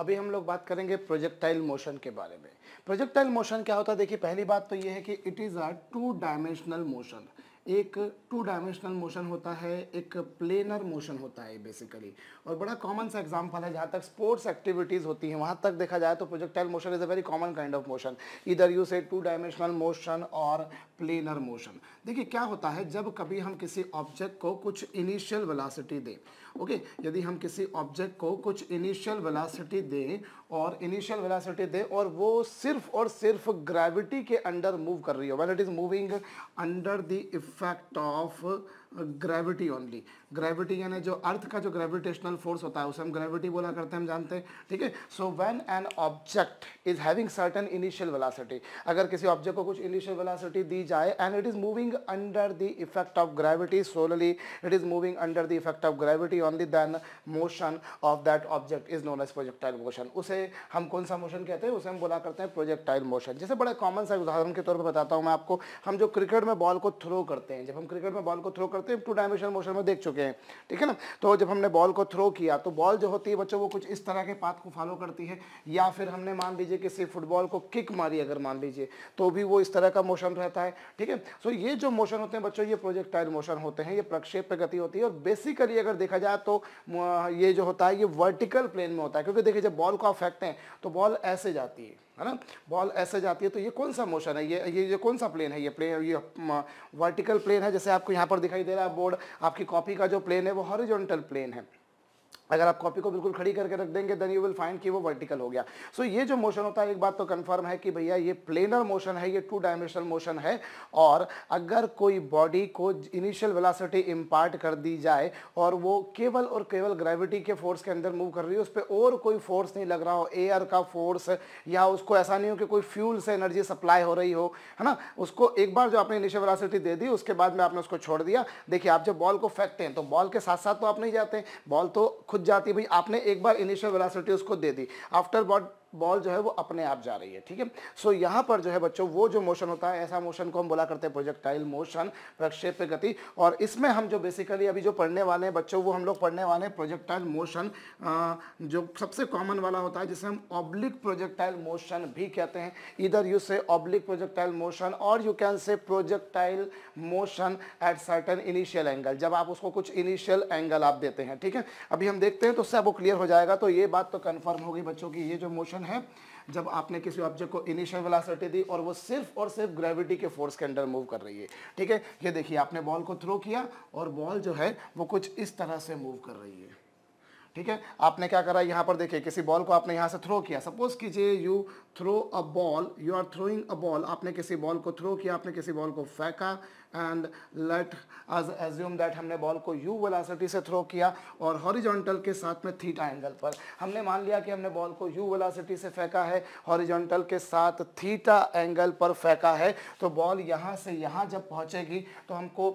अभी हम लोग बात करेंगे प्रोजेक्टाइल मोशन के बारे में प्रोजेक्टाइल मोशन क्या होता है देखिए पहली बात तो ये है कि it is a two dimensional motion एक टू डायमेंशनल मोशन होता है एक प्लेनर मोशन होता है बेसिकली और बड़ा कॉमन सा एग्जांपल है जहाँ तक स्पोर्ट्स एक्टिविटीज़ होती हैं वहाँ तक देखा जाए तो projectile motion is a very common kind of motion इधर you say two dimensional motion और प्लेनर मोशन देखिए क्या होता है जब कभी हम किसी ऑब्जेक्ट को कुछ इनिशियल वेलासिटी दें ओके यदि हम किसी ऑब्जेक्ट को कुछ इनिशियल वेलासिटी दें और इनिशियल वेलासिटी दें और वो सिर्फ और सिर्फ ग्रेविटी के अंडर मूव कर रही हो well it is moving under the effect of gravity only gravity यानी जो अर्थ का जो ग्रेविटेशनल फोर्स होता है उसे हम ग्रेविटी बोला करते हैं हम जानते हैं ठीक है so when an object is having certain initial velocity अगर किसी ऑब्जेक्ट को कुछ इनिशियल वेलासिटी दी जाए and it is moving under the effect of gravity solely it is moving under the effect of gravity only then motion of that object is known as projectile motion उसे हम कौन सा motion कहते हैं उसे हम बोला करते हैं प्रोजेक्टाइल मोशन जैसे बड़े कॉमन सा उदाहरण के तौर पर बताता हूँ मैं आपको हम जो क्रिकेट में बॉल को थ्रो करते हैं जब हम क्रिकेट में बॉल को थ्रो करते होते हैं टू डायमेंशन मोशन में देख चुके हैं ठीक है ना तो जब हमने बॉल को थ्रो किया तो बॉल जो होती है बच्चों वो कुछ इस तरह के पाथ को फॉलो करती है या फिर हमने मान लीजिए किसी फुटबॉल को किक मारी अगर मान लीजिए तो भी वो इस तरह का मोशन रहता है ठीक है सो ये जो मोशन होते हैं बच्चों ये प्रोजेक्टाइल मोशन होते हैं ये प्रक्षेप गति होती है और बेसिकली अगर देखा जाए तो ये जो होता है ये वर्टिकल प्लेन में होता है क्योंकि देखिए जब बॉल को आप फेंकते हैं तो बॉल ऐसे जाती है है ना बॉल ऐसे जाती है तो ये कौन सा मोशन है ये ये ये कौन सा प्लेन है ये प्लेन ये वर्टिकल प्लेन है जैसे आपको यहाँ पर दिखाई दे रहा है बोर्ड आपकी कॉपी का जो प्लेन है वो हॉरिजॉन्टल प्लेन है अगर आप कॉपी को बिल्कुल खड़ी करके रख देंगे देन यू विल फाइंड कि वो वर्टिकल हो गया सो so, ये जो मोशन होता है एक बात तो कंफर्म है कि भैया ये प्लेनर मोशन है ये टू डायमेंशनल मोशन है और अगर कोई बॉडी को इनिशियल वेलासिटी इम्पार्ट कर दी जाए और वो केवल और केवल ग्रेविटी के फोर्स के अंदर मूव कर रही है उस पर और कोई फोर्स नहीं लग रहा हो एयर का फोर्स या उसको ऐसा नहीं हो कि कोई फ्यूल से एनर्जी सप्लाई हो रही हो है ना उसको एक बार जो आपने इनिशियल वेलासिटी दे दी उसके बाद में आपने उसको छोड़ दिया देखिए आप जब बॉल को फेंकते हैं तो बॉल के साथ साथ तो आप नहीं जाते बॉल तो खुद जाती है भाई आपने एक बार इनिशियल वेलासिटी उसको दे दी आफ्टर वॉट बॉल जो है वो अपने आप जा रही है ठीक है सो यहाँ पर जो है बच्चों वो जो मोशन होता है ऐसा मोशन को हम बोला करते हैं प्रोजेक्टाइल मोशन प्रक्षेप गति और इसमें हम जो बेसिकली अभी जो पढ़ने वाले हैं बच्चों वो हम लोग पढ़ने वाले हैं प्रोजेक्टाइल मोशन जो सबसे कॉमन वाला होता है जिसे हम ऑब्लिक प्रोजेक्टाइल मोशन भी कहते हैं इधर you say oblique projectile motion और you can say projectile motion at certain initial angle जब आप उसको कुछ इनिशियल एंगल आप देते हैं ठीक है अभी हम देखते हैं तो उससे आपको क्लियर हो जाएगा तो ये बात तो कन्फर्म होगी बच्चों की ये जो मोशन है जब आपने किसी ऑब्जेक्ट को इनिशियल वेलासिटी दी और वो सिर्फ और सिर्फ ग्रेविटी के फोर्स के अंडर मूव कर रही है ठीक है ये देखिए आपने बॉल को थ्रो किया और बॉल जो है वो कुछ इस तरह से मूव कर रही है ठीक है आपने क्या करा यहाँ पर देखिए किसी बॉल को आपने यहाँ से थ्रो किया सपोज कीजिए you throw a ball you are throwing a ball आपने किसी बॉल को थ्रो किया आपने किसी बॉल को फेंका and let us assume that हमने बॉल को यू वेलासिटी से थ्रो किया और हॉरिजॉन्टल के साथ में थीटा एंगल पर हमने मान लिया कि हमने बॉल को यू वेलासिटी से फेंका है हॉरिजॉन्टल के साथ थीटा एंगल पर फेंका है तो बॉल यहाँ से यहाँ जब पहुँचेगी तो हमको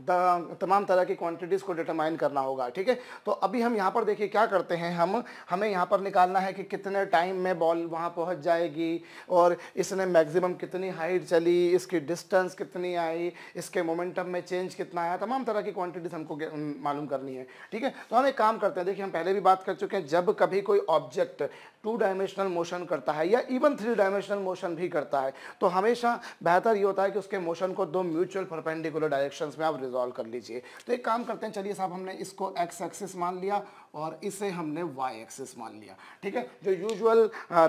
तमाम तरह की क्वांटिटीज़ को डिटरमाइन करना होगा ठीक है तो अभी हम यहाँ पर देखिए क्या करते हैं हम हमें यहाँ पर निकालना है कि कितने टाइम में बॉल वहाँ पहुँच जाएगी और इसने मैक्सिमम कितनी हाइट चली इसकी डिस्टेंस कितनी आई इसके मोमेंटम में चेंज कितना आया तमाम तरह की क्वान्टिटीज़ हमको मालूम करनी है ठीक है तो हम एक काम करते हैं देखिए हम पहले भी बात कर चुके हैं जब कभी कोई ऑब्जेक्ट टू डायमेंशनल मोशन करता है या इवन थ्री डायमेंशनल मोशन भी करता है तो हमेशा बेहतर ये होता है कि उसके मोशन को दो म्यूचुअल परपेंडिकुलर डायरेक्शन में आप रिजॉल्व कर लीजिए तो एक काम करते हैं चलिए साहब हमने इसको एक्स एक्सिस मान लिया और इसे हमने वाई एक्सिस मान लिया ठीक है जो यूजुअल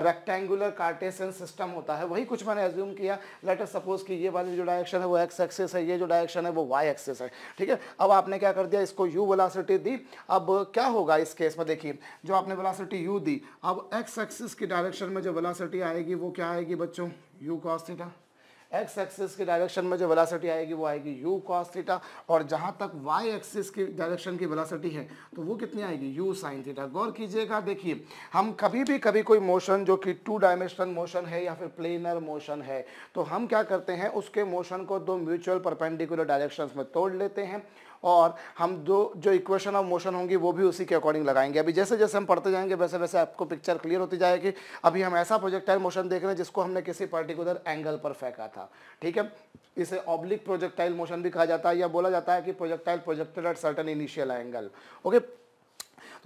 रेक्टेंगुलर कार्टेसन सिस्टम होता है वही कुछ मैंने एज्यूम किया लेट अस सपोज कि ये वाली जो डायरेक्शन है वो एक्स एक्सिस है ये जो डायरेक्शन है वो वाई एक्सिस है ठीक है अब आपने क्या कर दिया इसको यू वेलासिटी दी अब क्या होगा इस केस में देखिए जो आपने वेलासिटी यू दी अब एक्स एक्सिस की डायरेक्शन में जो वेलासिटी आएगी वो क्या आएगी बच्चों यू कॉस एक्स एक्सिस के डायरेक्शन में जो वेलासिटी आएगी वो आएगी यू कॉस थीटा और जहाँ तक वाई एक्सिस की डायरेक्शन की वेलासिटी है तो वो कितनी आएगी यू साइन थीटा गौर कीजिएगा देखिए हम कभी भी कभी कोई मोशन जो कि टू डायमेंशनल मोशन है या फिर प्लेनर मोशन है तो हम क्या करते हैं उसके मोशन को दो म्यूचुअल परपेंडिकुलर डायरेक्शंस में तोड़ लेते हैं और हम दो जो इक्वेशन ऑफ मोशन होंगी वो भी उसी के अकॉर्डिंग लगाएंगे अभी जैसे जैसे हम पढ़ते जाएंगे वैसे वैसे आपको पिक्चर क्लियर होती जाएगी अभी हम ऐसा प्रोजेक्टाइल मोशन देख रहे हैं जिसको हमने किसी पर्टिकुलर एंगल पर फेंका था ठीक है इसे ऑब्लिक प्रोजेक्टाइल मोशन भी कहा जाता है या बोला जाता है कि projectile projected at certain initial angle okay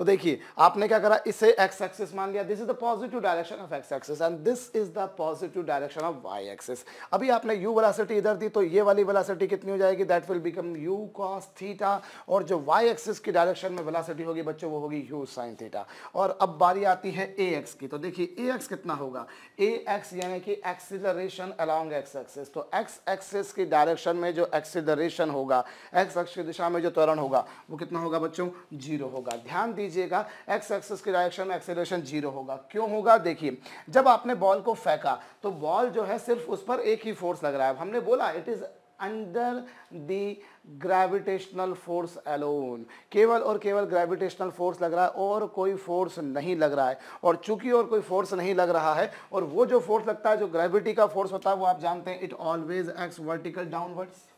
तो देखिए आपने क्या करा इसे x एक्सिस मान लिया this is the positive direction of x axis and this is the positive direction of y axis अभी आपने u वेलोसिटी इधर दी तो ये वाली वेलोसिटी कितनी हो जाएगी that will become u cos theta और जो y एक्सिस की डायरेक्शन में वेलोसिटी होगी बच्चों वो होगी u sin थीटा और अब बारी आती है ax की तो देखिए ax कितना होगा ax यानी कि एक्सीलरेशन अलोंग x एक्सिस तो x एक्सिस की डायरेक्शन में जो एक्सीलरेशन होगा x अक्ष की दिशा में जो त्वरण होगा वो कितना होगा बच्चों जीरो होगा ध्यान दीजिए लीजिएगा एक्स एक्सेस के डायरेक्शन में एक्सेलेशन जीरो होगा क्यों होगा देखिए जब आपने बॉल को फेंका तो बॉल जो है सिर्फ उस पर एक ही फोर्स लग रहा है हमने बोला it is under the gravitational force alone केवल और केवल ग्रेविटेशनल फोर्स लग रहा है और कोई फोर्स नहीं लग रहा है और चूंकि और कोई फोर्स नहीं लग रहा है और वो जो फोर्स लगता है जो ग्रेविटी का फोर्स होता है वो आप जानते हैं it always acts vertical downwards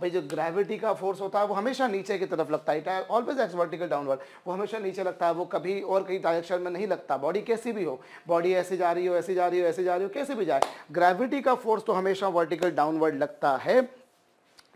भाई जो ग्रेविटी का फोर्स होता है वो हमेशा नीचे की तरफ लगता है it always acts vertical downward वो हमेशा नीचे लगता है वो कभी और कहीं डायरेक्शन में नहीं लगता बॉडी कैसी भी हो बॉडी ऐसे जा रही हो ऐसे जा रही हो ऐसे जा रही हो कैसे भी जाए ग्रेविटी का फोर्स तो हमेशा वर्टिकल डाउनवर्ड लगता है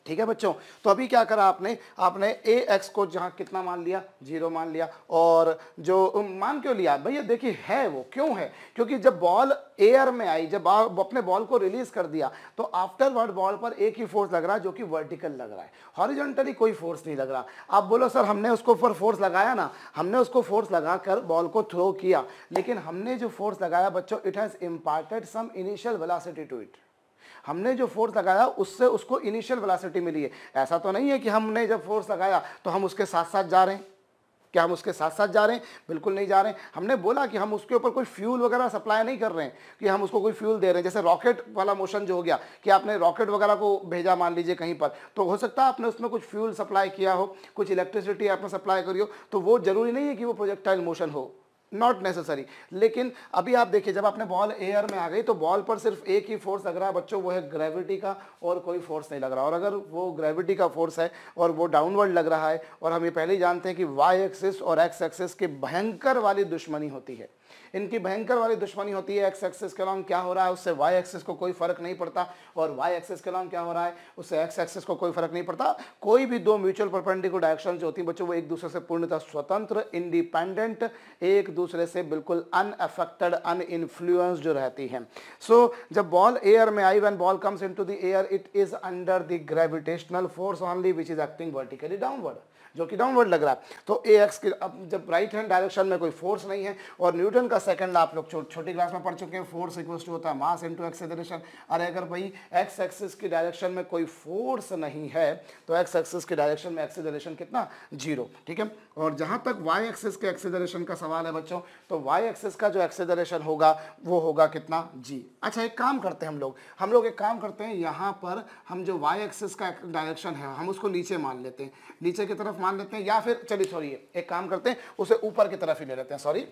ठीक है बच्चों तो अभी क्या करा आपने आपने ए एक्स को जहाँ कितना मान लिया जीरो मान लिया और जो मान क्यों लिया भैया देखिए है वो क्यों है क्योंकि जब बॉल एयर में आई जब आप अपने बॉल को रिलीज कर दिया तो आफ्टर वर्ड बॉल पर एक ही फोर्स लग रहा है जो कि वर्टिकल लग रहा है हॉरिजेंटली कोई फोर्स नहीं लग रहा आप बोलो सर हमने उसको ऊपर फोर्स लगाया ना हमने उसको फोर्स लगा कर बॉल को थ्रो किया लेकिन हमने जो फोर्स लगाया बच्चों it has imparted some initial velocity to it हमने जो फोर्स लगाया उससे उसको इनिशियल वेलासिटी मिली है ऐसा तो नहीं है कि हमने जब फोर्स लगाया तो हम उसके साथ साथ जा रहे हैं क्या हम उसके साथ साथ जा रहे हैं बिल्कुल नहीं जा रहे हैं हमने बोला कि हम उसके ऊपर कोई फ्यूल वगैरह सप्लाई नहीं कर रहे हैं कि हम उसको कोई फ्यूल दे रहे हैं जैसे रॉकेट वाला मोशन जो हो गया कि आपने रॉकेट वगैरह को भेजा मान लीजिए कहीं पर तो हो सकता है आपने उसमें कुछ फ्यूल सप्लाई किया हो कुछ इलेक्ट्रिसिटी आपने सप्लाई करी हो तो वो जरूरी नहीं है कि वो प्रोजेक्टाइल मोशन हो नॉट नेसेसरी लेकिन अभी आप देखिए जब आपने बॉल एयर में आ गई तो बॉल पर सिर्फ एक ही फोर्स लग रहा है बच्चों वो है ग्रेविटी का और कोई फोर्स नहीं लग रहा और अगर वो ग्रेविटी का फोर्स है और वो डाउनवर्ड लग रहा है और हम ये पहले ही जानते हैं कि वाई एक्सिस और एक्स एक्सिस की भयंकर वाली दुश्मनी होती है इनकी भयंकर वाली दुश्मनी होती है एक्स एक्सेस के अलॉन्ग क्या हो रहा है उससे वाई एक्सेस को कोई फर्क नहीं पड़ता और वाई एक्सेस के अलॉन्ग क्या हो रहा है उससे एक्स एक्सेस को कोई फर्क नहीं पड़ता कोई भी दो म्यूचुअल प्रॉपर्टी को डायरेक्शन जो होती है बच्चों वो एक दूसरे से पूर्णतः स्वतंत्र इंडिपेंडेंट एक दूसरे से बिल्कुल अनअफेक्टेड अन इन्फ्लुएंस जो रहती है सो so, जब बॉल एयर में आई when ball comes into the air it is under the gravitational force only which is acting vertically downward जो कि डाउनवर्ड लग रहा है तो ए एक्स के अब जब राइट हैंड डायरेक्शन में कोई फोर्स नहीं है और न्यूटन का सेकंड आप लोग छोटी क्लास में पढ़ चुके हैं फोर्स इक्वल टू होता है मास इंटू एक्सेलरेशन अरे अगर भाई एक्स एक्सिस की डायरेक्शन में कोई फोर्स नहीं है तो एक्स एक्सिस की डायरेक्शन में एक्सेलरेशन कितना जीरो ठीक है और जहाँ तक वाई एक्सिस के एक्सेलरेशन का सवाल है बच्चों तो वाई एक्सिस का जो एक्सेलरेशन होगा वो होगा कितना जी अच्छा एक काम करते हैं हम लोग हम लोग एक काम करते हैं यहाँ पर हम जो वाई एक्सिस का डायरेक्शन है हम उसको नीचे मान लेते हैं नीचे की तरफ मान लेते हैं या फिर चलिए सॉरी एक काम करते हैं उसे ऊपर की तरफ ही ले लेते हैं सॉरी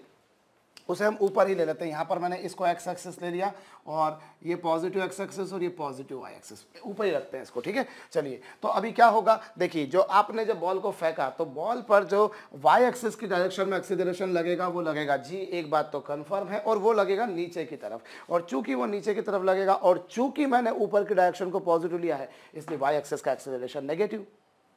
उसे हम ऊपर ही ले लेते हैं यहाँ पर मैंने इसको एक्स एक्सेस ले लिया और ये पॉजिटिव एक्स एक्सेस और ये पॉजिटिव वाई एक्सेस ऊपर ही रखते हैं इसको ठीक है चलिए तो अभी क्या होगा देखिए जो आपने जब बॉल को फेंका तो बॉल पर जो वाई एक्सेस की डायरेक्शन में एक्सीडरेशन लगेगा वो लगेगा जी एक बात तो कन्फर्म है और वो लगेगा नीचे की तरफ और चूंकि वो नीचे की तरफ लगेगा और चूंकि मैंने ऊपर की डायरेक्शन को पॉजिटिव लिया है इसलिए वाई एक्सेस का एक्सीडरेशन नेगेटिव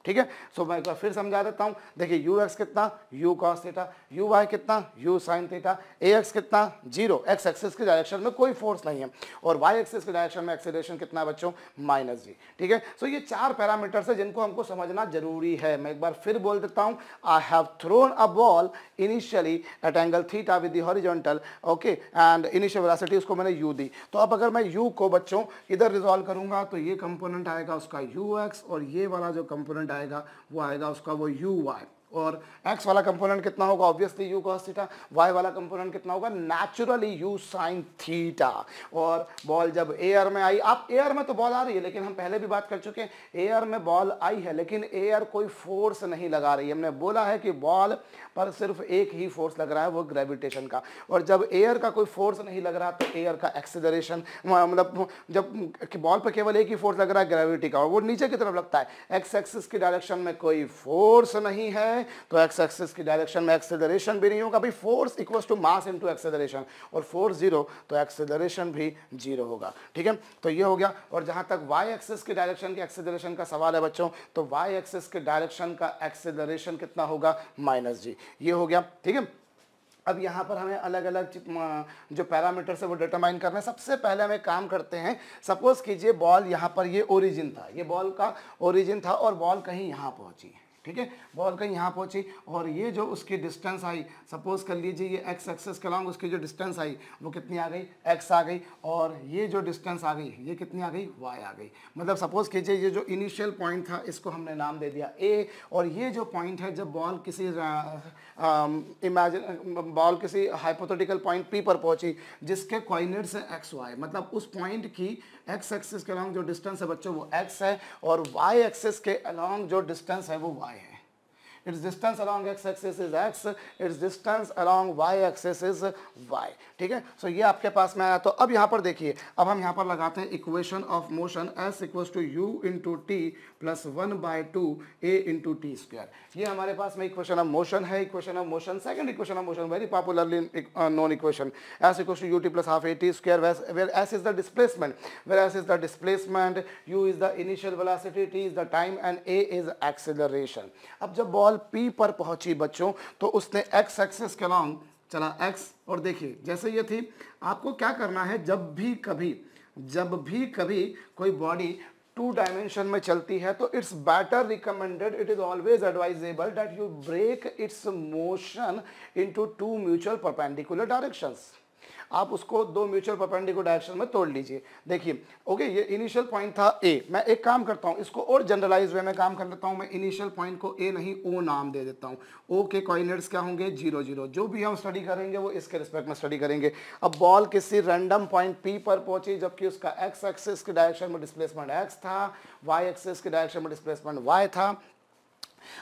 ठीक है सो मैं एक बार फिर समझा देता हूँ देखिए यू एक्स कितना you cos theta u Y कितना यू साइन थीटा ए एक्स कितना जीरो एक्स एक्सिस के डायरेक्शन में कोई फोर्स नहीं है और वाई एक्सिस के डायरेक्शन में एक्सीलरेशन कितना है बच्चों माइनस जी ठीक है सो ये चार पैरामीटर्स है जिनको हमको समझना जरूरी है मैं एक बार फिर बोल देता हूँ I have thrown a ball initially at angle theta with horizontal okay and initial velocity उसको मैंने यू दी तो अब अगर मैं यू को बच्चों इधर रिजॉल्व करूंगा तो ये कंपोनेंट आएगा उसका यू एक्स और ये वाला जो कंपोनेंट आएगा वो आएगा उसका वो यू वाई और x वाला कंपोनेंट कितना होगा obviously u cos theta y वाला कंपोनेंट कितना होगा नेचुरली u sin थीटा और बॉल जब एयर में आई आप एयर में तो बॉल आ रही है लेकिन हम पहले भी बात कर चुके हैं एयर में बॉल आई है लेकिन एयर कोई फोर्स नहीं लगा रही हमने बोला है कि बॉल पर सिर्फ एक ही फोर्स लग रहा है वो ग्रेविटेशन का और जब एयर का कोई फोर्स नहीं लग रहा तो एयर का एक्सेलरेशन मतलब जब बॉल पर केवल एक ही फोर्स लग रहा है ग्रेविटी का और वो नीचे की तरफ लगता है एक्स एक्सिस की डायरेक्शन में कोई फोर्स नहीं है तो एक्स एक्सिस की डायरेक्शन में एक्सेलरेशन भी नहीं होगा भाई force equal to mass into acceleration और फोर्स जीरो तो एक्सेलरेशन भी जीरो होगा ठीक है तो ये हो गया और जहाँ तक वाई एक्सिस की डायरेक्शन के एक्सेलरेशन का सवाल है बच्चों तो वाई एक्सिस के डायरेक्शन का एक्सेलरेशन कितना होगा माइनस जी ये हो गया ठीक है अब यहाँ पर हमें अलग अलग जो पैरामीटर्स है वो डिटरमाइन करना है सबसे पहले हमें काम करते हैं सपोज़ कीजिए बॉल यहाँ पर ये ओरिजिन था ये बॉल का ओरिजिन था और बॉल कहीं यहाँ पहुँची है ठीक है बॉल कहीं यहाँ पहुँची और ये जो उसकी डिस्टेंस आई सपोज कर लीजिए ये एक्स एक्सेस के लॉन्ग उसकी जो डिस्टेंस आई वो कितनी आ गई एक्स आ गई और ये जो डिस्टेंस आ गई ये कितनी आ गई वाई आ गई मतलब सपोज कीजिए ये जो इनिशियल पॉइंट था इसको हमने नाम दे दिया ए और ये जो पॉइंट है जब बॉल किसी इमेजिन बॉल किसी हाइपोथेटिकल पॉइंट पी पर पहुँची जिसके क्वाइनेट से एक्स वाई मतलब उस पॉइंट की एक्स एक्सेस के अलॉन्ग जो डिस्टेंस है बच्चों वो एक्स है और वाई एक्सेस के अलॉन्ग जो डिस्टेंस है वो वाई है its distance along x axis is x its distance along Y axis is y ठीक है सो ये आपके पास में आया तो अब यहाँ पर देखिए अब हम यहाँ पर लगाते हैं equation of motion s equals to u into t plus one by two a into t square ये हमारे पास में इक्वेशन ऑफ मोशन है equation of motion second equation of motion very popularly known equation s equals to u t plus half a t square where s is the displacement where s is the displacement u is the initial velocity t is the time and A is acceleration अब जब ball नल P पर पहुंची बच्चों तो उसने x axis के along चला x और देखिए जैसे ये थी आपको क्या करना है जब भी कभी जब भी कभी कोई बॉडी टू डायमेंशन में चलती है तो it's better recommended it is always advisable that you break its motion into two mutual perpendicular directions आप उसको दो म्यूचुअल परपेंडिकुलर डायरेक्शन में तोड़ लीजिए देखिए ओके ये इनिशियल पॉइंट था ए मैं एक काम करता हूँ इसको और जनरलाइज वे में काम कर लेता हूँ मैं इनिशियल पॉइंट को ए नहीं ओ नाम दे देता हूँ ओ के कॉइनेट्स क्या होंगे जीरो जीरो जो भी हम स्टडी करेंगे वो इसके रिस्पेक्ट में स्टडी करेंगे अब बॉल किसी रैंडम पॉइंट पी पर पहुंची जबकि उसका एक्स एक्सिस के डायरेक्शन में डिस्प्लेसमेंट एक्स था वाई एक्सिस के डायरेक्शन में डिस्प्लेसमेंट वाई था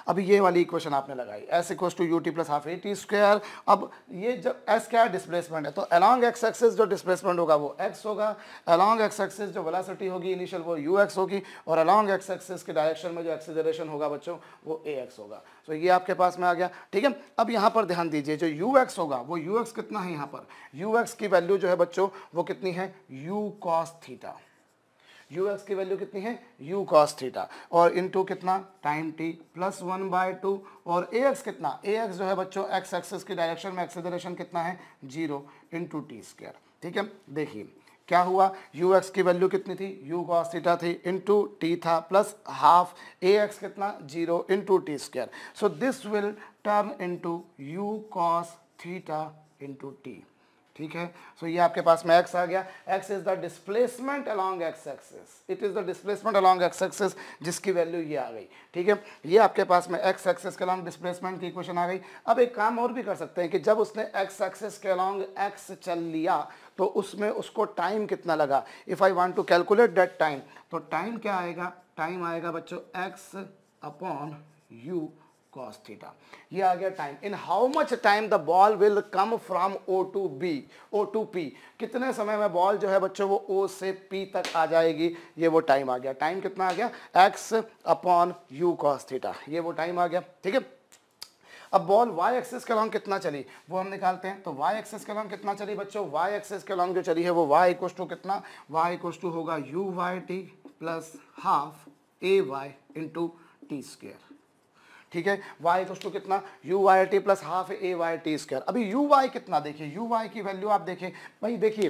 अभी ये वाली इक्वेशन आपने लगाई s इक्व to u t plus half a t square अब ये जब एस क्या डिस्प्लेसमेंट है तो अलॉन्ग एक्स एक्सेस जो डिस्प्लेसमेंट होगा वो एक्स होगा अलॉन्ग एक्स एक्सेस जो वेलासिटी होगी इनिशियल वो यू एक्स होगी और अलॉन्ग एक्स एक्सेस के डायरेक्शन में जो एक्सीजरेशन होगा बच्चों वो ए एक्स होगा तो ये आपके पास में आ गया ठीक है अब यहाँ पर ध्यान दीजिए जो यू एक्स होगा वो यू एक्स कितना है यहाँ पर यू एक्स की वैल्यू जो है बच्चों वो कितनी है u cos theta u x की वैल्यू कितनी है यू कॉस थीटा और इनटू कितना time t plus one by two और ए एक्स कितना ए एक्स जो है बच्चों एक्स एक्सेस की डायरेक्शन में एक्सेलरेशन कितना है जीरो इंटू टी स्क्र ठीक है देखिए क्या हुआ यू एक्स की वैल्यू कितनी थी यू कॉस थीटा थी इंटू टी था प्लस हाफ ए एक्स कितना zero into t square so this will turn into u cos theta into t ठीक है सो so, ये आपके पास में x आ गया x is the displacement along x axis it is the displacement along x axis जिसकी value ये आ गई ठीक है ये आपके पास में x एक्सेस के अलॉन्ग डिस्प्लेसमेंट की इक्वेशन आ गई अब एक काम और भी कर सकते हैं कि जब उसने x एक्सेस के अलॉन्ग x चल लिया तो उसमें उसको टाइम कितना लगा if I want to calculate that time तो टाइम क्या आएगा टाइम आएगा बच्चों x upon u cos theta. ये आ गया time in how much time the ball will come from O to B O to P कितने समय में बॉल जो है बच्चों वो O से P तक आ जाएगी ये वो time आ गया Time कितना आ गया X upon u cos theta. ये वो time आ गया ठीक है अब बॉल y एक्सेस के लॉन्ग कितना चली वो हम निकालते हैं तो y एक्सेस के लॉन्ग कितना चली बच्चों y एक्सेस के लॉन्ग जो चली है वो y इक्व टू कितना y इक्व टू होगा you y t plus half a Y into t square ठीक है वाई कुछ तो कितना you y t plus half a y t square अभी यू वाई कितना देखिए यू वाई की वैल्यू आप देखें भाई देखिए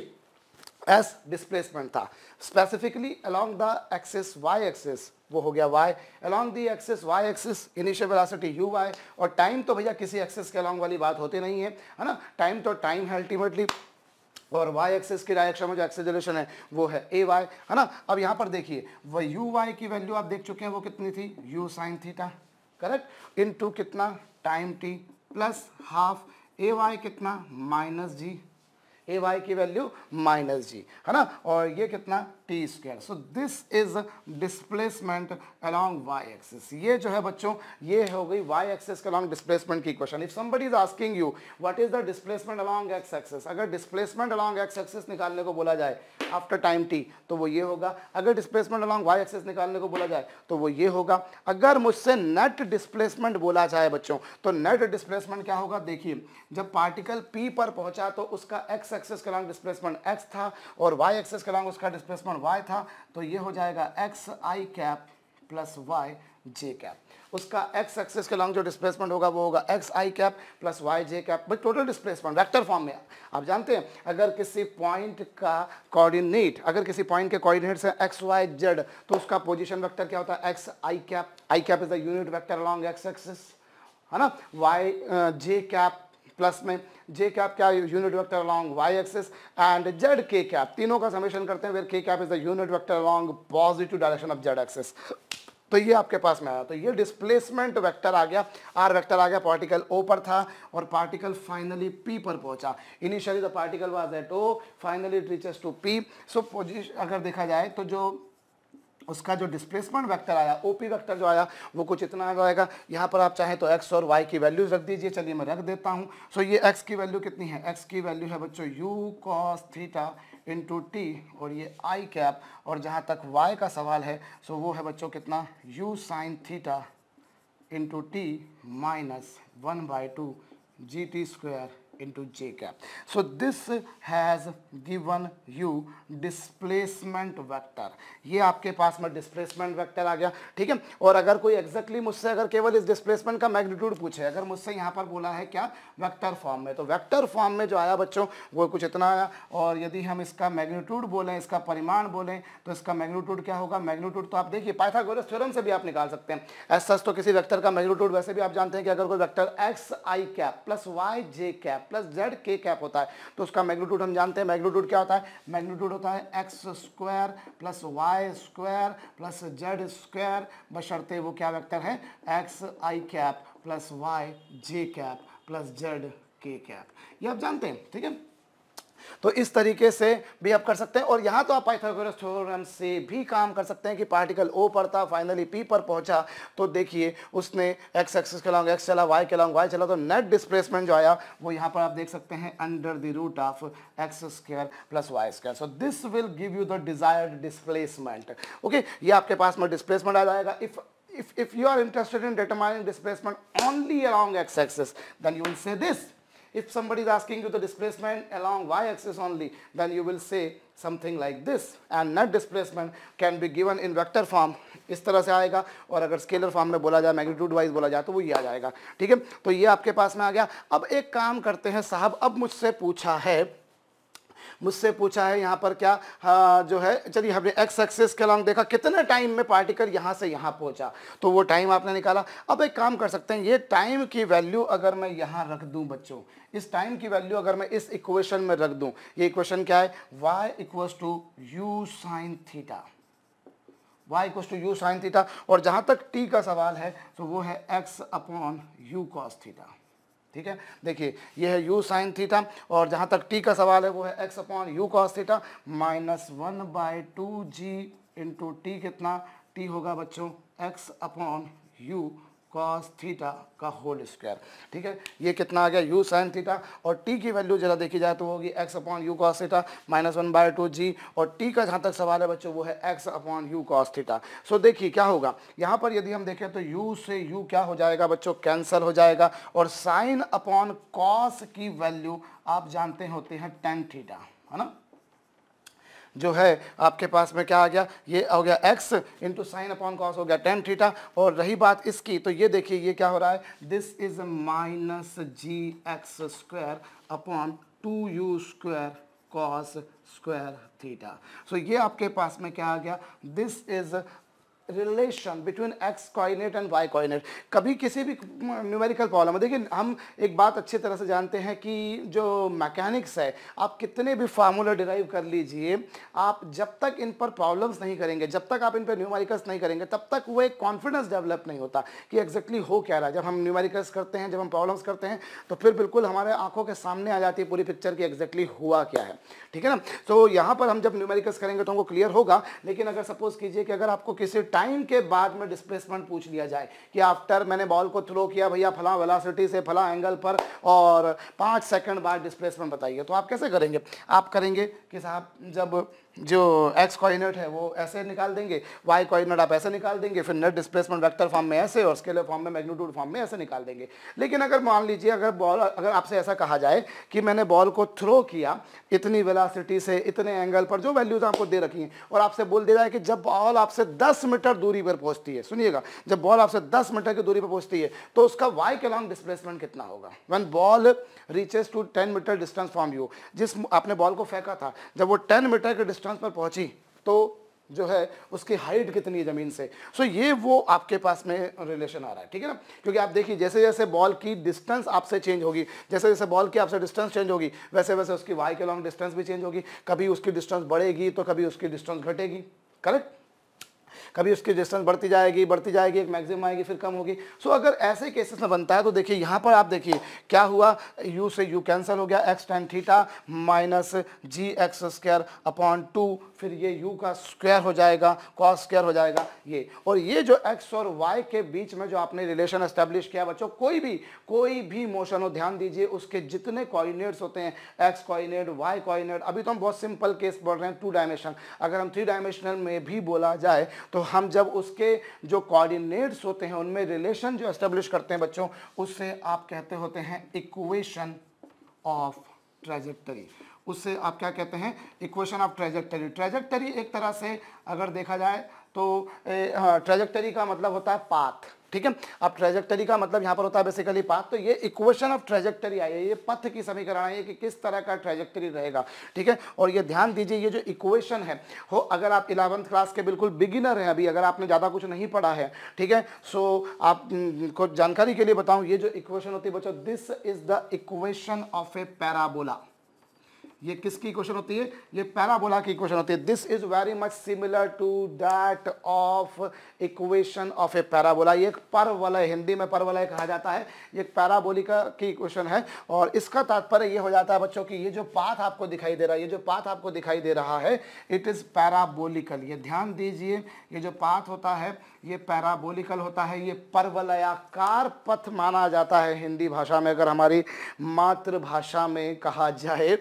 एस डिस्प्लेसमेंट था specifically along the axis y axis वो हो गया y along the axis y axis initial velocity u y और टाइम तो भैया किसी एक्सिस के अलॉन्ग वाली बात होती नहीं है है ना टाइम तो टाइम है अल्टीमेटली और y एक्सिस की डायरेक्शन में जो एक्सेजरेशन है वो है ए वाई है ना अब यहाँ पर देखिए वह यू वाई की वैल्यू आप देख चुके हैं वो कितनी थी u sine theta correct into कितना time t plus half a y कितना माइनस जी ए वाई की वैल्यू माइनस जी है ना और ये कितना t square so this is displacement along Y axis ये जो है बच्चों ये हो गई वाई एक्सिस के अलॉन्ग डिस्प्लेसमेंट की question if somebody is asking you what is the displacement along x axis अगर डिस्प्लेसमेंट अलॉन्ग एक्स एक्सिस निकालने को बोला जाए आफ्टर टाइम टी तो वो ये होगा अगर डिस्प्लेसमेंट अलॉन्ग वाई एक्सिस निकालने को बोला जाए तो वो ये होगा अगर मुझसे नेट डिस्प्लेसमेंट बोला जाए बच्चों तो नेट डिस्प्लेसमेंट क्या होगा देखिए जब पार्टिकल पी पर पहुंचा तो उसका एक्स एक्सिस के अलॉन्ग डिस्प्लेसमेंट एक्स था और वाई एक्सिस के अलॉन्ग उसका डिस्प्लेसमेंट अपॉन वाई था तो ये हो जाएगा x i cap plus y j cap उसका एक्स एक्सेस के लॉन्ग जो डिस्प्लेसमेंट होगा वो होगा x i cap plus y j cap but total displacement vector form में आप जानते हैं अगर किसी पॉइंट का कोऑर्डिनेट अगर किसी पॉइंट के कोऑर्डिनेट से एक्स वाई जेड तो उसका पोजीशन वेक्टर क्या होता है x i cap i cap is the unit vector along x axis है ना वाई जे कैप प्लस में जे कैप क्या unit vector along Y axis and z k cap तीनों का समेशन करते हैं where k cap is the unit vector along positive direction of z axis तो ये आपके पास में आया तो ये डिस्प्लेसमेंट वेक्टर आ गया आर वेक्टर आ गया पार्टिकल ओ पर था और पार्टिकल फाइनली पी पर पहुंचा initially the particle was at o finally it reaches to p so position अगर देखा जाए तो जो उसका जो डिस्प्लेसमेंट वेक्टर आया ओपी वेक्टर जो आया वो कुछ इतना जाएगा यहाँ पर आप चाहें तो एक्स और वाई की वैल्यूज रख दीजिए चलिए मैं रख देता हूँ सो so, ये एक्स की वैल्यू कितनी है एक्स की वैल्यू है बच्चों u cos theta into t और ये आई कैप और जहाँ तक वाई का सवाल है सो so वो है बच्चों कितना u sine theta into t minus one by two g t square into j cap. So this has given you displacement vector. ये आपके पास में displacement vector आ गया ठीक है और अगर कोई exactly मुझसे अगर केवल इस displacement का magnitude पूछे अगर मुझसे यहाँ पर बोला है क्या वेक्टर फॉर्म में तो वेक्टर फॉर्म में जो आया बच्चों वो कुछ इतना आया और यदि हम इसका मैग्नीट्यूड बोलें इसका परिमाण बोलें तो इसका मैग्नीट्यूड क्या होगा मैग्नीट्यूड तो आप देखिए पाइथागोरस थ्योरम से भी आप निकाल सकते हैं एस सच तो किसी वेक्टर का मैग्नीट्यूड वैसे भी आप जानते हैं कि अगर कोई vector x i cap plus y j cap plus z k cap होता है तो उसका मैग्नीट्यूड हम जानते हैं मैग्नीट्यूड क्या होता है मैग्नीट्यूड होता है x square plus y square plus z square बशर्ते वो क्या वेक्टर है x i cap plus y j cap plus z k cap ये आप जानते हैं ठीक है तो इस तरीके से भी आप कर सकते हैं और यहाँ तो आप पाइथागोरस थ्योरम से भी काम कर सकते हैं कि पार्टिकल ओ पर था फाइनली पी पर पहुँचा तो देखिए उसने एक्स एक्सिस के लॉन्ग एक्स चला वाई के लॉन्ग वाई चला तो नेट डिस्प्लेसमेंट जो आया वो यहाँ पर आप देख सकते हैं under the root of x square plus y square so this will give you the desired displacement okay ये आपके पास में डिस्प्लेसमेंट आ जाएगा if if if you are interested in determining displacement only along x axis then you will say this If somebody is asking you the displacement along y-axis only, then you will say something like this. And net displacement can be given in vector form. इस तरह से आएगा और अगर scalar form में बोला जाए magnitude wise बोला जाए तो वो ये आ जाएगा ठीक है तो ये आपके पास में आ गया अब एक काम करते हैं साहब अब मुझसे पूछा है मुझसे पूछा है यहाँ पर क्या आ, हाँ, जो है चलिए हमने एक्स एक्सेस के अलॉन्ग देखा कितने टाइम में पार्टिकल यहाँ से यहाँ पहुँचा तो वो टाइम आपने निकाला अब एक काम कर सकते हैं ये टाइम की वैल्यू अगर मैं यहाँ रख दूँ बच्चों इस टाइम की वैल्यू अगर मैं इस इक्वेशन में रख दूँ ये इक्वेशन क्या है y equal to you sine theta y इक्व to you sine theta और जहाँ तक t का सवाल है तो वो है x upon u cos theta ठीक है देखिए ये है यू साइन थीटा और जहाँ तक टी का सवाल है वो है x upon u cos theta minus one by two g into t कितना टी होगा बच्चों x upon u cos theta का होल स्क्वायर ठीक है ये कितना आ गया यू साइन थीटा और टी की वैल्यू ज़रा देखी जाए तो होगी x upon u cos theta minus one by two g और टी का जहाँ तक सवाल है बच्चों वो है x upon u cos theta so देखिए क्या होगा यहाँ पर यदि हम देखें तो यू से यू क्या हो जाएगा बच्चों कैंसल हो जाएगा और साइन अपॉन कॉस की वैल्यू आप जानते होते हैं टेन थीटा है ना जो है आपके पास में क्या आ गया ये हो गया x into sine upon cos हो गया टेन थीटा और रही बात इसकी तो ये देखिए ये क्या हो रहा है this is minus g x square upon two u square cos square theta so ये आपके पास में क्या आ गया this is relation between x coordinate and y coordinate कभी किसी भी न्यूमेरिकल प्रॉब्लम देखिए हम एक बात अच्छी तरह से जानते हैं कि जो मैकेनिक्स है आप कितने भी फार्मूला डिराइव कर लीजिए आप जब तक इन पर प्रॉब्लम्स नहीं करेंगे जब तक आप इन पर न्यूमेरिकल्स नहीं करेंगे तब तक वो एक कॉन्फिडेंस डेवलप नहीं होता कि एग्जैक्टली exactly हो क्या रहा है जब हम न्यूमेरिकल्स करते हैं जब हम प्रॉब्लम्स करते हैं तो फिर बिल्कुल हमारे आंखों के सामने आ जाती है पूरी पिक्चर की एग्जैक्टली exactly हुआ क्या है ठीक है ना तो यहाँ पर हम जब न्यूमेरिकल्स करेंगे तो हमको क्लियर होगा लेकिन अगर सपोज कीजिए कि अगर आपको किसी टाइम के बाद में डिस्प्लेसमेंट पूछ लिया जाए कि आफ्टर मैंने बॉल को थ्रो किया भैया फला वेलासिटी से फला एंगल पर और पाँच सेकंड बाद डिस्प्लेसमेंट बताइए तो आप कैसे करेंगे आप करेंगे कि साहब जब जो एक्स कोऑर्डिनेट है वो ऐसे निकाल देंगे वाई कोऑर्डिनेट आप ऐसे निकाल देंगे फिर नेट डिस्प्लेसमेंट वेक्टर फॉर्म में ऐसे और स्केलर फॉर्म में मैग्नीट्यूड फॉर्म में ऐसे निकाल देंगे लेकिन अगर मान लीजिए अगर बॉल अगर आपसे ऐसा कहा जाए कि मैंने बॉल को थ्रो किया इतनी वेलासिटी से इतने एंगल पर जो वैल्यूज आपको दे रखी हैं और आपसे बोल दिया जाए कि जब बॉल आपसे दस मीटर दूरी पर पहुँचती है सुनिएगा जब बॉल आपसे दस मीटर की दूरी पर पहुँचती है तो उसका वाई के लॉन्ग डिस्प्लेसमेंट कितना होगा one ball reaches to ten metre distance from you जिस आपने बॉल को फेंका था जब वो टेन मीटर के डिस्टेंस पर पहुंची तो जो है उसकी हाइट कितनी है ज़मीन से सो ये वो आपके पास में रिलेशन आ रहा है ठीक है ना क्योंकि आप देखिए जैसे जैसे बॉल की डिस्टेंस आपसे चेंज होगी जैसे जैसे बॉल की आपसे डिस्टेंस चेंज होगी वैसे वैसे उसकी वाई के लॉन्ग डिस्टेंस भी चेंज होगी कभी उसकी डिस्टेंस बढ़ेगी तो कभी उसकी डिस्टेंस घटेगी करेक्ट कभी उसकी डिस्टेंस बढ़ती जाएगी बढ़ती जाएगी एक मैक्सिमम आएगी फिर कम होगी सो so, अगर ऐसे केसेस में बनता है तो देखिए यहाँ पर आप देखिए क्या हुआ यू से यू कैंसिल हो गया x tan theta minus g x square upon two फिर ये यू का स्क्वायर हो जाएगा कॉस स्क्वायर हो जाएगा ये और ये जो एक्स और वाई के बीच में जो आपने रिलेशन एस्टेब्लिश किया बच्चों कोई भी कोई भी मोशन हो ध्यान दीजिए उसके जितने कोऑर्डिनेट्स होते हैं एक्स कोऑर्डिनेट वाई कोऑर्डिनेट अभी तो हम बहुत सिंपल केस बोल रहे हैं टू डायमेंशन अगर हम थ्री डायमेंशनल में भी बोला जाए तो हम जब उसके जो कोऑर्डिनेट्स होते हैं उनमें रिलेशन जो एस्टेब्लिश करते हैं बच्चों उससे आप कहते होते हैं इक्वेशन ऑफ ट्रेजेक्टरी उससे आप क्या कहते हैं इक्वेशन ऑफ ट्रेजेक्टरी ट्रेजेक्टरी एक तरह से अगर देखा जाए तो ट्रेजेक्टरी हाँ, का मतलब होता है पाथ ठीक है अब ट्रेजेक्टरी का मतलब यहां पर होता है बेसिकली पाथ तो ये इक्वेशन ऑफ ट्रेजेक्टरी आई है ये पथ की समीकरण आई है कि किस तरह का ट्रेजेक्टरी रहेगा ठीक है और ये ध्यान दीजिए ये जो इक्वेशन है हो अगर आप इलेवंथ क्लास के बिल्कुल बिगिनर हैं अभी अगर आपने ज़्यादा कुछ नहीं पढ़ा है ठीक है सो आप को जानकारी के लिए बताऊं ये जो इक्वेशन होती है बच्चों this is the equation of a parabola ये किसकी इक्वेशन होती है ये पैराबोला की इक्वेशन होती है this is very much similar to that of equation of a parabola ये एक परवलय हिंदी में परवलय कहा जाता है ये पैराबोलिका की इक्वेशन है और इसका तात्पर्य ये हो जाता है बच्चों की ये जो पाथ आपको दिखाई दे रहा है ये जो पाथ आपको दिखाई दे रहा है इट इज़ पैराबोलिकल ये ध्यान दीजिए ये जो पाथ होता है ये पैराबोलिकल होता है ये परवलयाकार पथ माना जाता है हिंदी भाषा में अगर हमारी मातृभाषा में कहा जाए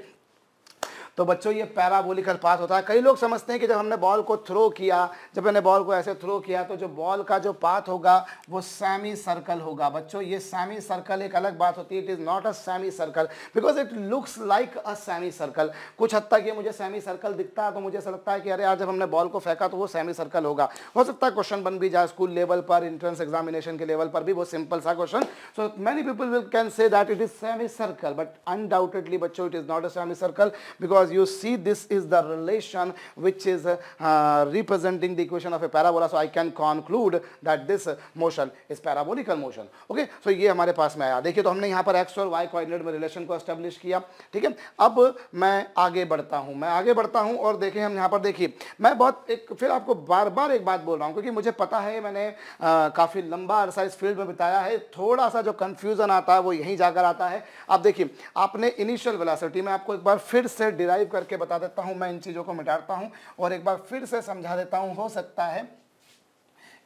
तो बच्चों ये पैराबोलिक अल्फाज होता है कई लोग समझते हैं कि जब हमने बॉल को थ्रो किया जब मैंने बॉल को ऐसे थ्रो किया तो जो बॉल का जो पाथ होगा वो सेमी सर्कल होगा बच्चों ये सेमी सर्कल एक अलग बात होती है it is not a semi circle because it looks like a semi circle कुछ हद तक ये मुझे सेमी सर्कल दिखता है तो मुझे ऐसा लगता है कि अरे यार जब हमने बॉल को फेंका तो वो सेमी सर्कल होगा हो सकता है क्वेश्चन बन भी जाए स्कूल लेवल पर इंट्रेंस एग्जामिनेशन के लेवल पर भी वो सिंपल सा question so many people will can say that it is semi circle but undoubtedly बच्चों it is not a semi circle because because you see this is the relation which is uh, representing the equation of a parabola so I can conclude that this uh, motion is parabolical motion okay so ये हमारे पास में आया देखिए तो हमने यहाँ पर x और y कोऑर्डिनेट में रिलेशन को एस्टेब्लिश किया ठीक है अब मैं आगे बढ़ता हूँ मैं आगे बढ़ता हूँ और देखें हम यहाँ पर देखिए मैं बहुत एक फिर आपको बार बार एक बात बोल रहा हूँ क्योंकि मुझे पता है मैंने काफ़ी लंबा अरसा इस फील्ड में बिताया है थोड़ा सा जो कंफ्यूजन आता है वो यहीं जाकर आता है आप देखिए आपने इनिशियल वेलासिटी में आपको एक बार फिर से डिरा डिराइव करके बता देता हूँ मैं इन चीज़ों को मिटाता हूँ और एक बार फिर से समझा देता हूँ हो सकता है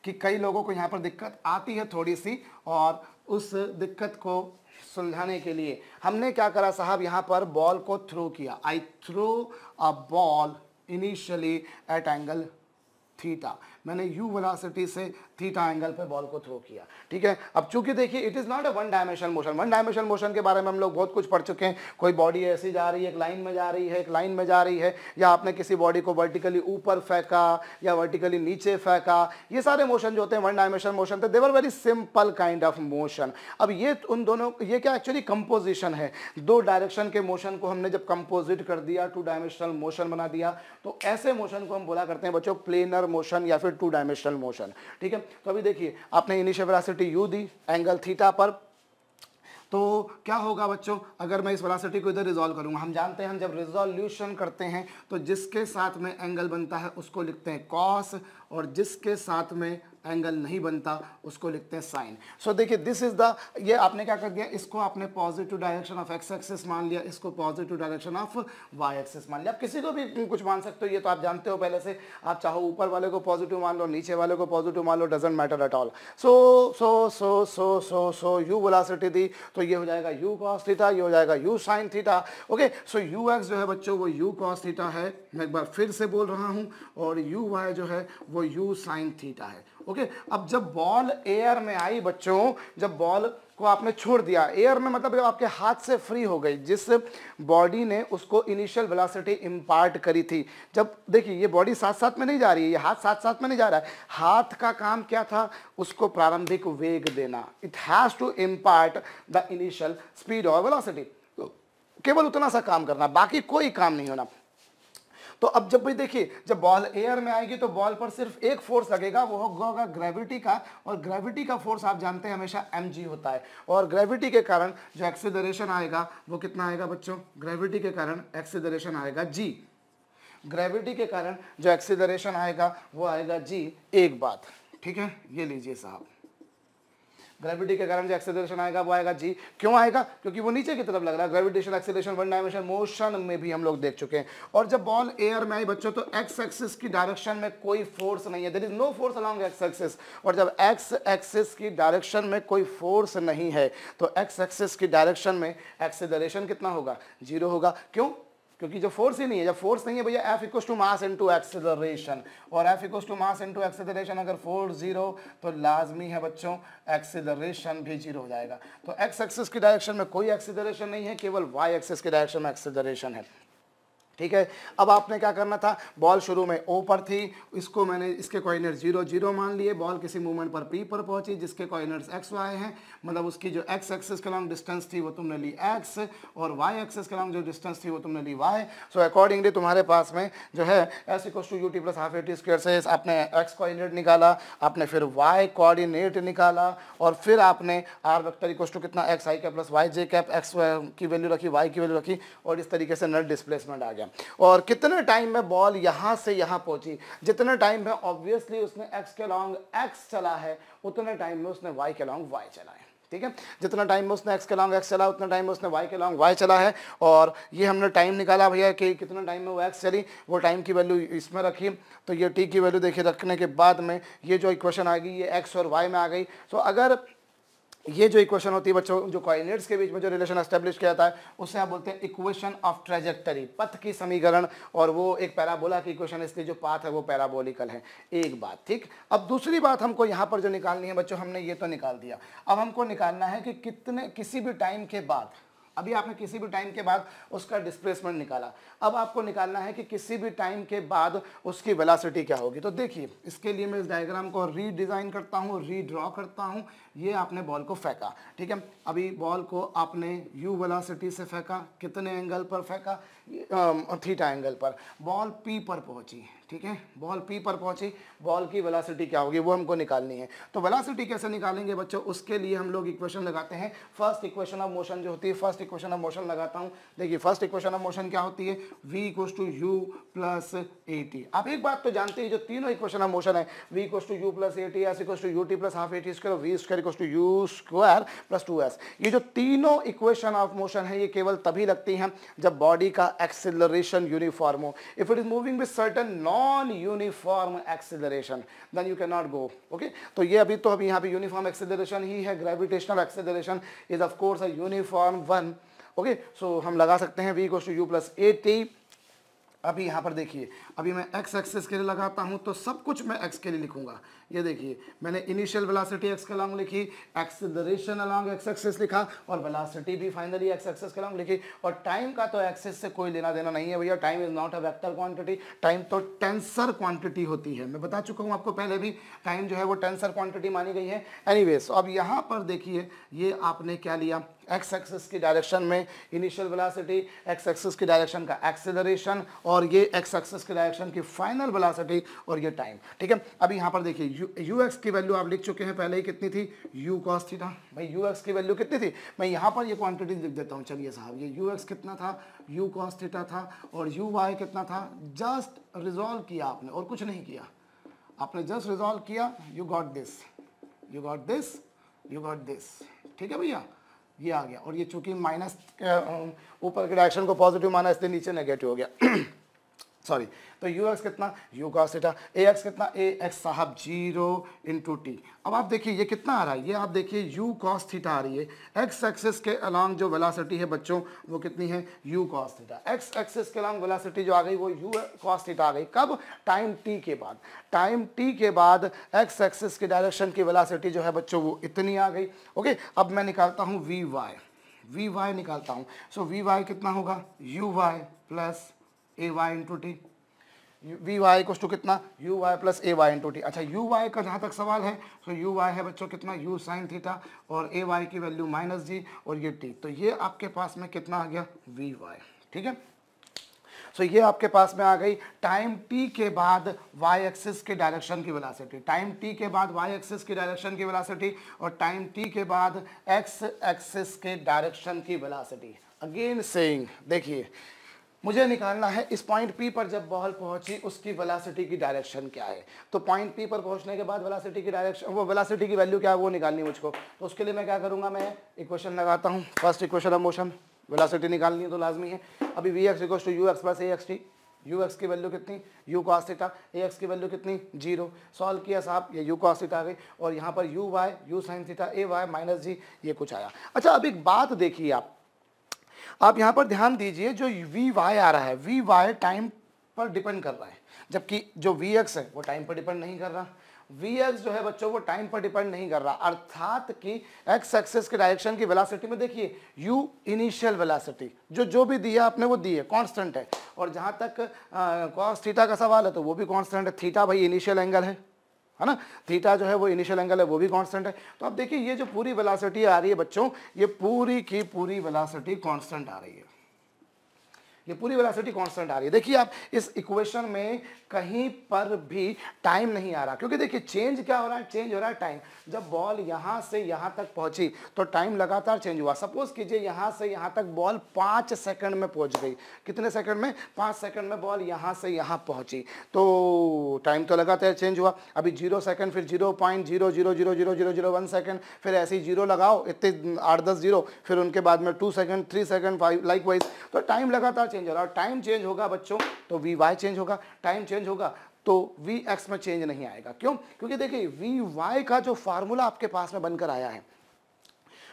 कि कई लोगों को यहाँ पर दिक्कत आती है थोड़ी सी और उस दिक्कत को सुलझाने के लिए हमने क्या करा साहब यहाँ पर बॉल को थ्रो किया I throw a ball initially at angle theta मैंने यू वेलोसिटी से थीटा एंगल पे बॉल को थ्रो किया ठीक है अब चूंकि देखिए it is not a one dimension motion one dimension motion के बारे में हम लोग बहुत कुछ पढ़ चुके हैं कोई बॉडी ऐसी जा रही है एक लाइन में जा रही है एक लाइन में जा रही है या आपने किसी बॉडी को वर्टिकली ऊपर फेंका या वर्टिकली नीचे फेंका ये सारे मोशन जो होते हैं वन डायमेंशन मोशन थे they were very simple kind of motion अब ये उन दोनों ये क्या एक्चुअली कंपोजिशन है दो डायरेक्शन के मोशन को हमने जब कंपोजिट कर दिया टू डायमेंशनल मोशन बना दिया तो ऐसे मोशन को हम बोला करते हैं बच्चों प्लेनर मोशन या फिर टू डायमेंशनल मोशन ठीक है तो अभी देखिए आपने इनिशियल वेलासिटी यू दी एंगल थीटा पर तो क्या होगा बच्चों अगर मैं इस वेलासिटी को इधर रिजॉल्व करूँगा हम जानते हैं हम जब रिजोल्यूशन करते हैं तो जिसके साथ में एंगल बनता है उसको लिखते हैं कॉस और जिसके साथ में एंगल नहीं बनता उसको लिखते हैं साइन सो देखिए दिस इज द ये आपने क्या कर दिया इसको आपने positive direction of x axis मान लिया इसको positive direction of y axis मान लिया आप किसी को भी कुछ मान सकते हो ये तो आप जानते हो पहले से आप चाहो ऊपर वाले को पॉजिटिव मान लो नीचे वाले को पॉजिटिव मान लो doesn't matter at all so so so so so so u velocity दी तो ये हो जाएगा यू कॉस थीटा ये हो जाएगा u sine theta okay so u x जो है बच्चों वो यू कॉस थीटा है मैं एक बार फिर से बोल रहा हूँ और यू वाई जो है वो यू साइन थीटा है ओके अब जब बॉल एयर में आई बच्चों जब बॉल को आपने छोड़ दिया एयर में मतलब आपके हाथ से फ्री हो गई जिस बॉडी ने उसको इनिशियल वेलोसिटी इम्पार्ट करी थी जब देखिए ये बॉडी साथ साथ में नहीं जा रही है ये हाथ साथ साथ में नहीं जा रहा है हाथ का काम क्या था उसको प्रारंभिक वेग देना it has to impart the initial speed और वेलोसिटी केवल उतना सा काम करना बाकी कोई काम नहीं होना तो अब जब भी देखिए जब बॉल एयर में आएगी तो बॉल पर सिर्फ एक फोर्स लगेगा वो होगा ग्रेविटी का और ग्रेविटी का फोर्स आप जानते हैं हमेशा एम होता है और ग्रेविटी के कारण जो एक्सीडरेशन आएगा वो कितना आएगा बच्चों ग्रेविटी के कारण एक्सीडरेशन आएगा जी ग्रेविटी के कारण जो एक्सीडरेशन आएगा वो आएगा जी एक बात ठीक है ये लीजिए साहब ग्रेविटी के कारण जो एक्सेलरेशन आएगा वो आएगा जी क्यों आएगा क्योंकि वो नीचे की तरफ लग रहा है gravitation acceleration one dimension motion में भी हम लोग देख चुके हैं और जब बॉल एयर में आई बच्चों तो एक्स एक्सिस की डायरेक्शन में कोई फोर्स नहीं है there is no force along x axis और जब एक्स एक्सिस की डायरेक्शन में कोई फोर्स नहीं है तो एक्स एक्सिस की डायरेक्शन में एक्सेलरेशन कितना होगा जीरो होगा क्यों क्योंकि जब फोर्स ही नहीं है जब फोर्स नहीं है भैया F equal to mass into acceleration और F equal to mass into acceleration अगर फोर्स जीरो तो लाजमी है बच्चों एक्सेलरेशन भी जीरो हो जाएगा तो एक्स एक्सिस की डायरेक्शन में कोई एक्सेलरेशन नहीं है केवल वाई एक्सिस के डायरेक्शन में एक्सेलरेशन है ठीक है अब आपने क्या करना था बॉल शुरू में ओ पर थी इसको मैंने इसके कोइनर जीरो जीरो मान लिए बॉल किसी मूवमेंट पर पी पर पहुंची जिसके कॉइनर्स एक्स वाई हैं मतलब उसकी जो एक्स एक्सेस के लॉन्ग डिस्टेंस थी वो तुमने ली एक्स और वाई एक्सेस के लॉन्ग जो डिस्टेंस थी वो तुमने ली वाई सो अकॉर्डिंगली तुम्हारे पास में जो है s इक्व to u t plus half a t square से आपने एक्स कोऑर्डिनेट निकाला आपने फिर वाई कोऑर्डिनेट निकाला और फिर आपने आर वेक्टर इक्व टू कितना x i cap plus y j cap x की वैल्यू रखी वाई की वैल्यू रखी और इस तरीके से नल डिस्प्लेसमेंट आ गया है और कितने टाइम में बॉल यहाँ से यहाँ पहुँची जितने टाइम में ऑब्वियसली उसने एक्स के लॉन्ग एक्स चला है उतने टाइम में उसने वाई के लॉन्ग वाई चला है ठीक है जितना टाइम में उसने एक्स के लॉन्ग एक्स चला उतना टाइम में उसने वाई के लॉन्ग वाई चला है और ये हमने टाइम निकाला भैया कि कितना टाइम में वो एक्स चली वो टाइम की वैल्यू इसमें रखी तो ये टी की वैल्यू देखिए रखने के बाद में ये जो इक्वेशन आ गई ये एक्स और वाई में आ गई तो अगर ये जो इक्वेशन होती है बच्चों जो कोऑर्डिनेट्स के बीच में जो रिलेशन एस्टेब्लिश किया जाता है उसे आप बोलते हैं इक्वेशन ऑफ ट्रेजेक्टरी पथ की समीकरण और वो एक पैराबोला की इक्वेशन इसलिए जो पाथ है वो पैराबोलिकल है एक बात ठीक अब दूसरी बात हमको यहाँ पर जो निकालनी है बच्चों हमने ये तो निकाल दिया अब हमको निकालना है कि कितने किसी भी टाइम के बाद अभी आपने किसी भी टाइम के बाद उसका डिस्प्लेसमेंट निकाला अब आपको निकालना है कि किसी भी टाइम के बाद उसकी वेलासिटी क्या होगी तो देखिए इसके लिए मैं इस डायग्राम को रीडिज़ाइन करता हूँ रीड्रॉ करता हूँ ये आपने बॉल को फेंका ठीक है अभी बॉल को आपने यू वेलोसिटी से फेंका कितने एंगल पर फेंका थीटा एंगल पर बॉल पी पर पहुंची ठीक है बॉल पी पर पहुंची बॉल की वेलोसिटी क्या होगी वो हमको निकालनी है तो वेलोसिटी कैसे निकालेंगे बच्चों उसके लिए हम लोग इक्वेशन लगाते हैं फर्स्ट इक्वेशन ऑफ मोशन जो होती है फर्स्ट इक्वेशन ऑफ मोशन लगाता हूँ देखिए फर्स्ट इक्वेशन ऑफ मोशन क्या होती है v equals to u plus a t आप एक बात तो जानते ही जो तीनों इक्वेशन ऑफ मोशन है v equals to u plus a t s equals to u t plus half a t square v square equal to u square plus two s ये जो तीनों इक्वेशन ऑफ मोशन है ये केवल तभी लगती हैं जब बॉडी का एक्सिलरेशन यूनिफॉर्म हो if it is moving with certain non uniform acceleration then you can not go okay तो ये अभी तो अभी यहाँ पे यूनिफॉर्म एक्सिलरेशन ही है gravitational acceleration is of course a uniform one okay so हम लगा सकते हैं v equal to u plus a t अभी यहाँ पर देखिए अभी मैं x एक्सेस के लिए लगाता हूँ तो सब कुछ मैं x के लिए लिखूंगा ये देखिए मैंने इनिशियल वेलासिटी एक्स लॉन्ग लिखी एक्सलरेशन अलॉन्ग एक्स एक्सेस लिखा और वेलासिटी भी फाइनली एक्स एक्सेस लॉन्ग लिखी और टाइम का तो एक्सेस से कोई लेना देना नहीं है भैया time is not a vector quantity time तो टेंसर क्वांटिटी होती है मैं बता चुका हूँ आपको पहले भी टाइम जो है वो टेंसर क्वांटिटी मानी गई है वेज तो अब यहाँ पर देखिए ये आपने क्या लिया एक्स एक्सेस की डायरेक्शन में इनिशियल वेलासिटी एक्स एक्सेस की डायरेक्शन का एक्सेलरेशन और ये एक्स एक्सेस की डायरेक्शन की फाइनल वेलासिटी और ये टाइम ठीक है अब यहाँ पर देखिए यू यू एक्स की वैल्यू आप लिख चुके हैं पहले ही कितनी थी यू कॉस थीटा भाई यू एक्स की वैल्यू कितनी थी मैं यहाँ पर ये क्वांटिटी लिख देता हूँ चलिए साहब ये यू एक्स कितना था यू कॉस थीटा था और यू वाई कितना था जस्ट रिजॉल्व किया आपने और कुछ नहीं किया आपने जस्ट रिजॉल्व किया you got this you got this you got this ठीक है भैया ये आ गया और ये चूंकि माइनस ऊपर के डायरेक्शन को पॉजिटिव माना इसलिए नीचे नेगेटिव हो गया सॉरी तो यू एक्स कितना यू का सेटा ए एक्स कितना ए एक्स साहब जीरो इंटू टी अब आप देखिए ये कितना आ रहा है ये आप देखिए यू कॉस थीटा आ रही है एक्स एक्सिस के अलॉन्ग जो वेलासिटी है बच्चों वो कितनी है u cos theta x axis के अलॉन्ग वेलासिटी जो आ गई वो यू कॉस थीटा आ गई कब टाइम टी के बाद टाइम टी के बाद एक्स एक्सिस के डायरेक्शन की वेलासिटी जो है बच्चों वो इतनी आ गई ओके अब मैं निकालता हूँ वी वाई वी वाई निकालता हूँ सो वी वाई कितना होगा you Y plus A Y into T V y कुछ टू कितना you Y plus A Y into t अच्छा यू वाई का जहाँ तक सवाल है तो यू वाई है बच्चों कितना यू साइन थीटा और ए वाई की वैल्यू माइनस जी और ये टी तो ये आपके पास में कितना आ गया वी वाई ठीक है सो so, ये आपके पास में आ गई टाइम टी के बाद वाई एक्सिस के डायरेक्शन की वेलासिटी टाइम टी के बाद वाई एक्सिस की डायरेक्शन की वेलासिटी और टाइम टी के बाद एक्स एक्सिस के डायरेक्शन की वेलासिटी अगेन सेइंग देखिए मुझे निकालना है इस पॉइंट पी पर जब बॉल पहुंची उसकी वेलोसिटी की डायरेक्शन क्या है तो पॉइंट पी पर पहुंचने के बाद वेलोसिटी की डायरेक्शन वो वेलोसिटी की वैल्यू क्या है वो निकालनी मुझको तो उसके लिए मैं क्या करूँगा मैं इक्वेशन लगाता हूँ first equation of motion velocity निकालनी है तो लाजमी है अभी v x equal to u x plus A x t u x की वैल्यू कितनी you cos theta A x की वैल्यू कितनी जीरो सॉल्व किया साहब ये यू कॉस थीटा आ गई और यहाँ पर u y u sine theta a y minus g ये कुछ आया अच्छा अब एक बात देखिए आप आप यहाँ पर ध्यान दीजिए जो वी वाई आ रहा है वी वाई टाइम पर डिपेंड कर रहा है जबकि जो वी एक्स है वो टाइम पर डिपेंड नहीं कर रहा वी एक्स जो है बच्चों वो टाइम पर डिपेंड नहीं कर रहा अर्थात कि एक्स एक्सेस के डायरेक्शन की वेलासिटी में देखिए यू इनिशियल वेलासिटी जो जो भी दिया आपने वो दिए है कांस्टेंट है और जहाँ तक कॉस थीटा का सवाल है तो वो भी कांस्टेंट है थीटा भाई इनिशियल एंगल है है ना थीटा जो है वो इनिशियल एंगल है वो भी कांस्टेंट है तो आप देखिए ये जो पूरी वेलासिटी आ रही है बच्चों ये पूरी की पूरी वेलासिटी कांस्टेंट आ रही है ये पूरी वेलासिटी कांस्टेंट आ रही है देखिए आप इस इक्वेशन में कहीं पर भी टाइम नहीं आ रहा क्योंकि देखिए चेंज क्या हो रहा है चेंज हो रहा है टाइम जब बॉल यहाँ से यहाँ तक पहुँची तो टाइम लगातार चेंज हुआ सपोज कीजिए यहाँ से यहाँ तक बॉल पाँच सेकंड में पहुँच गई कितने सेकंड में पाँच सेकंड में बॉल यहाँ से यहाँ पहुँची तो टाइम तो लगातार चेंज हुआ अभी जीरो सेकंड फिर zero point zero zero zero zero zero zero one second फिर ऐसे ही जीरो लगाओ इतने आठ दस जीरो फिर उनके बाद में two second three second five likewise तो टाइम लगातार चेंज हो रहा है टाइम चेंज होगा बच्चों तो वी वाई चेंज होगा टाइम चेंज होगा तो वी एक्स में चेंज नहीं आएगा क्यों क्योंकि देखिए वी वाई का जो फार्मूला आपके पास में बनकर आया है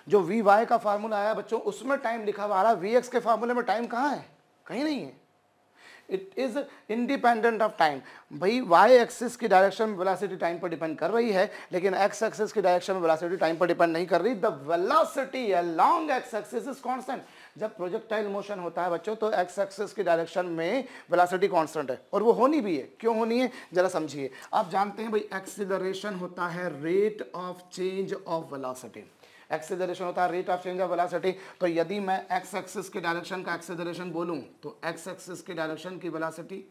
जो वी वाई का फार्मूला आया बच्चों उसमें टाइम लिखा हुआ आ रहा है वी एक्स के फार्मूले में टाइम कहाँ है कहीं नहीं है it is independent of time भाई वाई एक्सिस की डायरेक्शन में वेलासिटी टाइम पर डिपेंड कर रही है लेकिन एक्स एक्सिस की डायरेक्शन में वेलासिटी टाइम पर डिपेंड नहीं कर रही the velocity along x axis is constant जब प्रोजेक्टाइल मोशन होता है बच्चों तो एक्स एक्सेस के डायरेक्शन में वेलासिटी कांस्टेंट है और वो होनी भी है क्यों होनी है जरा समझिए आप जानते हैं भाई एक्सिलरेशन होता है rate of change of velocity acceleration होता है rate of change of velocity तो यदि मैं एक्स एक्सिस के डायरेक्शन का एक्सेलरेशन बोलूं तो एक्स एक्सिस के डायरेक्शन की वेलोसिटी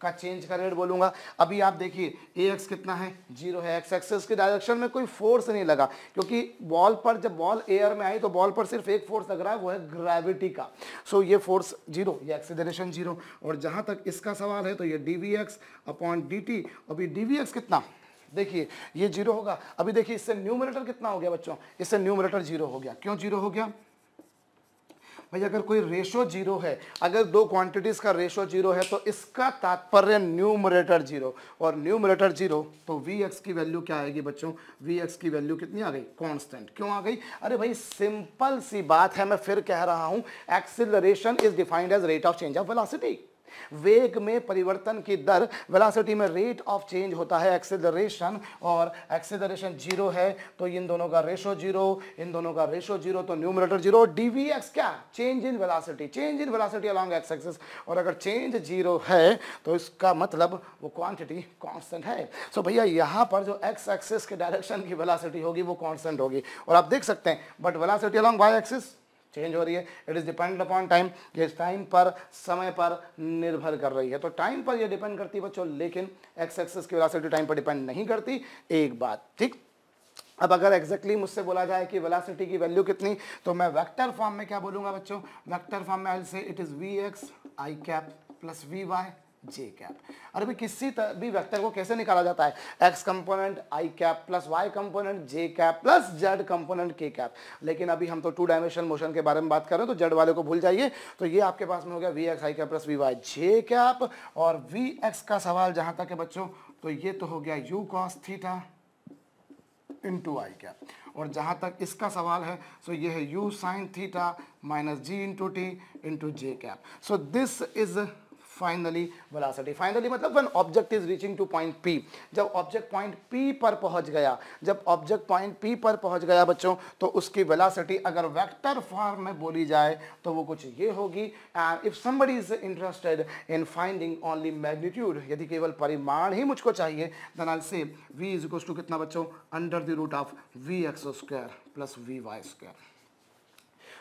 का चेंज का रेट बोलूंगा अभी आप देखिए ए एक्स कितना है जीरो है एक्स एक्सेस के डायरेक्शन में कोई फोर्स नहीं लगा क्योंकि बॉल पर जब बॉल एयर में आई तो बॉल पर सिर्फ एक फोर्स लग रहा है वो है ग्रेविटी का सो so, ये फोर्स जीरो ये एक्सीडरेशन जीरो और जहाँ तक इसका सवाल है तो ये d v x upon d t अभी डी वी एक्स कितना देखिए ये जीरो होगा अभी देखिए इससे न्यूमरेटर कितना हो गया बच्चों इससे न्यूमरेटर जीरो हो गया क्यों जीरो हो गया भाई अगर कोई रेशो जीरो है अगर दो क्वांटिटीज़ का रेशो जीरो है तो इसका तात्पर्य न्यूमरेटर जीरो और न्यूमरेटर जीरो तो वी एक्स की वैल्यू क्या आएगी बच्चों वी एक्स की वैल्यू कितनी आ गई कॉन्स्टेंट क्यों आ गई अरे भाई सिंपल सी बात है मैं फिर कह रहा हूँ acceleration is defined as rate of change of velocity वेग में परिवर्तन की दर वेलासिटी में रेट ऑफ चेंज होता है एक्सेलरेशन और एक्सेलरेशन जीरो है तो इन दोनों का रेशो जीरो इन दोनों का रेशो जीरो तो न्यूमरेटर जीरो डीवीएक्स क्या change in velocity change in velocity along x axis और अगर चेंज जीरो है तो इसका मतलब वो क्वांटिटी कॉन्स्टेंट है सो so भैया यहाँ पर जो एक्स एक्सेस के डायरेक्शन की वेलासिटी होगी वो कॉन्स्टेंट होगी और आप देख सकते हैं but velocity along Y axis change हो रही है it is depend upon time ये टाइम पर समय पर निर्भर कर रही है तो टाइम पर ये डिपेंड करती है बच्चों लेकिन एक्स एक्सेस की वेलासिटी टाइम पर डिपेंड नहीं करती एक बात ठीक अब अगर एक्जैक्टली exactly मुझसे बोला जाए कि वेलासिटी की वैल्यू कितनी तो मैं वैक्टर फॉर्म में क्या बोलूंगा बच्चों वैक्टर फॉर्म में आई से it is v x i cap plus we y j cap और अभी किसी भी वेक्टर को कैसे निकाला जाता है x component i cap plus y component j cap plus z component k cap लेकिन अभी हम तो टू डायमेंशन मोशन के बारे में बात कर रहे हैं तो जेड वाले को भूल जाइए तो ये आपके पास में हो गया v x i cap plus we y j cap और वी एक्स का सवाल जहां तक है बच्चों तो ये तो हो गया u cos theta into i cap और जहां तक इसका सवाल है सो तो ये है u sine theta minus ji into t into j cap so this is finally velocity finally मतलब one object is reaching to point p जब ऑब्जेक्ट पॉइंट पी पर पहुंच गया जब ऑब्जेक्ट पॉइंट पी पर पहुंच गया बच्चों तो उसकी वेलासिटी अगर वेक्टर फॉर्म में बोली जाए तो वो कुछ ये होगी and if somebody is interested in finding only magnitude यदि केवल परिमाण ही मुझको चाहिए देन आई से v इज इक्वल्स टू कितना बच्चों under the root of we x square plus we y square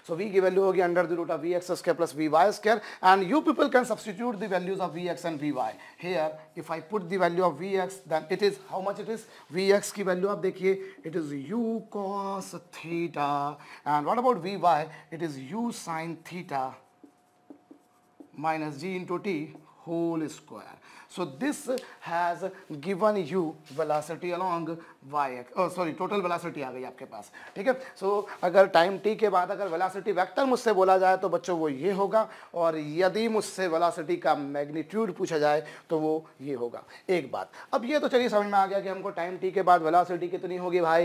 So V की value होगी under the root of Vx square plus Vy square and you people can substitute the values of Vx and Vy. Here if I put the value of Vx then it is how much it is? Vx की value आप देखिए it is u cos theta and what about Vy? It is u sin theta minus g into t whole square. So this has given you velocity along y oh sorry total velocity aa gayi aapke paas theek hai so agar time t ke baad agar velocity vector mujhse bola jaye to bachcho wo ye hoga aur yadi mujhse velocity ka magnitude pucha jaye to wo ye hoga ek baat ab ye to chaliye samajh mein aa gaya ki humko time t ke baad velocity kitni hogi bhai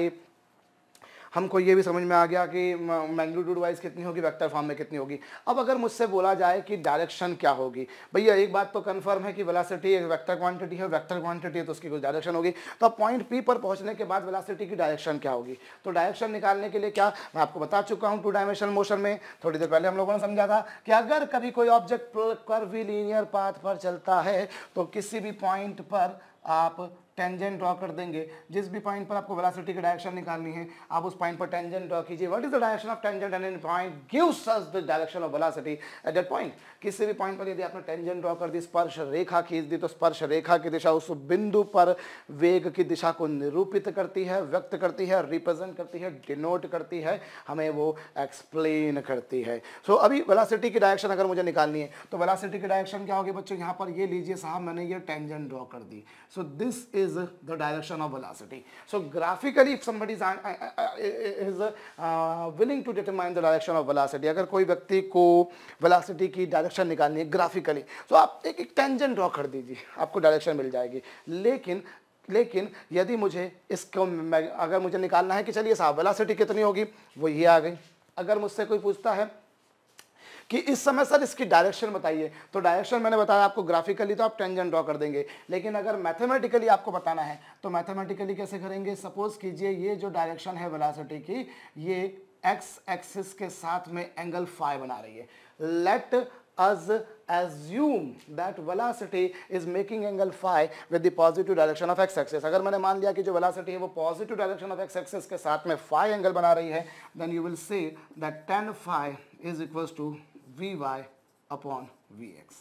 हमको ये भी समझ में आ गया कि magnitude wise कितनी होगी वेक्टर फॉर्म में कितनी होगी अब अगर मुझसे बोला जाए कि डायरेक्शन क्या होगी भैया एक बात तो कन्फर्म है कि वेलासिटी एक वैक्टर क्वांटिटी है वैक्टर क्वांटिटी है तो उसकी कुछ डायरेक्शन होगी तो पॉइंट पी पर पहुँचने के बाद वेलासिटी की डायरेक्शन क्या होगी तो डायरेक्शन निकालने के लिए क्या मैं आपको बता चुका हूँ टू डायमेंशनल मोशन में थोड़ी देर पहले हम लोगों ने समझा था कि अगर कभी कोई ऑब्जेक्ट लीनियर पाथ पर चलता है तो किसी भी पॉइंट पर आप टेंजेंट ड्रॉ कर देंगे जिस भी पॉइंट पर आपको वेलोसिटी की डायरेक्शन निकालनी है आप उस पॉइंट पर टेंजेंट ड्रॉ कीजिए what is the direction of tangent and point gives us the direction of velocity at that point किसी भी पॉइंट पर यदि आपने टेंजेंट ड्रॉ कर दी स्पर्श रेखा खींच दी तो स्पर्श रेखा की दिशा उस बिंदु पर वेग की दिशा को निरूपित करती है व्यक्त करती है रिप्रेजेंट करती है डिनोट करती है हमें वो एक्सप्लेन करती है सो so, अभी वेलासिटी की डायरेक्शन अगर मुझे निकालनी है तो वेलासिटी की डायरेक्शन क्या होगी बच्चों यहाँ पर ये लीजिए साहब मैंने ये टेंजेंट ड्रॉ कर दी so this is is the direction of velocity. So graphically if somebody is, uh, is uh, willing to determine the direction of velocity, अगर कोई व्यक्ति को velocity की direction निकालनी है graphically, so आप एक एक tangent draw कर दीजिए आपको direction मिल जाएगी लेकिन लेकिन यदि मुझे इसको अगर मुझे निकालना है कि चलिए साहब वेलासिटी कितनी होगी वो ये आ गई अगर मुझसे कोई पूछता है कि इस समय सर इसकी डायरेक्शन बताइए तो डायरेक्शन मैंने बताया आपको ग्राफिकली तो आप टेंजन ड्रॉ कर देंगे लेकिन अगर मैथमेटिकली आपको बताना है तो मैथमेटिकली कैसे करेंगे सपोज कीजिए ये जो डायरेक्शन है वेलासिटी की ये एक्स एक्सिस के साथ में एंगल फाइव बना रही है let us assume that velocity is making angle five with the positive direction of x axis अगर मैंने मान लिया कि जो वेलासिटी है वो positive direction of x axis के साथ में फाइव एंगल बना रही है then you will see that tan five is equal to v y upon v x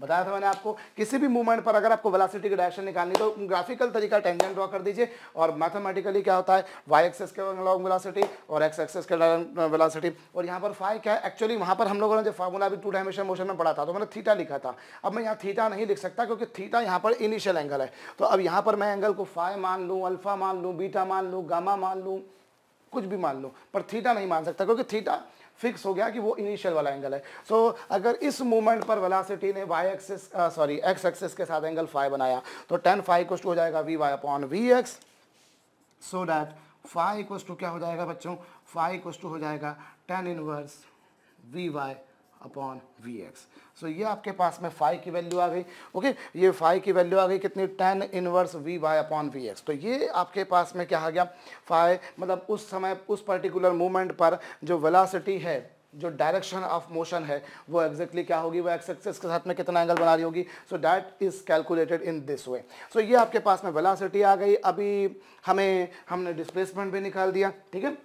बताया था मैंने आपको किसी भी मूवमेंट पर अगर आपको वेलोसिटी की डायरेक्शन निकालनी तो ग्राफिकल तरीका टेंजेंट ड्रॉ कर दीजिए और मैथमेटिकली क्या होता है वाई एक्सेस के लॉन्ग वेलोसिटी और एक्स एक्सेस के वेलोसिटी और यहाँ पर फाइव क्या है एक्चुअली वहाँ पर हम लोगों ने जो फार्मूला भी टू डायमेंशन मोशन में पढ़ा था तो मैंने थीटा लिखा था अब मैं यहाँ थीटा नहीं लिख सकता क्योंकि थीटा यहाँ पर इनिशियल एंगल है तो अब यहाँ पर मैं एंगल को फाइव मान लूँ अल्फा मान लूँ बीटा मान लूँ गामा मान लूँ कुछ भी मान लूँ पर थीटा नहीं मान सकता क्योंकि थीटा फिक्स हो गया कि वो इनिशियल वाला एंगल है सो so, अगर इस मूवमेंट पर वेलासिटी ने y axis sorry x axis के साथ एंगल फाइव बनाया तो टेन फाइव कुछ हो जाएगा v y upon v x so that five equals to क्या हो जाएगा बच्चों फाइव इक्वस टू हो जाएगा tan inverse v y upon v x so ये आपके पास में फाइव की वैल्यू आ गई ओके ये फाइव की वैल्यू आ गई कितनी tan inverse v by upon v x तो ये आपके पास में क्या आ गया फाइव मतलब उस समय उस पर्टिकुलर मोमेंट पर जो वेलासिटी है जो डायरेक्शन ऑफ मोशन है वो एग्जैक्टली exactly क्या होगी वो एक्स एक्सेस के साथ में कितना एंगल बना रही होगी so that is calculated in this way so ये आपके पास में वेलासिटी आ गई अभी हमें हमने डिस्प्लेसमेंट भी निकाल दिया ठीक है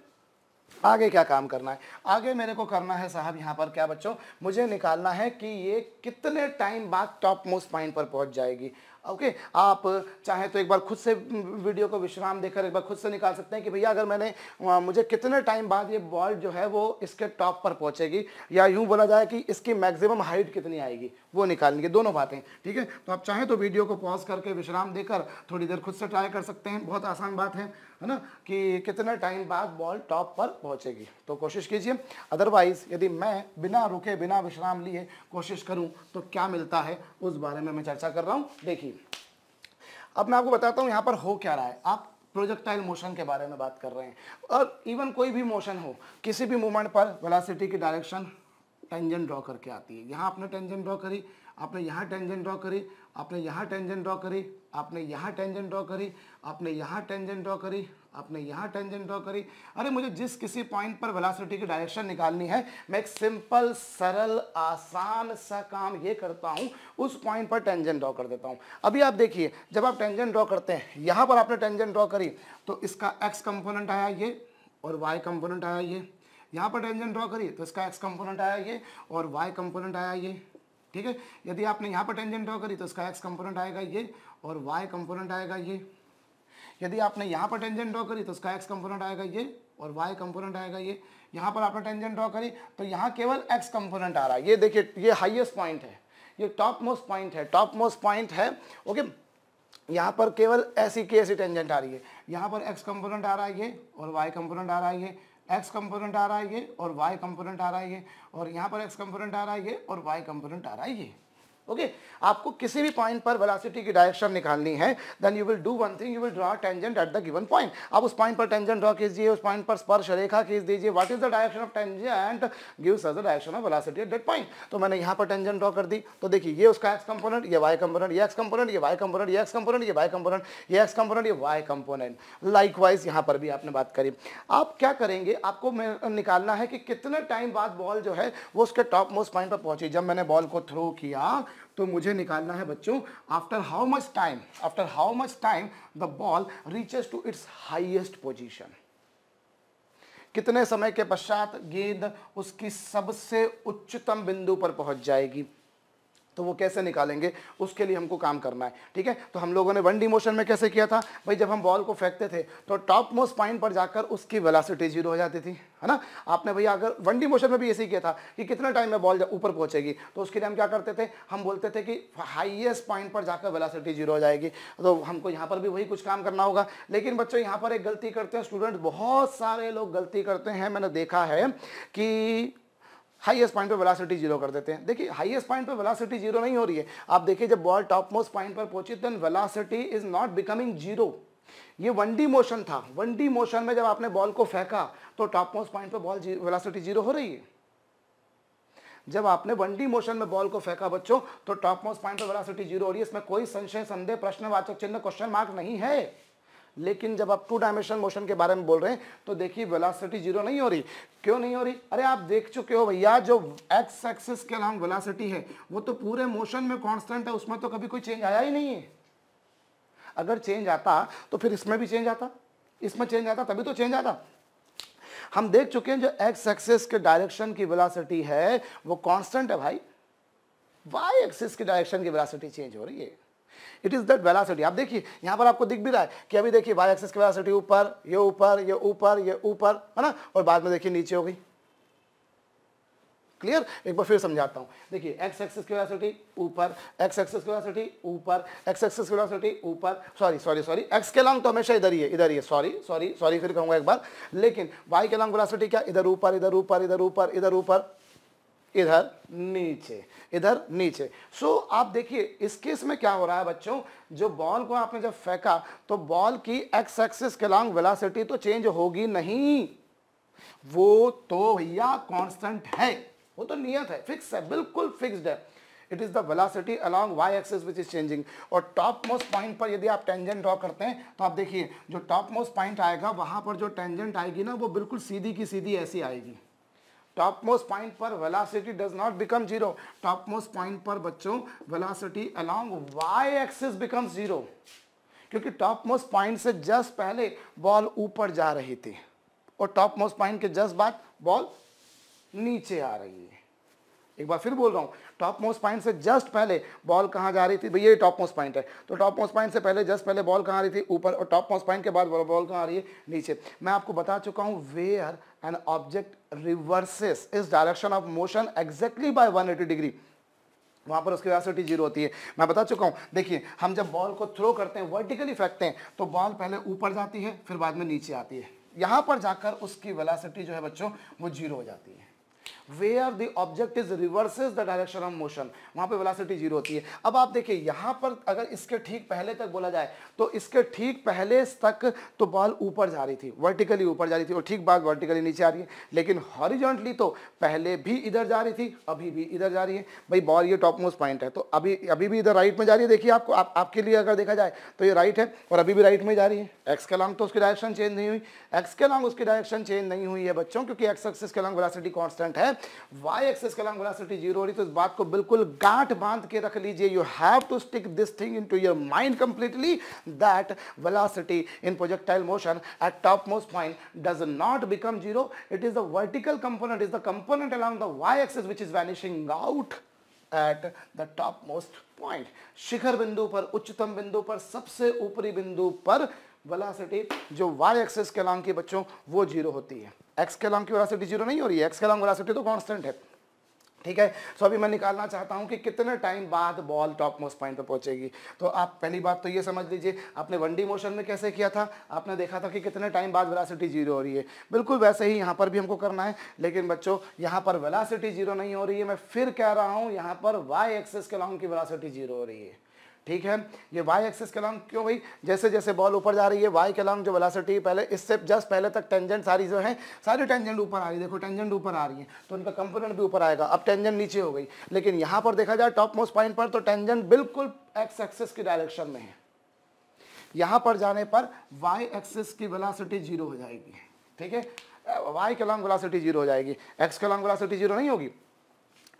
आगे क्या काम करना है आगे मेरे को करना है साहब यहाँ पर क्या बच्चों मुझे निकालना है कि ये कितने टाइम बाद टॉप मोस्ट पॉइंट पर पहुँच जाएगी ओके okay, आप चाहे तो एक बार खुद से वीडियो को विश्राम देकर एक बार खुद से निकाल सकते हैं कि भैया अगर मैंने मुझे कितने टाइम बाद ये बॉल जो है वो इसके टॉप पर पहुंचेगी या यूं बोला जाए कि इसकी मैक्सिमम हाइट कितनी आएगी वो निकालनी है दोनों बातें ठीक है तो आप चाहे तो वीडियो को पॉज करके विश्राम देकर थोड़ी देर खुद से ट्राई कर सकते हैं बहुत आसान बात है है ना कि कितने टाइम बाद बॉल टॉप पर पहुंचेगी तो कोशिश कीजिए अदरवाइज यदि मैं बिना रुके बिना विश्राम लिए कोशिश करूं तो क्या मिलता है उस बारे में मैं चर्चा कर रहा हूं देखिए अब मैं आपको बताता हूँ यहाँ पर हो क्या रहा है आप प्रोजेक्टाइल मोशन के बारे में बात कर रहे हैं और इवन कोई भी मोशन हो किसी भी मूवमेंट पर वेलासिटी की डायरेक्शन टेंजेंट ड्रॉ करके आती है यहाँ आपने टेंजेंट ड्रॉ करी आपने यहाँ टेंजेंट ड्रॉ करी आपने यहाँ टेंजेंट ड्रॉ करी आपने यहाँ टेंजेंट ड्रॉ करी आपने यहाँ टेंजेंट ड्रॉ करी आपने यहाँ टेंजेंट ड्रॉ करी अरे मुझे जिस किसी पॉइंट पर वेलोसिटी की डायरेक्शन निकालनी है मैं एक सिंपल सरल आसान सा काम ये करता हूँ उस पॉइंट पर टेंजेंट ड्रॉ कर देता हूँ अभी आप देखिए जब आप टेंजेंट ड्रॉ करते हैं यहाँ पर आपने टेंजेंट ड्रॉ करी तो इसका एक्स कंपोनेंट आया ये और वाई कंपोनेंट आया ये यहाँ पर टेंजेंट ड्रॉ करी तो इसका एक्स कंपोनेंट आया ये और वाई कंपोनेंट आया ये ठीक है यदि आपने यहाँ पर टेंजेंट ड्रॉ करी तो इसका एक्स कंपोनेंट आएगा ये और वाई कंपोनेंट आएगा ये यदि आपने यहाँ पर टेंजेंट ड्रॉ करी तो उसका एक्स कंपोनेंट आएगा ये और वाई कंपोनेंट आएगा ये यहाँ पर आपने टेंजेंट ड्रॉ करी तो यहाँ केवल एक्स कंपोनेंट आ रहा है ये देखिए ये हाईएस्ट पॉइंट है ये टॉप मोस्ट पॉइंट है टॉप मोस्ट पॉइंट है ओके यहाँ पर केवल ऐसी की ऐसी टेंजेंट आ रही है यहाँ पर एक्स कंपोनेंट आ रहा है ये और वाई कंपोनेंट आ रहा है ये एक्स कंपोनेंट आ रहा है ये और वाई कंपोनेंट आ रहा है ये और यहाँ पर एक्स कंपोनेंट आ रहा है ये और वाई कंपोनेंट आ रहा है ये ओके okay? आपको किसी भी पॉइंट पर वेलोसिटी की डायरेक्शन निकालनी है then you will do one thing you will draw tangent at the given point आप उस पॉइंट पर टेंजेंट ड्रॉ कीजिए उस पॉइंट पर स्पर्श रेखा खींच दीजिए what is the direction of tangent gives us the direction of velocity at that point तो मैंने यहां पर टेंजेंट ड्रॉ कर दी तो देखिए ये उसका एक्स कंपोनेंट ये वाई कंपोनेंट ये एक्स कंपोनेंट ये वाई कंपोनेंट ये एक्स कंपोनेंट ये वाई कंपोनेंट ये एक्स कंपोनेंट ये वाई कंपोनेंट लाइकवाइज यहां पर भी आपने बात करी आप क्या करेंगे आपको निकालना है कि कितने टाइम बाद बॉल जो है वो उसके टॉप मोस्ट पॉइंट पर पहुंची जब मैंने बॉल को थ्रो किया तो मुझे निकालना है बच्चों after how much time after how much time the ball reaches to its highest position कितने समय के पश्चात गेंद उसकी सबसे उच्चतम बिंदु पर पहुंच जाएगी तो वो कैसे निकालेंगे उसके लिए हमको काम करना है ठीक है तो हम लोगों ने वन डी मोशन में कैसे किया था भाई जब हम बॉल को फेंकते थे तो टॉप मोस्ट पॉइंट पर जाकर उसकी वेलासिटी जीरो हो जाती थी है ना आपने भैया अगर वन डी मोशन में भी ऐसे ही किया था कि कितना टाइम में बॉल ऊपर पहुंचेगी तो उसके लिए हम क्या करते थे हम बोलते थे कि हाइएस्ट पॉइंट पर जाकर वेलासिटी जीरो हो जाएगी तो हमको यहाँ पर भी वही कुछ काम करना होगा लेकिन बच्चों यहाँ पर एक गलती करते हैं स्टूडेंट बहुत सारे लोग गलती करते हैं मैंने देखा है कि हाईएस्ट पॉइंट पे वेलोसिटी जीरो कर देते हैं देखिए हाईएस्ट पॉइंट पे वेलोसिटी जीरो नहीं हो रही है आप देखिए जब बॉल टॉप मोस्ट पॉइंट पर पहुंची then velocity is not becoming zero ये वन डी मोशन था वन डी मोशन में जब आपने बॉल को फेंका तो टॉप मोस्ट पॉइंट पर बॉल जी, वेलासिटी जीरो हो रही है जब आपने वन डी मोशन में बॉल को फेंका बच्चों तो टॉप मोस्ट पॉइंट पर वेलासिटी जीरो हो रही है इसमें कोई संशय संदेह प्रश्नवाचक चिन्ह क्वेश्चन मार्क नहीं है लेकिन जब आप टू डायमेंशन मोशन के बारे में बोल रहे हैं तो देखिए वेलासिटी जीरो नहीं हो रही क्यों नहीं हो रही अरे आप देख चुके हो भैया जो एक्स एक्सिस के अलाउंग वेलासिटी है वो तो पूरे मोशन में कॉन्स्टेंट है उसमें तो कभी कोई चेंज आया ही नहीं है अगर चेंज आता तो फिर इसमें भी चेंज आता इसमें चेंज आता तभी तो चेंज आता हम देख चुके हैं जो एक्स एक्सिस के डायरेक्शन की वेलासिटी है वो कॉन्स्टेंट है भाई वाई एक्सिस के डायरेक्शन की वेलासिटी चेंज हो रही है इट इज़ दैट वेलासिटी आप देखिए यहाँ पर आपको दिख भी रहा है कि अभी देखिए वाई एक्सेस की वेलासिटी ऊपर ये ऊपर ये ऊपर ये ऊपर है ना और बाद में देखिए नीचे हो गई क्लियर एक बार फिर समझाता हूँ देखिए एक्स एक्सिस की वेलोसिटी ऊपर एक्स एक्सिस की वेलोसिटी ऊपर एक्स एक्सिस की वेलोसिटी ऊपर सॉरी सॉरी सॉरी एक्स के लॉन्ग तो हमेशा इधर ही है इधर ही है सॉरी सॉरी सॉरी फिर कहूँगा एक बार लेकिन वाई के लॉन्ग वेलोसिटी क्या इधर ऊपर इधर ऊपर इधर ऊपर इधर ऊपर इधर नीचे इधर नीचे सो so, आप देखिए इस केस में क्या हो रहा है बच्चों जो बॉल को आपने जब फेंका तो बॉल की एक्स एक्सिस के लॉन्ग वेलासिटी तो चेंज होगी नहीं वो तो भैया कांस्टेंट है वो तो नियत है फिक्स है बिल्कुल फिक्स्ड है it is the velocity along Y axis which is changing और टॉप मोस्ट पॉइंट पर यदि आप टेंजेंट ड्रॉ करते हैं तो आप देखिए जो टॉप मोस्ट पॉइंट आएगा वहां पर जो टेंजेंट आएगी ना वो बिल्कुल सीधी की सीधी ऐसी आएगी टॉप मोस्ट पॉइंट पर velocity does not become zero top most point पर बच्चों velocity along Y axis become zero क्योंकि टॉप मोस्ट पॉइंट से जस्ट पहले बॉल ऊपर जा रही थी और टॉप मोस्ट पॉइंट के जस्ट बाद बॉल नीचे आ रही है एक बार फिर बोल रहा हूँ टॉप मोस्ट पॉइंट से जस्ट पहले बॉल कहाँ जा रही थी भैया ये टॉप मोस्ट पॉइंट है तो टॉप मोस्ट पॉइंट से पहले जस्ट पहले बॉल कहाँ आ रही थी ऊपर और टॉप मोस्ट पॉइंट के बाद बॉल कहाँ आ रही है नीचे मैं आपको बता चुका हूँ where an object reverses its direction of motion exactly by 180 degree वहाँ पर उसकी वैसिटी जीरो होती है मैं बता चुका हूँ देखिए हम जब बॉल को थ्रो करते हैं वर्टिकली फेंकते हैं तो बॉल पहले ऊपर जाती है फिर बाद में नीचे आती है यहाँ पर जाकर उसकी वेलासिटी जो है बच्चों वो जीरो हो जाती है where the object is reverses the direction of motion वहां पे वेलासिटी जीरो होती है अब आप देखिए यहां पर अगर इसके ठीक पहले तक बोला जाए तो इसके ठीक पहले तक तो बॉल ऊपर जा रही थी वर्टिकली ऊपर जा रही थी और ठीक बाद वर्टिकली नीचे आ रही है लेकिन हॉरिजॉन्टली तो पहले भी इधर जा रही थी अभी भी इधर जा रही है भाई बॉल ये टॉप मोस्ट पॉइंट है तो अभी अभी भी इधर राइट में जा रही है देखिए आपको आप, आपके लिए अगर देखा जाए तो ये राइट है और अभी भी राइट में जा रही है एक्स के लॉन्ग तो उसकी डायरेक्शन चेंज नहीं हुई एक्स के लॉन्ग उसकी डायरेक्शन चेंज नहीं हुई है बच्चों क्योंकि एक्स एक्सिस के लॉन्ग वेलोसिटी कॉन्स्टेंट है वाई एक्सेस के का वेलोसिटी जीरो हो रही तो इस बात को बिल्कुल गांठ बांध के रख लीजिए you have to stick this thing into your mind completely that velocity in projectile motion at top most point does not become zero. It is the vertical component, is the component along the y-axis which is vanishing out at the most point शिखर बिंदु पर उच्चतम बिंदु पर सबसे ऊपरी बिंदु पर वेलासिटी जो वाई एक्सेस के लॉन्ग की बच्चों वो जीरो होती है एक्स के लॉन्ग की वेलासिटी जीरो नहीं हो रही है एक्स के लॉन्ग वेलासिटी तो कॉन्स्टेंट है ठीक है सो अभी मैं निकालना चाहता हूँ कि कितने टाइम बाद बॉल टॉप मोस्ट पॉइंट पर पहुँचेगी तो आप पहली बात तो ये समझ लीजिए आपने वन डी मोशन में कैसे किया था आपने देखा था कि कितने टाइम बाद वेलासिटी जीरो हो रही है बिल्कुल वैसे ही यहाँ पर भी हमको करना है लेकिन बच्चों यहाँ पर वेलासिटी जीरो नहीं हो रही है मैं फिर कह रहा हूँ यहाँ पर वाई एक्सेस के लॉन्ग की वेलासिटी जीरो हो रही है ठीक है ये वाई एक्सेस के लॉन्ग क्यों भाई जैसे जैसे बॉल ऊपर जा रही है वाई के लॉन्ग जो वेलासिटी पहले इससे जस्ट पहले तक टेंजेंट सारी जो है सारी टेंजेंट ऊपर आ रही है देखो टेंजेंट ऊपर आ रही है तो उनका कंपोनेंट भी ऊपर आएगा अब टेंजेंट नीचे हो गई लेकिन यहाँ पर देखा जाए टॉप मोस्ट पॉइंट पर तो टेंजेंट बिल्कुल एक्स एक्सेस की डायरेक्शन में है यहाँ पर जाने पर वाई एक्सेस की वेलासिटी जीरो हो जाएगी ठीक है वाई के लॉन्ग वेलासिटी जीरो हो जाएगी एक्स के लॉन्ग वेलासिटी जीरो नहीं होगी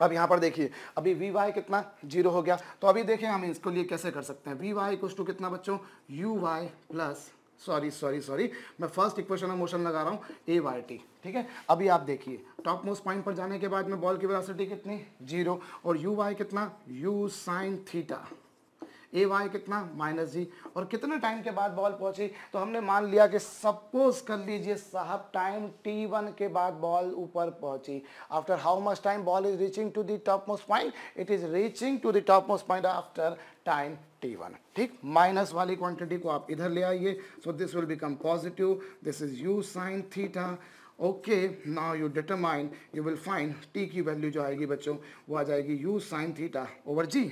तो अब यहाँ पर देखिए अभी वी वाई कितना जीरो हो गया तो अभी देखें हम इसको लिए कैसे कर सकते हैं वी वाई कुछ टू कितना बच्चों u Y plus sorry sorry sorry मैं फर्स्ट इक्वेशन में मोशन लगा रहा हूँ ए वाई टी ठीक है अभी आप देखिए टॉप मोस्ट पॉइंट पर जाने के बाद में बॉल की वेलोसिटी कितनी जीरो और यू वाई कितना u sine theta a y कितना माइनस जी और कितने टाइम के बाद बॉल पहुंची तो हमने मान लिया कि सपोज कर लीजिए साहब टाइम टी वन के बाद बॉल ऊपर पहुंची after how much time ball is reaching to the top most point it is reaching to the top most point after time t one ठीक माइनस वाली क्वांटिटी को आप इधर ले आइए so this will become positive this is u sine theta okay now you determine you will find t की value जो आएगी बच्चों वो आ जाएगी u sine theta over g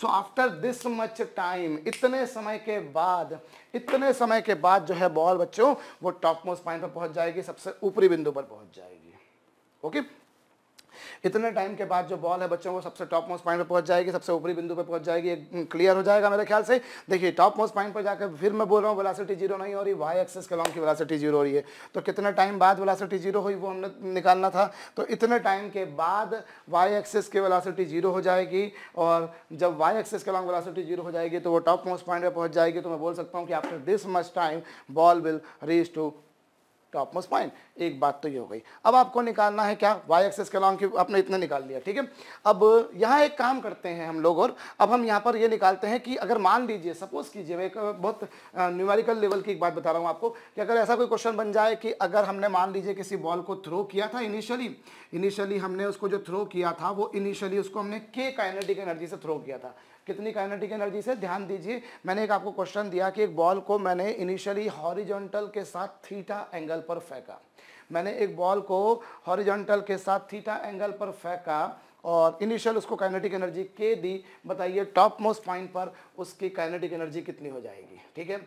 so after this much time इतने समय के बाद इतने समय के बाद जो है बॉल बच्चों वो टॉप मोस्ट पॉइंट पर पहुंच जाएगी सबसे ऊपरी बिंदु पर पहुंच जाएगी ओके okay? इतने टाइम के बाद जो बॉल है बच्चों को सबसे टॉप मोस्ट पॉइंट पर पहुंच जाएगी सबसे ऊपरी बिंदु पर पहुंच जाएगी क्लियर हो जाएगा मेरे ख्याल से देखिए टॉप मोस्ट पॉइंट पर जाकर फिर मैं बोल रहा हूँ वेलासिटी जीरो नहीं हो रही वाई एक्सेस के लॉन्ग की वेलासिटी जीरो हो रही है तो कितने टाइम बाद वेलासिटी जीरो हुई वो हमने निकालना था तो इतने टाइम के बाद वाई एक्सेस की वेलासिटी जीरो हो जाएगी और जब वाई एक्सेस के लॉन्ग वेलासिटी जीरो हो जाएगी तो वो टॉप मोस्ट पॉइंट पर पहुंच जाएगी तो मैं बोल सकता हूँ कि after this much time ball will reach to top most point एक बात तो ये हो गई अब आपको निकालना है क्या वाई एक्सेस के लॉन्ग आपने इतना निकाल लिया ठीक है अब यहाँ एक काम करते हैं हम लोग और अब हम यहाँ पर ये निकालते हैं कि अगर मान लीजिए सपोज कीजिए मैं एक बहुत न्यूमेरिकल लेवल की एक बात बता रहा हूँ आपको कि अगर ऐसा कोई क्वेश्चन बन जाए कि अगर हमने मान लीजिए किसी बॉल को थ्रो किया था इनिशियली इनिशियली हमने उसको जो थ्रो किया था वो इनिशियली उसको हमने के काइनेटिक एनर्जी से थ्रो किया था कितनी काइनेटिक एनर्जी से ध्यान दीजिए मैंने एक आपको क्वेश्चन दिया कि एक बॉल को मैंने इनिशियली हॉरिजॉन्टल के साथ थीटा एंगल पर फेंका मैंने एक बॉल को हॉरिजॉन्टल के साथ थीटा एंगल पर फेंका और इनिशियल उसको काइनेटिक एनर्जी के दी बताइए टॉप मोस्ट पॉइंट पर उसकी काइनेटिक एनर्जी कितनी हो जाएगी ठीक है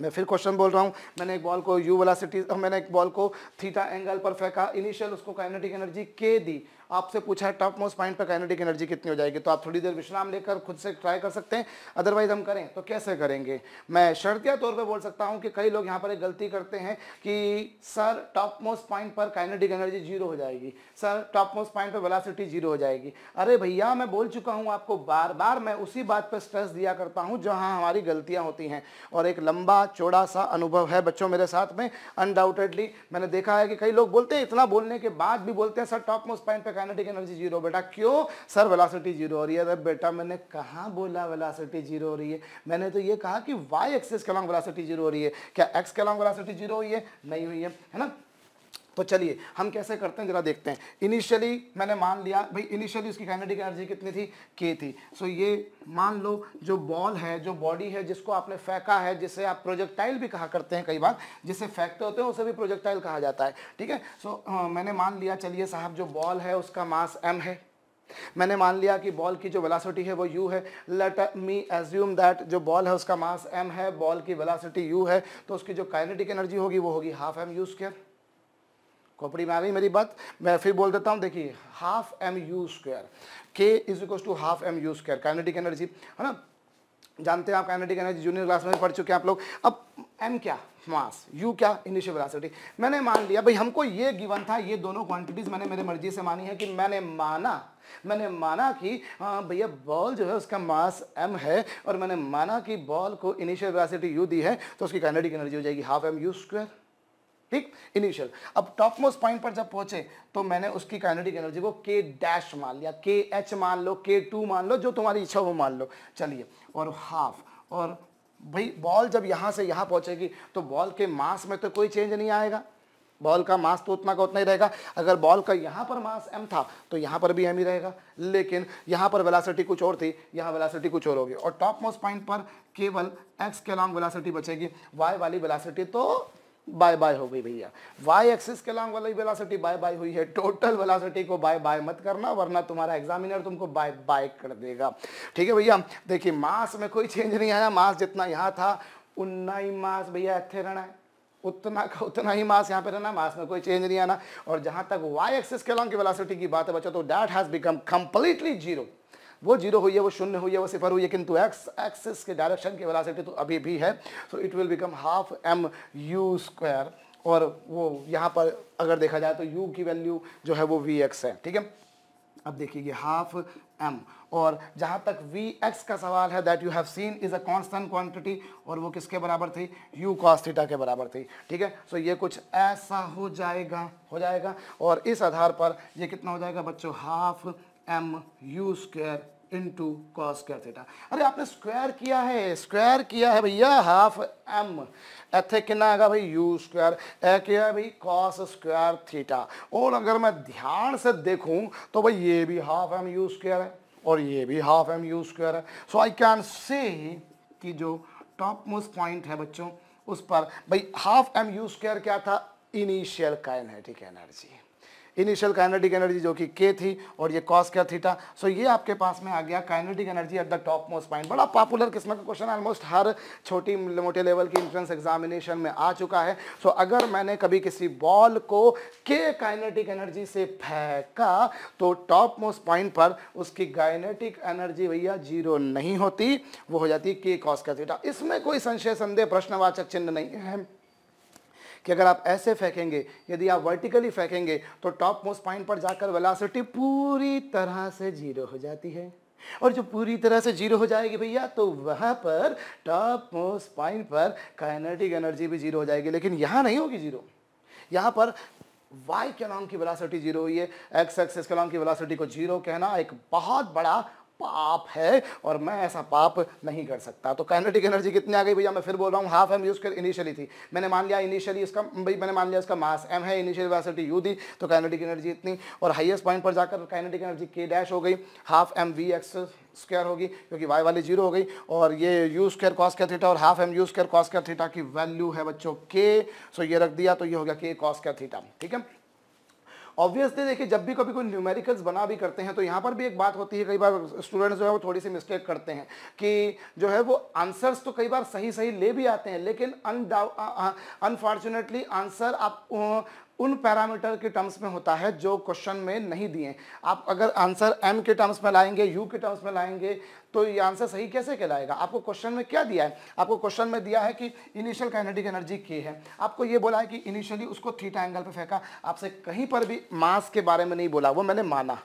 मैं फिर क्वेश्चन बोल रहा हूँ मैंने एक बॉल को यू वेलोसिटी मैंने एक बॉल को थीटा एंगल पर फेंका इनिशियल उसको काइनेटिक एनर्जी के दी आपसे पूछा है टॉप मोस्ट पॉइंट पर काइनेटिक एनर्जी कितनी हो जाएगी तो आप थोड़ी देर विश्राम लेकर खुद से ट्राई कर सकते हैं अदरवाइज हम करें तो कैसे करेंगे मैं शर्तिया तौर पर बोल सकता हूँ कि कई लोग यहाँ पर एक गलती करते हैं कि सर टॉप मोस्ट पॉइंट पर काइनेटिक एनर्जी जीरो हो जाएगी सर टॉप मोस्ट पॉइंट पर वेलासिटी जीरो हो जाएगी अरे भैया मैं बोल चुका हूँ आपको बार बार मैं उसी बात पर स्ट्रेस दिया करता हूँ जहाँ हमारी गलतियाँ होती हैं और एक लंबा चौड़ा सा अनुभव है बच्चों मेरे साथ में अनडाउटेडली मैंने देखा है कि कई लोग बोलते हैं इतना बोलने के बाद भी बोलते हैं सर टॉप मोस्ट पॉइंट पर काइनेटिक एनर्जी जीरो बेटा क्यों सर वेलासिटी जीरो हो रही है अरे बेटा मैंने कहाँ बोला वेलासिटी जीरो हो रही है मैंने तो ये कहा कि वाई एक्सिस के लॉन्ग वेलासिटी जीरो हो रही है क्या एक्स के लॉन्ग वेलासिटी जीरो हुई है नहीं हुई है है ना तो चलिए हम कैसे करते हैं जरा देखते हैं इनिशियली मैंने मान लिया भाई इनिशियली उसकी काइनेटिक एनर्जी कितनी थी के थी सो ये मान लो जो बॉल है जो बॉडी है जिसको आपने फेंका है जिसे आप प्रोजेक्टाइल भी कहा करते हैं कई बार जिसे फेंकते होते हैं उसे भी प्रोजेक्टाइल कहा जाता है ठीक है सो मैंने मान लिया चलिए साहब जो बॉल है उसका मास एम है मैंने मान लिया कि बॉल की जो वेलासिटी है वो यू है लेट मी एज्यूम दैट जो बॉल है उसका मास एम है बॉल की वेलासिटी यू है तो उसकी जो काइनेटिक एनर्जी होगी वो होगी हाफ एम यू स्क्र कॉपड़ी में आ गई मेरी बात मैं फिर बोल देता हूँ देखिए half m u square K is equal to half m u square kinetic energy है ना जानते हैं आप काइनेटिक एनर्जी जूनियर क्लास में पढ़ चुके हैं आप लोग अब एम क्या मास यू क्या इनिशियल वेलोसिटी मैंने मान लिया भाई हमको ये गिवन था ये दोनों क्वांटिटीज मैंने मेरे मर्जी से मानी है कि मैंने माना मैंने माना कि भैया बॉल जो है उसका मास एम है और मैंने माना कि बॉल को इनिशियल वेलोसिटी यू दी है तो उसकी काइनेटिक एनर्जी हो जाएगी हाफ एम यू स्क्वायर ठीक इनिशियल अब टॉप मोस्ट पॉइंट पर जब पहुंचे तो मैंने उसकी काइनेटिक एनर्जी को के डैश मान लिया के एच मान लो के टू मान लो जो तुम्हारी इच्छा वो मान लो चलिए और हाफ और भाई बॉल जब यहाँ से यहाँ पहुँचेगी तो बॉल के मास में तो कोई चेंज नहीं आएगा बॉल का मास तो उतना का उतना ही रहेगा अगर बॉल का यहाँ पर मास एम था तो यहाँ पर भी एम ही रहेगा लेकिन यहाँ पर वेलासिटी कुछ और थी यहाँ वेलासिटी कुछ और होगी और टॉप मोस्ट पॉइंट पर केवल एक्स के लॉन्ग वेलासिटी बचेगी वाई वाली वेलासिटी तो बाय बाय हो गई भैया वाई एक्सिस के लॉन्ग वाली वेलासिटी बाय बाय हुई है टोटल वेलासिटी को बाय बाय मत करना वरना तुम्हारा एग्जामिनर तुमको बाय बाय कर देगा ठीक है भैया देखिए मास में कोई चेंज नहीं आया मास जितना यहाँ था उन्ना ही मास भैया इतने रहना है उतना का उतना ही मास यहाँ पे रहना मास में कोई चेंज नहीं आना और जहाँ तक वाई एक्सिस के लॉन्ग की वेलासिटी की बात है बच्चों तो that has become completely zero वो जीरो हुई है वो शून्य हुई है वो सिफर हुई है किंतु एक्स एक्सिस के डायरेक्शन की वेलासिटी तो अभी भी है so it will become half m u square और वो यहाँ पर अगर देखा जाए तो यू की वैल्यू जो है वो वी एक्स है ठीक है अब देखिए हाफ एम और जहाँ तक वी एक्स का सवाल है that you have seen is a constant quantity और वो किसके बराबर थी यू कॉस्टिटा के बराबर थी ठीक है सो ये कुछ ऐसा हो जाएगा हो जाएगा और इस आधार पर ये कितना हो जाएगा बच्चों half m u square into cos square theta अरे आपने स्क्वायर किया है स्क्वायर किया है भैया हाफ एम इतने कितना आएगा भाई यू स्क्वायर ए क्या है भाई कॉस स्क्वायर थीटा और अगर मैं ध्यान से देखूं तो भाई ये भी हाफ एम यू स्क्वायर है और ये भी हाफ एम यू स्क्वायर है सो आई कैन से कि जो टॉप मोस्ट पॉइंट है बच्चों उस पर भाई हाफ एम यू स्क्वायर क्या था initial kinetic energy initial kinetic energy जो कि के थी और ये कॉस क्या थीटा सो ये आपके पास में आ गया kinetic energy at the top most point बड़ा पॉपुलर किस्म का क्वेश्चन ऑलमोस्ट हर छोटी मोटे लेवल की इंट्रेंस एग्जामिनेशन में आ चुका है सो so, अगर मैंने कभी किसी बॉल को के काइनेटिक एनर्जी से फेंका तो टॉप मोस्ट पॉइंट पर उसकी काइनेटिक एनर्जी भैया जीरो नहीं होती वो हो जाती के कॉस का थीटा इसमें कोई संशय संदेह प्रश्नवाचक चिन्ह नहीं है कि अगर आप ऐसे फेंकेंगे यदि आप वर्टिकली फेंकेंगे तो टॉप मोस्ट पॉइंट पर जाकर वेलासिटी पूरी तरह से जीरो हो जाती है और जो पूरी तरह से जीरो हो जाएगी भैया तो वहां पर टॉप मोस्ट पॉइंट पर काइनेटिक एनर्जी भी जीरो हो जाएगी लेकिन यहाँ नहीं होगी जीरो यहाँ पर वाई के अलॉन्ग की वेलासिटी जीरो हुई है एक्स एक्सेस के अलॉन्ग की वेलासिटी को जीरो कहना एक बहुत बड़ा पाप है और मैं ऐसा पाप नहीं कर सकता तो काइनेटिक एनर्जी कितनी आ गई भैया मैं फिर बोल रहा हूँ हाफ एम यूज कर इनिशियली थी मैंने मान लिया इनिशियली इसका भाई मैंने मान लिया इसका मास एम है इनिशियल वेलोसिटी यू दी तो काइनेटिक एनर्जी इतनी और हाईएस्ट पॉइंट पर जाकर काइनेटिक एनर्जी के डैश हो गई half m v x square होगी क्योंकि वाई वाली जीरो हो गई और ये यू स्क्वायर कॉस क्या थीटा और half m u square cos क्या थीटा की वैल्यू है बच्चों के सो ये रख दिया तो ये हो गया के कॉस क्या थीटा ठीक है ऑब्वियसली देखिए जब भी कभी कोई न्यूमेरिकल्स बना भी करते हैं तो यहाँ पर भी एक बात होती है कई बार स्टूडेंट्स जो है वो थोड़ी सी मिस्टेक करते हैं कि जो है वो आंसर्स तो कई बार सही सही ले भी आते हैं लेकिन अनफॉर्चुनेटली आंसर आप उन पैरामीटर के टर्म्स में होता है जो क्वेश्चन में नहीं दिए आप अगर आंसर एम के टर्म्स में लाएंगे यू के टर्म्स में लाएंगे तो ये आंसर सही कैसे कहलाएगा आपको क्वेश्चन में क्या दिया है आपको क्वेश्चन में दिया है कि इनिशियल काइनेटिक एनर्जी के है आपको ये बोला है कि इनिशियली उसको थीटा एंगल पे फेंका आपसे कहीं पर भी मास के बारे में नहीं बोला वो मैंने माना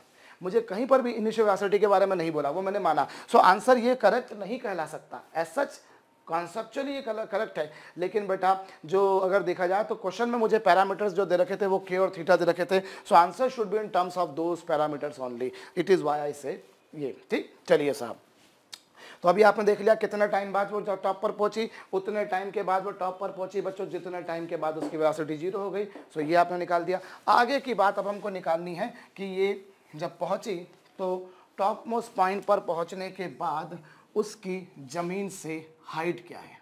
मुझे कहीं पर भी इनिशियल वेलोसिटी के बारे में नहीं बोला वो मैंने माना सो so, आंसर ये करेक्ट नहीं कहला सकता एज सच कॉन्सेप्चुअली ये करेक्ट है लेकिन बेटा जो अगर देखा जाए तो क्वेश्चन में मुझे पैरामीटर्स जो दे रखे थे वो के और थीटा दे रखे थे so answer should be in terms of those parameters only it is why I say ये ठीक चलिए साहब तो अभी आपने देख लिया कितना टाइम बाद वो टॉप पर पहुंची उतने टाइम के बाद वो टॉप पर पहुंची बच्चों जितने टाइम के बाद उसकी वेलोसिटी जीरो हो गई सो ये आपने निकाल दिया आगे की बात अब हमको निकालनी है कि ये जब पहुंची तो टॉप मोस्ट पॉइंट पर पहुंचने के बाद उसकी ज़मीन से हाइट क्या है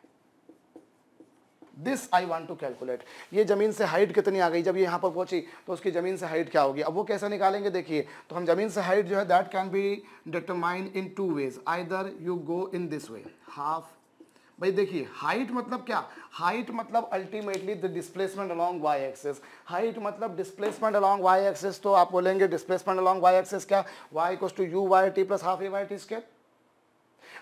this I want to calculate ये ज़मीन से हाइट कितनी आ गई जब ये यहाँ पर पहुंची तो उसकी ज़मीन से हाइट क्या होगी अब वो कैसे निकालेंगे देखिए तो हम ज़मीन से हाइट जो है that can be determine in two ways either you go in this way half भाई देखिए हाइट मतलब क्या हाइट मतलब ultimately the displacement along y axis height मतलब डिस्प्लेसमेंट अलोंग वाई एक्सेस तो आप बोलेंगे डिस्प्लेसमेंट अलोंग वाई एक्सेस क्या y equals to u y t plus half a y t square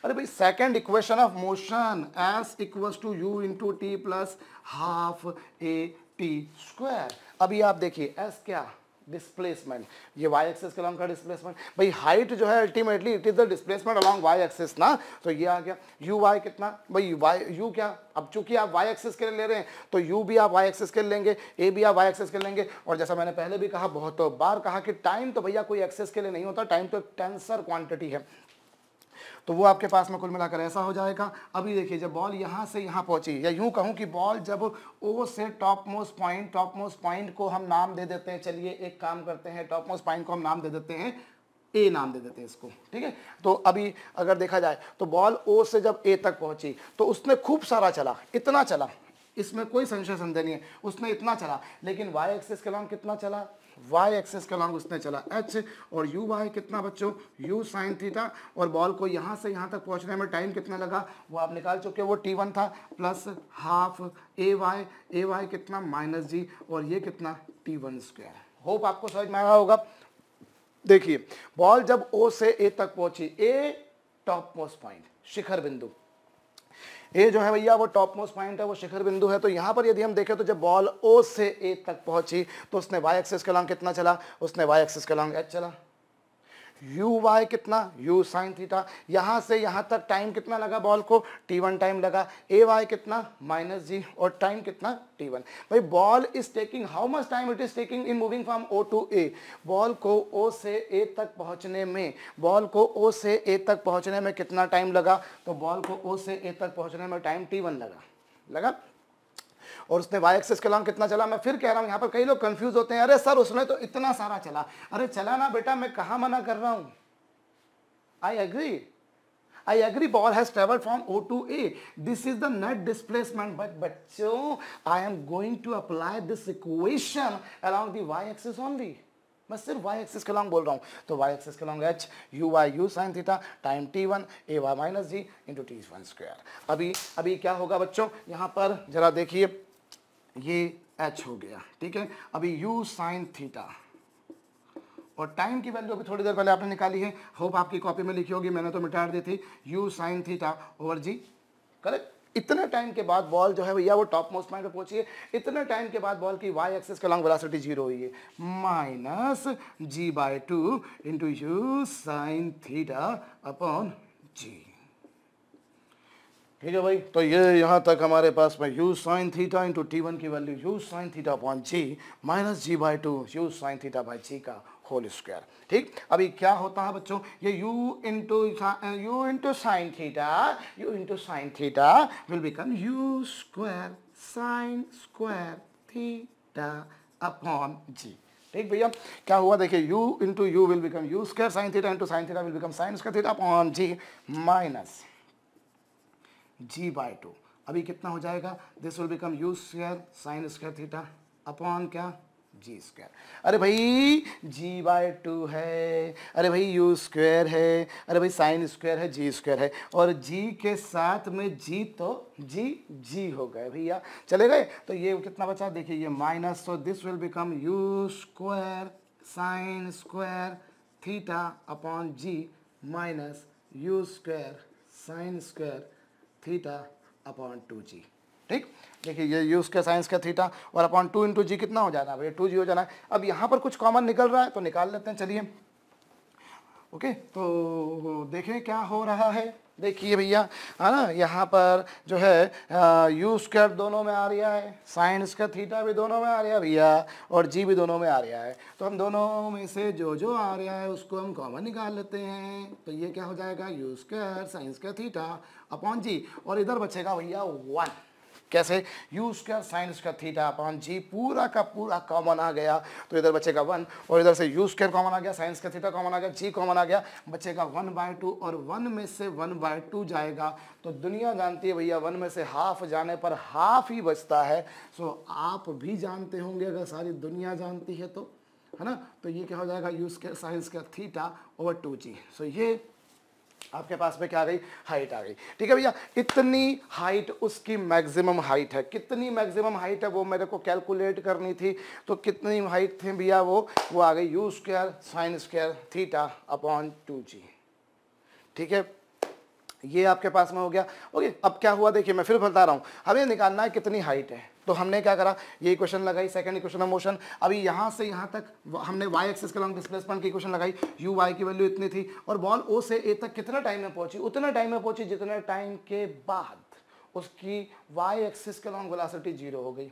अरे भाई second equation of motion s equals to u into t plus half a t square अभी आप देखिए s क्या displacement ये y axis के along का displacement भाई हाइट जो है ultimately it is the displacement along Y axis ना तो ये आ गया यू वाई कितना भाई वाई यू क्या अब चूंकि आप वाई एक्सेस के लिए ले रहे हैं तो यू भी आप वाई एक्सेस के लिए लेंगे ए भी आप वाई एक्सेस के लेंगे और जैसा मैंने पहले भी कहा बहुत बार कहा कि टाइम तो भैया कोई एक्सेस के लिए नहीं होता टाइम तो एक टेंसर क्वांटिटी है तो वो आपके पास में कुल मिलाकर ऐसा हो जाएगा अभी देखिए जब बॉल यहाँ से यहाँ पहुँची या यूँ कहूँ कि बॉल जब ओ से top most point top most point को हम नाम दे देते हैं चलिए एक काम करते हैं टॉप मोस्ट पॉइंट को हम नाम दे देते हैं ए नाम दे देते हैं इसको ठीक है तो अभी अगर देखा जाए तो बॉल ओ से जब ए तक पहुँची तो उसने खूब सारा चला इतना चला इसमें कोई संशय संदेह नहीं है उसने इतना चला लेकिन वाई एक्सिस के लॉन्ग कितना चला वाई एक्सेस के अलॉन्ग उसने चला एच और यू वाई कितना बच्चों यू साइन थीटा और बॉल को यहाँ से यहाँ तक पहुँचने में टाइम कितना लगा वो आप निकाल चुके वो टी वन था plus half a y a y कितना माइनस जी और ये कितना टी वन स्क्वायर होप आपको समझ में आया होगा देखिए बॉल जब ओ से ए तक पहुंची ए टॉप मोस्ट पॉइंट शिखर बिंदु ए जो है भैया वो टॉप मोस्ट पॉइंट है वो शिखर बिंदु है तो यहाँ पर यदि हम देखें तो जब बॉल ओ से ए तक पहुंची तो उसने वाई एक्सेस के लॉन्ग कितना चला उसने वाई एक्सेस के लॉन्ग एच चला यू वाई कितना यू साइन थीटा यहाँ से यहाँ तक टाइम कितना लगा बॉल को टी वन टाइम लगा ए वाई कितना माइनस जी और टाइम कितना टी वन भाई ball is taking how much time it is taking in moving from O to A ball को ओ से ए तक पहुँचने में बॉल को ओ से ए तक पहुँचने में कितना टाइम लगा तो बॉल को ओ से ए तक पहुँचने में टाइम टी वन लगा लगा और उसने वाई एक्सेस के लॉन्ग कितना चला मैं फिर कह रहा हूँ यहाँ पर कई लोग कन्फ्यूज होते हैं अरे सर उसने तो इतना सारा चला अरे चला ना बेटा मैं कहाँ मना कर रहा हूँ I agree I agree ball has travel from O to A this is the net displacement but बच्चों I am going to apply this equation along the y axis only मैं सिर्फ वाई एक्सिस के long बोल रहा हूँ तो y axis के along h u y u sine theta time t one a y minus ji into t one square अभी अभी क्या होगा बच्चों यहाँ पर जरा देखिए ये एच हो गया ठीक है अभी यू साइन थीटा और टाइम की वैल्यू अभी थोड़ी देर पहले आपने निकाली है होप आपकी कॉपी में लिखी होगी मैंने तो मिटा दी थी u sine theta over g correct इतने टाइम के बाद बॉल जो है भैया वो टॉप मोस्ट पॉइंट पे पहुंची है इतने टाइम के बाद बॉल की वाई एक्सिस के लॉन्ग वेलोसिटी जीरो हुई है minus g by two into u sine theta upon g ठीक है भाई तो ये यहाँ तक हमारे पास में u sine theta into t one की value u sine theta upon g minus g by two you sine theta by g का होल स्क्वायर ठीक अभी क्या होता है बच्चों ये u into u into sine theta u into sine theta will become u square sine square theta upon g ठीक भैया क्या हुआ देखिए u into u will become u square sine theta into sine theta will become sine square theta upon g minus g by two अभी कितना हो जाएगा this will become u square sine square theta upon क्या g square अरे भाई जी by to है अरे भाई यू स्क्वायर है अरे भाई साइन स्क्वायर है जी स्क्वायर है और जी के साथ में जी तो जी जी हो गए भैया चले गए तो ये कितना बचा देखिए ये माइनस तो this will become u square sine square theta upon g minus u square sine square theta upon two g ठीक देखिए ये यूज के साइंस का थीटा और अपॉन टू इंटू जी कितना हो जाना भैया टू जी हो जाना है अब यहाँ पर कुछ कॉमन निकल रहा है तो निकाल लेते हैं चलिए ओके तो देखें क्या हो रहा है देखिए भैया है ना यहाँ पर जो है यू स्क्र दोनों में आ रहा है साइंस का थीटा भी दोनों में आ रहा है भैया और जी भी दोनों में आ रहा है तो हम दोनों में से जो जो आ रहा है उसको हम कॉमन निकाल लेते हैं तो ये क्या हो जाएगा यू स्क्र साइंस का थीटा अपॉन जी और इधर बचेगा भैया वन कैसे u square sine square theta upon g पूरा का पूरा कॉमन आ गया तो इधर बचेगा वन और इधर से यू स्क्र कॉमन आ गया साइंस का थीटा कॉमन आ गया जी कॉमन आ गया बचेगा वन बाय टू और वन में से वन बाय टू जाएगा तो दुनिया जानती है भैया वन में से हाफ जाने पर हाफ ही बचता है सो आप भी जानते होंगे अगर सारी दुनिया जानती है तो है ना तो ये क्या हो जाएगा यू स्क्र साइंस का थीटा ओवर टू जी सो ये आपके पास में क्या आ गई हाइट आ गई ठीक है भैया इतनी हाइट उसकी मैक्सिमम हाइट है कितनी मैक्सिमम हाइट है वो मेरे को कैलकुलेट करनी थी तो कितनी हाइट थी भैया वो वो आ गई u square sine square theta upon two g ठीक है ये आपके पास में हो गया ओके अब क्या हुआ देखिए मैं फिर बता रहा हूँ हमें निकालना है कितनी हाइट है तो हमने क्या करा ये इक्वेशन लगाई सेकंड इक्वेशन ऑफ मोशन अभी यहाँ से यहाँ तक हमने वाई एक्सेस के लॉन्ग डिस्प्लेसमेंट की इक्वेशन लगाई यू वाई की वैल्यू इतनी थी और बॉल ओ से ए तक कितना टाइम में पहुंची उतना टाइम में पहुंची जितने टाइम के बाद उसकी वाई एक्सिस के लॉन्ग वेलासिटी जीरो हो गई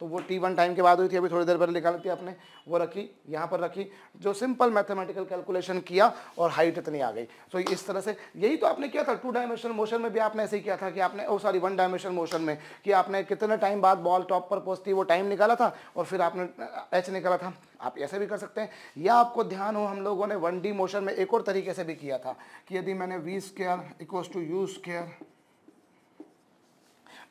तो वो टी वन टाइम के बाद हुई थी अभी थोड़ी देर पहले निकाली थी आपने वो रखी यहाँ पर रखी जो सिंपल मैथमेटिकल कैलकुलेशन किया और हाइट इतनी आ गई तो इस तरह से यही तो आपने किया था टू डायमेंशनल मोशन में भी आपने ऐसे ही किया था कि आपने oh sorry one dimensional motion में कि आपने कितने टाइम बाद बॉल टॉप पर पहुँचती वो टाइम निकाला था और फिर आपने एच uh, निकाला था आप ऐसे भी कर सकते हैं या आपको ध्यान हो हम लोगों ने वन डी मोशन में एक और तरीके से भी किया था कि यदि मैंने v square equal to u square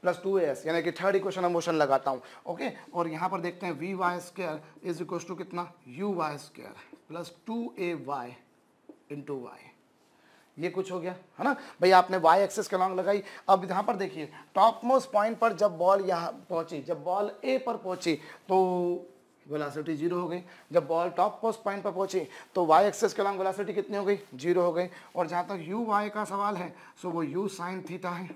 plus two s यानी कि थर्ड इक्वेशन में मोशन लगाता हूँ ओके और यहाँ पर देखते हैं v y square is equal to कितना you y square plus two a Y into y ये कुछ हो गया है ना भाई आपने वाई एक्सेस के लॉन्ग लगाई अब यहाँ पर देखिए टॉप मोस्ट पॉइंट पर जब बॉल यहाँ पहुंची जब बॉल ए पर पहुंची तो वेलासिटी जीरो हो गई जब बॉल टॉप मोस्ट पॉइंट पर पहुंची तो वाई एक्सेस के लॉन्ग वेलासिटी कितनी हो गई जीरो हो गई और जहाँ तक यू वाई का सवाल है सो वो यू साइन थीटा है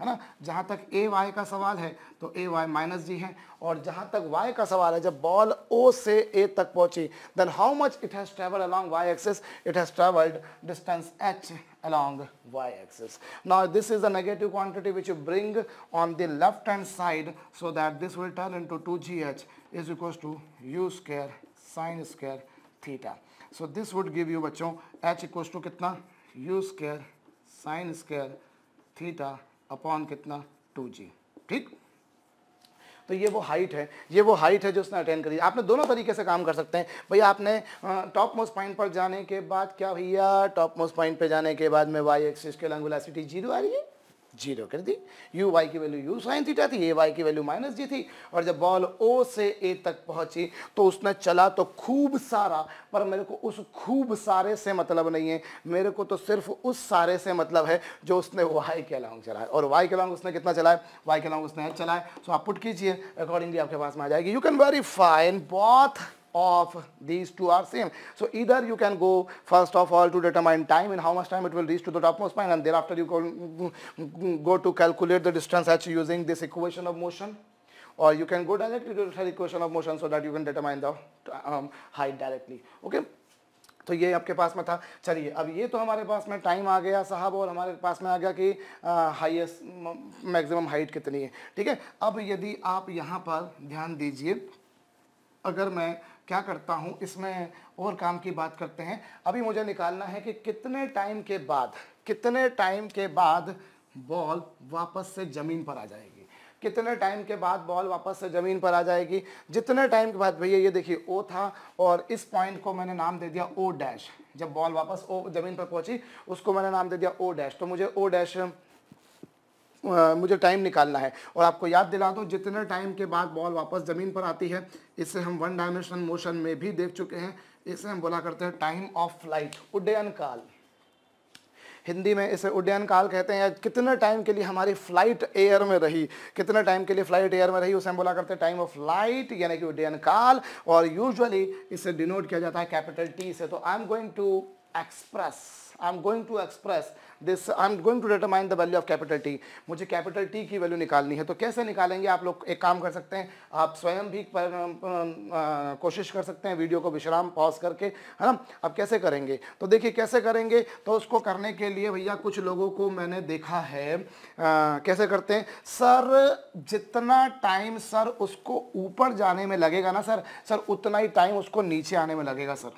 है ना जहाँ तक ए वाई का सवाल है तो ए वाई माइनस जी है और जहाँ तक वाई का सवाल है जब बॉल ओ से ए तक पहुँची then how much it has travel along Y axis it has travelled distance h along y-axis. Now this is a negative quantity which you bring on the left hand side so that this will turn into 2gh is equals to u square sin square theta. So this would give you bachcho h equals to kitna u square sin square theta upon कितना two g ठीक तो ये वो height है ये वो height है जो उसने अटेंड करी आपने दोनों तरीके से काम कर सकते हैं भैया आपने टॉप मोस्ट पॉइंट पर जाने के बाद क्या भैया टॉप मोस्ट पॉइंट पर जाने के बाद में वाई एक्सिस के एंगुलसिटी जीरो आ रही है जीरो कर दी यू वाई की वैल्यू यू साइन थीटा थी ए वाई की वैल्यू माइनस जी थी और जब बॉल ओ से ए तक पहुंची तो उसने चला तो खूब सारा पर मेरे को उस खूब सारे से मतलब नहीं है मेरे को तो सिर्फ उस सारे से मतलब है जो उसने वाई के अलाउंग चलाया और वाई के अलाउंग उसने कितना चलाया वाई के अलाउंग उसने चलाया सो आप पुट कीजिए अकॉर्डिंगली आपके पास में आ जाएगी यू कैन वेरीफाइन बहुत of these two are same. So either you can go first of all to determine time and how much time it will reach to the topmost point and thereafter you can go to calculate the distance h using this equation of motion or you can go directly to the equation of motion so that you can determine the um, height directly. Okay. तो ये आपके पास में था चलिए अब ये तो हमारे पास में टाइम आ गया साहब और हमारे पास में आ गया कि हाईएस्ट मैक्सिमम हाइट कितनी है ठीक है अब यदि आप यहाँ पर ध्यान दीजिए अगर मैं क्या करता हूँ इसमें और काम की बात करते हैं अभी मुझे निकालना है कि कितने टाइम के बाद कितने टाइम के बाद बॉल वापस से ज़मीन पर आ जाएगी कितने टाइम के बाद बॉल वापस से ज़मीन पर आ जाएगी जितने टाइम के बाद भैया ये देखिए ओ था और इस पॉइंट को मैंने नाम दे दिया ओ डैश जब बॉल वापस ओ ज़मीन पर पहुंची उसको मैंने नाम दे दिया ओ डैश तो मुझे ओ डैश मुझे टाइम निकालना है और आपको याद दिला दो जितने टाइम के बाद बॉल वापस ज़मीन पर आती है इसे हम वन डायमेंशनल मोशन में भी देख चुके हैं इसे हम बोला करते हैं टाइम ऑफ फ्लाइट उड्डयन काल हिंदी में इसे उड्डयन काल कहते हैं कितने टाइम के लिए हमारी फ्लाइट एयर में रही कितने टाइम के लिए फ्लाइट एयर में रही उसे हम बोला करते हैं टाइम ऑफ फ्लाइट यानी कि उड्डयन काल और यूजुअली इसे डिनोट किया जाता है कैपिटल टी से तो I am going to express I am going to express this I am going to determine the value of capital T मुझे कैपिटल टी की वैल्यू निकालनी है तो कैसे निकालेंगे आप लोग एक काम कर सकते हैं आप स्वयं भी पर, आ, कोशिश कर सकते हैं वीडियो को विश्राम पॉज करके है ना अब कैसे करेंगे तो देखिए कैसे करेंगे तो उसको करने के लिए भैया कुछ लोगों को मैंने देखा है आ, कैसे करते हैं सर जितना टाइम सर उसको ऊपर जाने में लगेगा ना सर सर उतना ही टाइम उसको नीचे आने में लगेगा sir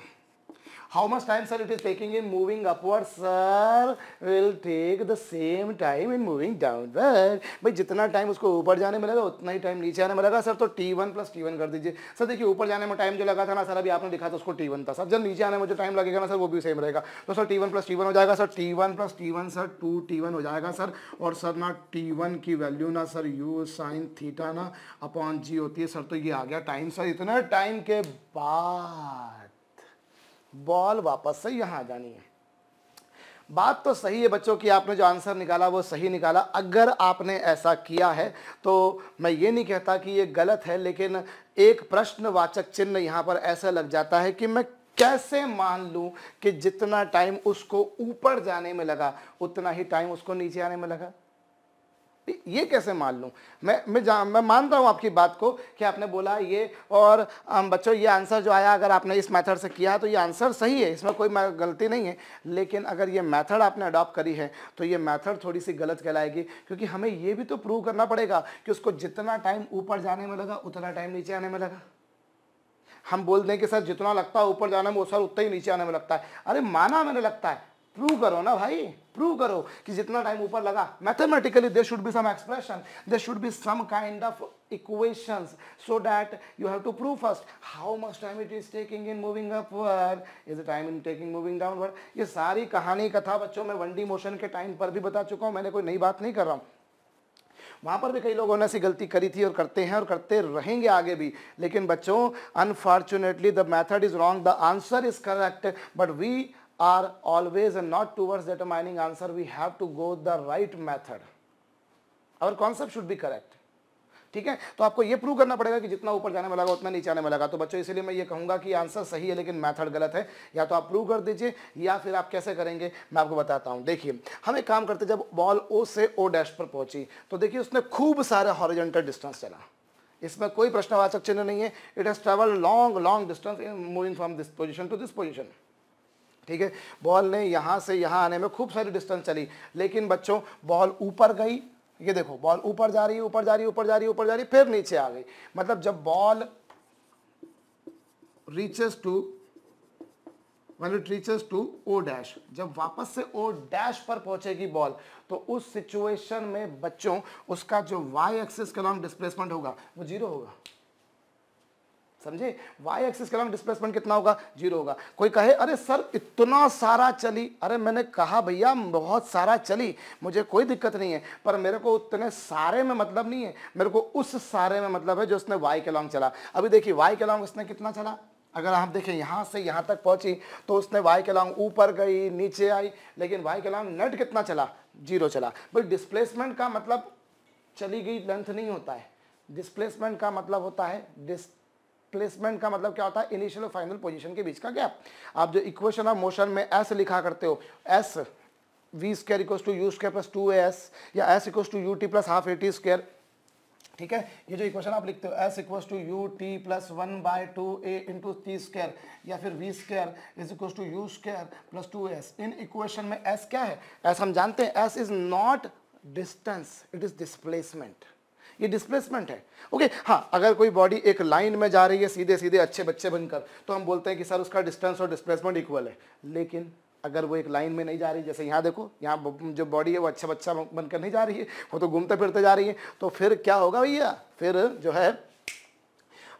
how much time sir it is taking in moving upward sir will take the same time in moving downward भाई जितना टाइम उसको ऊपर जाने में लगा उतना ही टाइम नीचे आने में लगा सर तो t one plus t one कर दीजिए सर देखिए ऊपर जाने में टाइम जो लगा था ना सर अभी आपने दिखा था उसको टी वन था सर जब नीचे आने में जो टाइम लगेगा ना सर वो भी सेम रहेगा तो sir t one plus t one हो जाएगा sir t one plus t one sir two t one हो जाएगा सर और सर ना टी वन की वैल्यू ना सर यू साइन थीटा ना अपॉन जी होती है सर तो ये आ गया टाइम सर इतना टाइम के बाद बॉल वापस से यहाँ आ जानी है बात तो सही है बच्चों की आपने जो आंसर निकाला वो सही निकाला अगर आपने ऐसा किया है तो मैं ये नहीं कहता कि ये गलत है लेकिन एक प्रश्नवाचक चिन्ह यहाँ पर ऐसा लग जाता है कि मैं कैसे मान लूँ कि जितना टाइम उसको ऊपर जाने में लगा उतना ही टाइम उसको नीचे आने में लगा ये कैसे मान लूँ मैं मैं जा मैं मानता हूँ आपकी बात को कि आपने बोला ये और बच्चों ये आंसर जो आया अगर आपने इस मेथड से किया तो ये आंसर सही है इसमें कोई गलती नहीं है लेकिन अगर ये मेथड आपने अडॉप्ट करी है तो ये मेथड थोड़ी सी गलत कहलाएगी क्योंकि हमें ये भी तो प्रूव करना पड़ेगा कि उसको जितना टाइम ऊपर जाने में लगा उतना टाइम नीचे आने में लगा हम बोल दें कि सर जितना लगता है ऊपर जाने में वो सर उतना ही नीचे आने में लगता है अरे माना मैंने लगता है प्रूव करो ना भाई प्रूव करो कि जितना टाइम ऊपर लगा mathematically there should be some expression there should be some kind of equation so that you have to prove first how much time it is taking in moving upward is time in taking moving moving ये सारी कहानी कथा बच्चों में one D motion के time पर भी बता चुका हूँ मैंने कोई नई बात नहीं कर रहा हूँ वहाँ पर भी कई लोगों ने ऐसी गलती करी थी और करते हैं और करते रहेंगे आगे भी लेकिन बच्चों unfortunately the method is wrong the answer is correct but we are always and not towards determining answer we have to go the right method our concept should be correct ठीक है तो आपको ये प्रूव करना पड़ेगा कि जितना ऊपर जाने में लगा उतना नीचे आने में लगा तो बच्चों इसलिए मैं ये कहूँगा कि आंसर सही है लेकिन मेथड गलत है या तो आप प्रूव कर दीजिए या फिर आप कैसे करेंगे मैं आपको बताता हूँ देखिए हम एक काम करते जब बॉल ओ से ओ डैश पर पहुंची तो देखिए उसने खूब सारा हॉरिजेंटल डिस्टेंस चला इसमें कोई प्रश्नवाचक चिन्ह नहीं है it has travel long long distance in moving from this position to this position ठीक है बॉल ने यहाँ से यहाँ आने में खूब सारी डिस्टेंस चली लेकिन बच्चों बॉल ऊपर गई ये देखो बॉल ऊपर जा रही है ऊपर जा रही है ऊपर जा रही है ऊपर जा रही फिर नीचे आ गई मतलब जब ball reaches to when it reaches to O dash जब वापस से ओ डैश पर पहुंचेगी बॉल तो उस सिचुएशन में बच्चों उसका जो वाई एक्सिस के नाम डिस्प्लेसमेंट होगा वो जीरो होगा समझे वाई एक्सिस के अलॉन्ग डिस्प्लेसमेंट कितना होगा जीरो होगा कोई कहे अरे सर इतना सारा चली अरे मैंने कहा भैया बहुत सारा चली मुझे कोई दिक्कत नहीं है पर मेरे को उतने सारे में मतलब नहीं है मेरे को उस सारे में मतलब है जो उसने वाई के अलॉन्ग चला अभी देखिए वाई के अलॉन्ग उसने कितना चला अगर आप देखें यहाँ से यहाँ तक पहुँची तो उसने वाई के लॉन्ग ऊपर गई नीचे आई लेकिन वाई के लॉन्ग नेट कितना चला जीरो चला भाई डिस्प्लेसमेंट का मतलब चली गई लेंथ नहीं होता है डिस्प्लेसमेंट का मतलब होता है डिस्ट प्लेसमेंट का मतलब क्या होता है इनिशियल और फाइनल पोजीशन के बीच का गैप आप जो इक्वेशन ऑफ मोशन में एस लिखा करते हो s v square equals to u square plus two s या s equals to u t plus half a t square ठीक है ये जो इक्वेशन आप लिखते हो s equals to u t plus one by two a into t square या फिर v square is equals to u square plus two s in equation में एस क्या है एस हम जानते हैं s is not distance it is displacement ये displacement है ओके हाँ अगर कोई बॉडी एक लाइन में जा रही है सीधे सीधे अच्छे बच्चे बनकर तो हम बोलते हैं कि सर उसका डिस्टेंस और डिस्प्लेसमेंट इक्वल है लेकिन अगर वो एक लाइन में नहीं जा रही जैसे यहाँ देखो यहाँ जो बॉडी है वो अच्छा बच्चा बनकर नहीं जा रही है वो तो घूमते फिरते जा रही है तो फिर क्या होगा भैया फिर जो है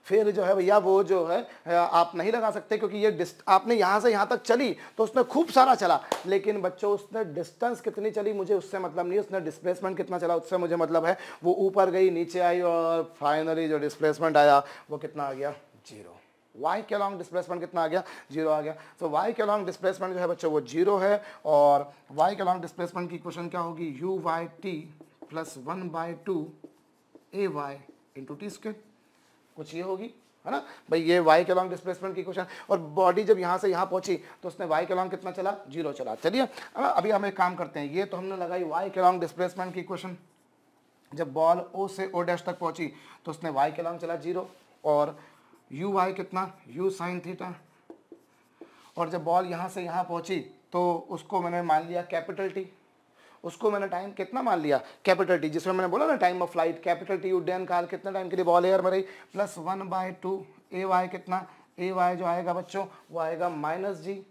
फिर जो है भैया वो जो है आप नहीं लगा सकते क्योंकि ये आपने यहाँ से यहाँ तक चली तो उसने खूब सारा चला लेकिन बच्चों उसने डिस्टेंस कितनी चली मुझे उससे मतलब नहीं उसने डिस्प्लेसमेंट कितना चला उससे मुझे मतलब है वो ऊपर गई नीचे आई और फाइनली जो डिस्प्लेसमेंट आया वो कितना आ गया जीरो वाई के लॉन्ग डिस्प्लेसमेंट कितना आ गया जीरो आ गया तो वाई के लॉन्ग डिस्प्लेसमेंट जो है बच्चों वो जीरो है और वाई के लॉन्ग डिस्प्लेसमेंट की क्वेश्चन क्या होगी u y t plus one by two a Y into t square कुछ ये होगी है ना भाई ये वाई के लॉन्ग डिस्प्लेसमेंट की क्वेश्चन और बॉडी जब यहाँ से यहाँ पहुंची तो उसने वाई के लॉन्ग कितना चला जीरो चला चलिए अभी हम एक काम करते हैं ये तो हमने लगाई वाई के लॉन्ग डिस्प्लेसमेंट की क्वेश्चन जब बॉल ओ से ओ डैश तक पहुंची तो उसने वाई के लॉन्ग चला जीरो और यू वाई कितना यू साइन थीटा और जब बॉल यहाँ से यहाँ पहुंची तो उसको मैंने मान लिया कैपिटल टी उसको मैंने टाइम कितना मान लिया कैपिटल टी जिसमें मैंने बोला ना time of flight capital T उड्डयन काल कितने टाइम के लिए बॉल एयर में रही plus one by two a y कितना ए वाई जो आएगा बच्चों वो आएगा माइनस जी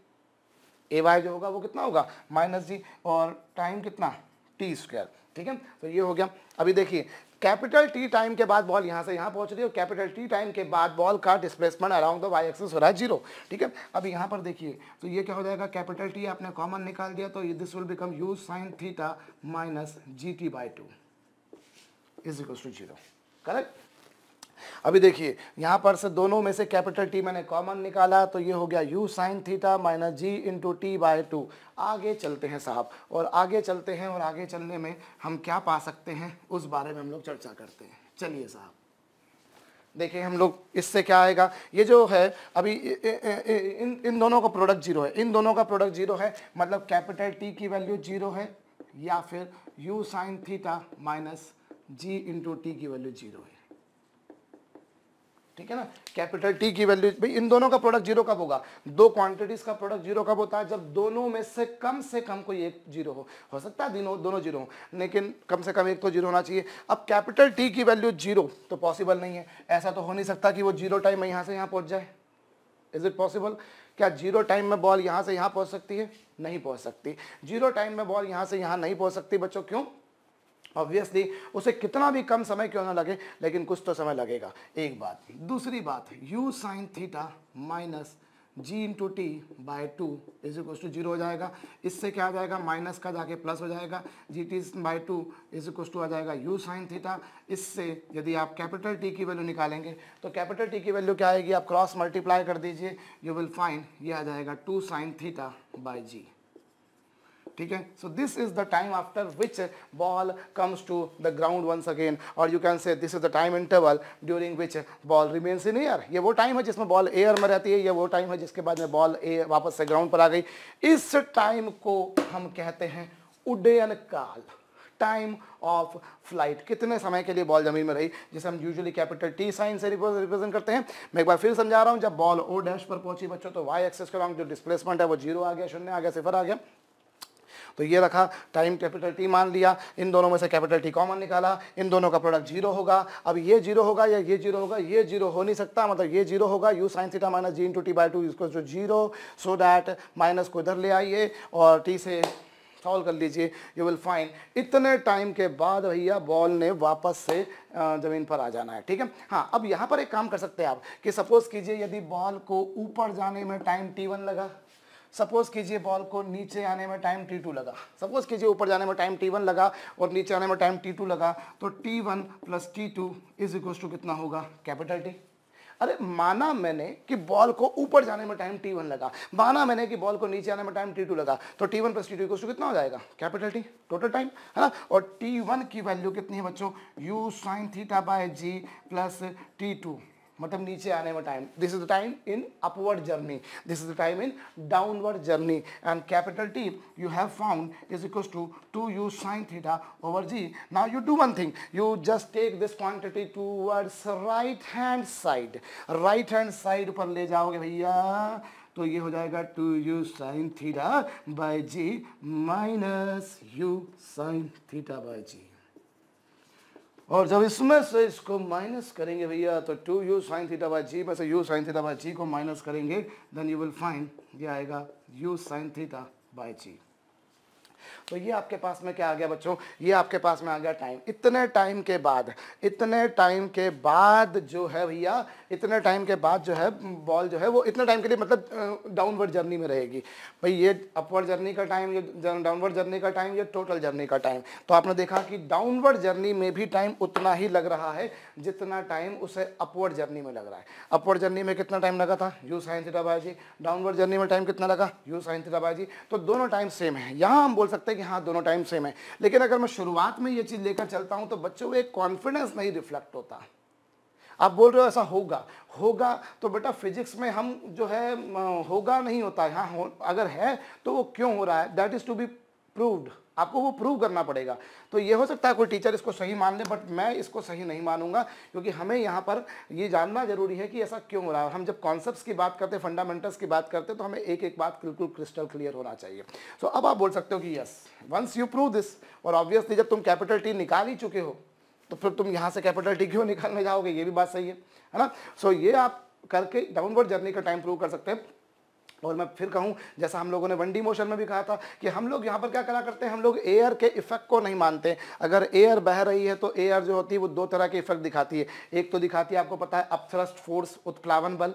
ए वाई जो होगा वो कितना होगा माइनस जी और टाइम कितना टी स्क्वायर ठीक है तो ये हो गया अभी देखिए कैपिटल टी टाइम के बाद बॉल यहाँ से यहाँ पहुँच रही है और कैपिटल टी टाइम के बाद बॉल का displacement around the y axis हो रहा है जीरो ठीक है अब यहाँ पर देखिए तो ये क्या हो जाएगा कैपिटल टी आपने कॉमन निकाल दिया तो this will become u sine theta minus g t by two is equal to zero correct अभी देखिए यहाँ पर से दोनों में से कैपिटल टी मैंने कॉमन निकाला तो ये हो गया u sine theta minus ji into t by two आगे चलते हैं साहब और आगे चलते हैं और आगे चलने में हम क्या पा सकते हैं उस बारे में हम लोग चर्चा करते हैं चलिए साहब देखिए हम लोग इससे क्या आएगा ये जो है अभी इन इन दोनों का प्रोडक्ट जीरो है इन दोनों का प्रोडक्ट जीरो है मतलब कैपिटल टी की वैल्यू जीरो है या फिर यू साइन थीटा माइनस जी इंटू टी की वैल्यू जीरो है ठीक है ना कैपिटल टी की वैल्यू भाई इन दोनों का प्रोडक्ट जीरो कब होगा दो क्वांटिटीज का प्रोडक्ट जीरो कब होता है जब दोनों में से कम से कम कोई एक जीरो हो हो सकता है दिनों दोनों जीरो हो लेकिन कम से कम एक तो जीरो होना चाहिए अब कैपिटल टी की वैल्यू जीरो तो पॉसिबल नहीं है ऐसा तो हो नहीं सकता कि वो जीरो टाइम में यहाँ से यहाँ पहुँच जाए इज इट पॉसिबल क्या जीरो टाइम में बॉल यहाँ से यहाँ पहुँच सकती है नहीं पहुँच सकती जीरो टाइम में बॉल यहाँ से यहाँ नहीं पहुँच सकती बच्चों क्यों ऑब्वियसली उसे कितना भी कम समय क्यों ना लगे लेकिन कुछ तो समय लगेगा एक बात दूसरी बात u sine theta minus g into t by two is equal to zero हो जाएगा इससे क्या आ जाएगा माइनस का जाके प्लस हो जाएगा g t by two is equal to आ जाएगा यू साइन थीटा इससे यदि आप कैपिटल टी की वैल्यू निकालेंगे तो कैपिटल टी की वैल्यू क्या आएगी आप क्रॉस मल्टीप्लाई कर दीजिए यू विल फाइंड ये आ जाएगा two sine theta by g ठीक है so this is the time after which ball comes to the ground once again और you can say this is the time interval during which ball remains in air ये वो time है जिसमें ball air में रहती है या वो टाइम है जिसके बाद में बॉल air वापस से ग्राउंड पर आ गई इस टाइम को हम कहते हैं उड्डयन काल टाइम ऑफ फ्लाइट कितने समय के लिए बॉल जमीन में रही जिसे हम यूजुअली कैपिटल टी साइन से रिप्रेजेंट करते हैं मैं एक बार फिर समझा रहा हूं जब बॉल ओ डैश पर पहुंची बच्चों तो वाई एक्सेस के लॉन्ग जो डिस्प्लेसमेंट है वो जीरो आ गया शून्य आ गया सिफर आ गया तो ये रखा टाइम कैपिटल टी मान लिया इन दोनों में से कैपिटल टी कॉमन निकाला इन दोनों का प्रोडक्ट जीरो होगा अब ये जीरो होगा या ये जीरो होगा ये जीरो हो नहीं सकता मतलब ये जीरो होगा u sine theta minus ji into t by two इसको जो जीरो सो डैट माइनस को इधर ले आइए और टी से सॉल्व कर लीजिए यू विल फाइंड इतने टाइम के बाद भैया बॉल ने वापस से ज़मीन पर आ जाना है ठीक है हाँ अब यहाँ पर एक काम कर सकते हैं आप कि सपोज़ कीजिए यदि बॉल को ऊपर जाने में टाइम टी वन लगा सपोज कीजिए बॉल को नीचे आने में टाइम टी टू लगा सपोज कीजिए ऊपर जाने में टाइम टी वन लगा और नीचे आने में टाइम टी टू लगा तो t one plus t two is equal to कितना होगा कैपिटल टी अरे माना मैंने कि बॉल को ऊपर जाने में टाइम टी वन लगा माना मैंने कि बॉल को नीचे आने में टाइम टी टू लगा तो t one plus t two equal कितना हो जाएगा कैपिटल टी टोटल टाइम है ना और टी वन की वैल्यू कितनी है बच्चों u sine theta by g plus t two मतलब नीचे आने में time this is the time in upward journey this is the time in downward journey and capital T you have found is equals to two you sine theta over g now you do one thing you just take this quantity towards right hand side right hand side पर ले जाओगे भैया तो ये हो जाएगा two you sine theta by g minus you sine theta by g और जब इसमें से इसको माइनस करेंगे भैया तो two you sine theta by g में से u sine theta by g को माइनस करेंगे देन यू विल फाइंड ये आएगा u sine theta by g तो ये आपके पास में क्या आ गया बच्चों ये आपके पास में आ गया टाइम इतने टाइम के बाद इतने टाइम के बाद जो है भैया इतने टाइम के बाद जो है बॉल जो है वो इतने टाइम के लिए मतलब डाउनवर्ड जर्नी में रहेगी भाई ये अपवर्ड जर्नी का टाइम ये डाउनवर्ड जर्नी का टाइम ये टोटल जर्नी का टाइम तो आपने देखा कि डाउनवर्ड जर्नी में भी टाइम उतना ही लग रहा है जितना टाइम उसे अपवर्ड जर्नी में लग रहा है अपवर्ड जर्नी में कितना टाइम लगा था u sines g downward journey में टाइम कितना लगा यू साइंस जी तो दोनों टाइम सेम है यहाँ हम बोल सकते हैं कि हाँ दोनों टाइम सेम है लेकिन अगर मैं शुरुआत में ये चीज़ लेकर चलता हूँ तो बच्चों में एक कॉन्फिडेंस नहीं रिफ्लेक्ट होता है आप बोल रहे हो ऐसा होगा होगा तो बेटा फिजिक्स में हम जो है होगा नहीं होता है हाँ हो, अगर है तो वो क्यों हो रहा है that is to be proved आपको वो प्रूव करना पड़ेगा तो ये हो सकता है कोई टीचर इसको सही मान ले बट मैं इसको सही नहीं मानूंगा क्योंकि हमें यहाँ पर ये जानना जरूरी है कि ऐसा क्यों हो रहा है हम जब कॉन्सेप्ट्स की बात करते हैं फंडामेंटल्स की बात करते तो हमें एक एक बात बिल्कुल क्रिस्टल क्लियर होना चाहिए सो so, अब आप बोल सकते हो कि yes once you prove this और ऑब्वियसली जब तुम कैपिटल टी निकाल ही चुके हो तो फिर तुम यहाँ से कैपिटल टी क्यों निकालने जाओगे ये भी बात सही है है ना सो ये आप करके डाउनवर्ड जर्नी का टाइम प्रूव कर सकते हैं और मैं फिर कहूँ जैसा हम लोगों ने वन डी मोशन में भी कहा था कि हम लोग यहाँ पर क्या करा करते हैं हम लोग एयर के इफेक्ट को नहीं मानते अगर एयर बह रही है तो एयर जो होती है वो दो तरह के इफेक्ट दिखाती है एक तो दिखाती है आपको पता है अपथ्रस्ट फोर्स उत्प्लावन बल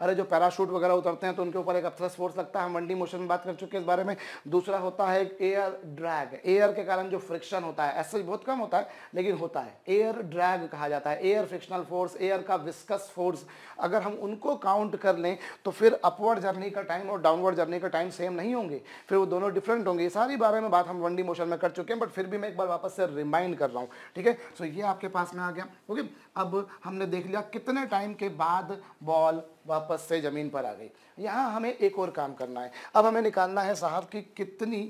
अरे जो पैराशूट वगैरह उतरते हैं तो उनके ऊपर एक अपथ्रस फोर्स लगता है हम वनडी मोशन में बात कर चुके हैं इस बारे में दूसरा होता है एयर ड्रैग एयर के कारण जो फ्रिक्शन होता है ऐसे बहुत कम होता है लेकिन होता है एयर ड्रैग कहा जाता है एयर फ्रिक्शनल फोर्स एयर का विस्कस फोर्स अगर हम उनको काउंट कर लें तो फिर अपवर्ड जर्नी का टाइम और डाउनवर्ड जर्नी का टाइम सेम नहीं होंगे फिर वो दोनों डिफरेंट होंगे ये सारी बारे में बात हम वनडी मोशन में कर चुके हैं बट फिर भी मैं एक बार वापस से रिमाइंड कर रहा हूँ ठीक है सो ये आपके पास में आ गया ओके अब हमने देख लिया कितने टाइम के बाद बॉल वापस से ज़मीन पर आ गई यहाँ हमें एक और काम करना है अब हमें निकालना है साहब कि कितनी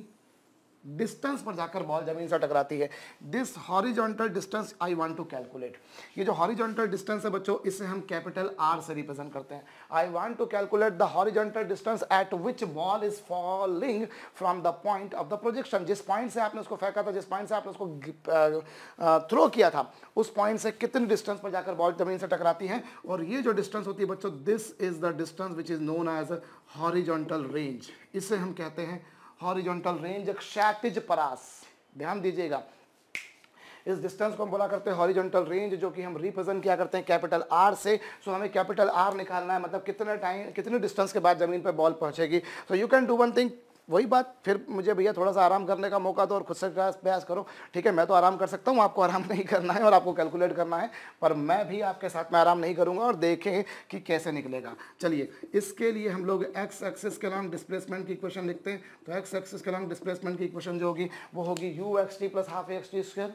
डिस्टेंस पर जाकर बॉल जमीन से टकराती है this horizontal distance I want to calculate ये जो हॉरिजॉन्टल डिस्टेंस है बच्चों इसे हम कैपिटल आर से रिप्रेजेंट करते हैं I want to calculate the horizontal distance at which ball is falling from the point of the projection जिस पॉइंट से आपने उसको फेंका था जिस पॉइंट से आपने उसको थ्रो किया था उस पॉइंट से कितनी डिस्टेंस पर जाकर बॉल जमीन से टकराती है और ये जो डिस्टेंस होती है बच्चों this is the distance which is known as horizontal range इसे हम कहते हैं हॉरिजॉन्टल रेंज क्षैतिज परास ध्यान दीजिएगा इस डिस्टेंस को हम बोला करते हैं हॉरिजॉन्टल रेंज जो कि हम रिप्रेजेंट किया करते हैं कैपिटल आर से सो हमें कैपिटल आर निकालना है मतलब कितने टाइम कितने डिस्टेंस के बाद जमीन पर बॉल पहुंचेगी so you can do one thing वही बात फिर मुझे भैया थोड़ा सा आराम करने का मौका दो और खुद से प्रयास करो ठीक है मैं तो आराम कर सकता हूँ आपको आराम नहीं करना है और आपको कैलकुलेट करना है पर मैं भी आपके साथ में आराम नहीं करूँगा और देखें कि कैसे निकलेगा चलिए इसके लिए हम लोग एक्स एक्सिस के नाम डिस्प्लेसमेंट की क्वेश्चन लिखते हैं तो एक्स एक्सिस के नाम डिस्प्लेसमेंट की इक्वेशन जो होगी वो होगी u x t plus half x t स्क्र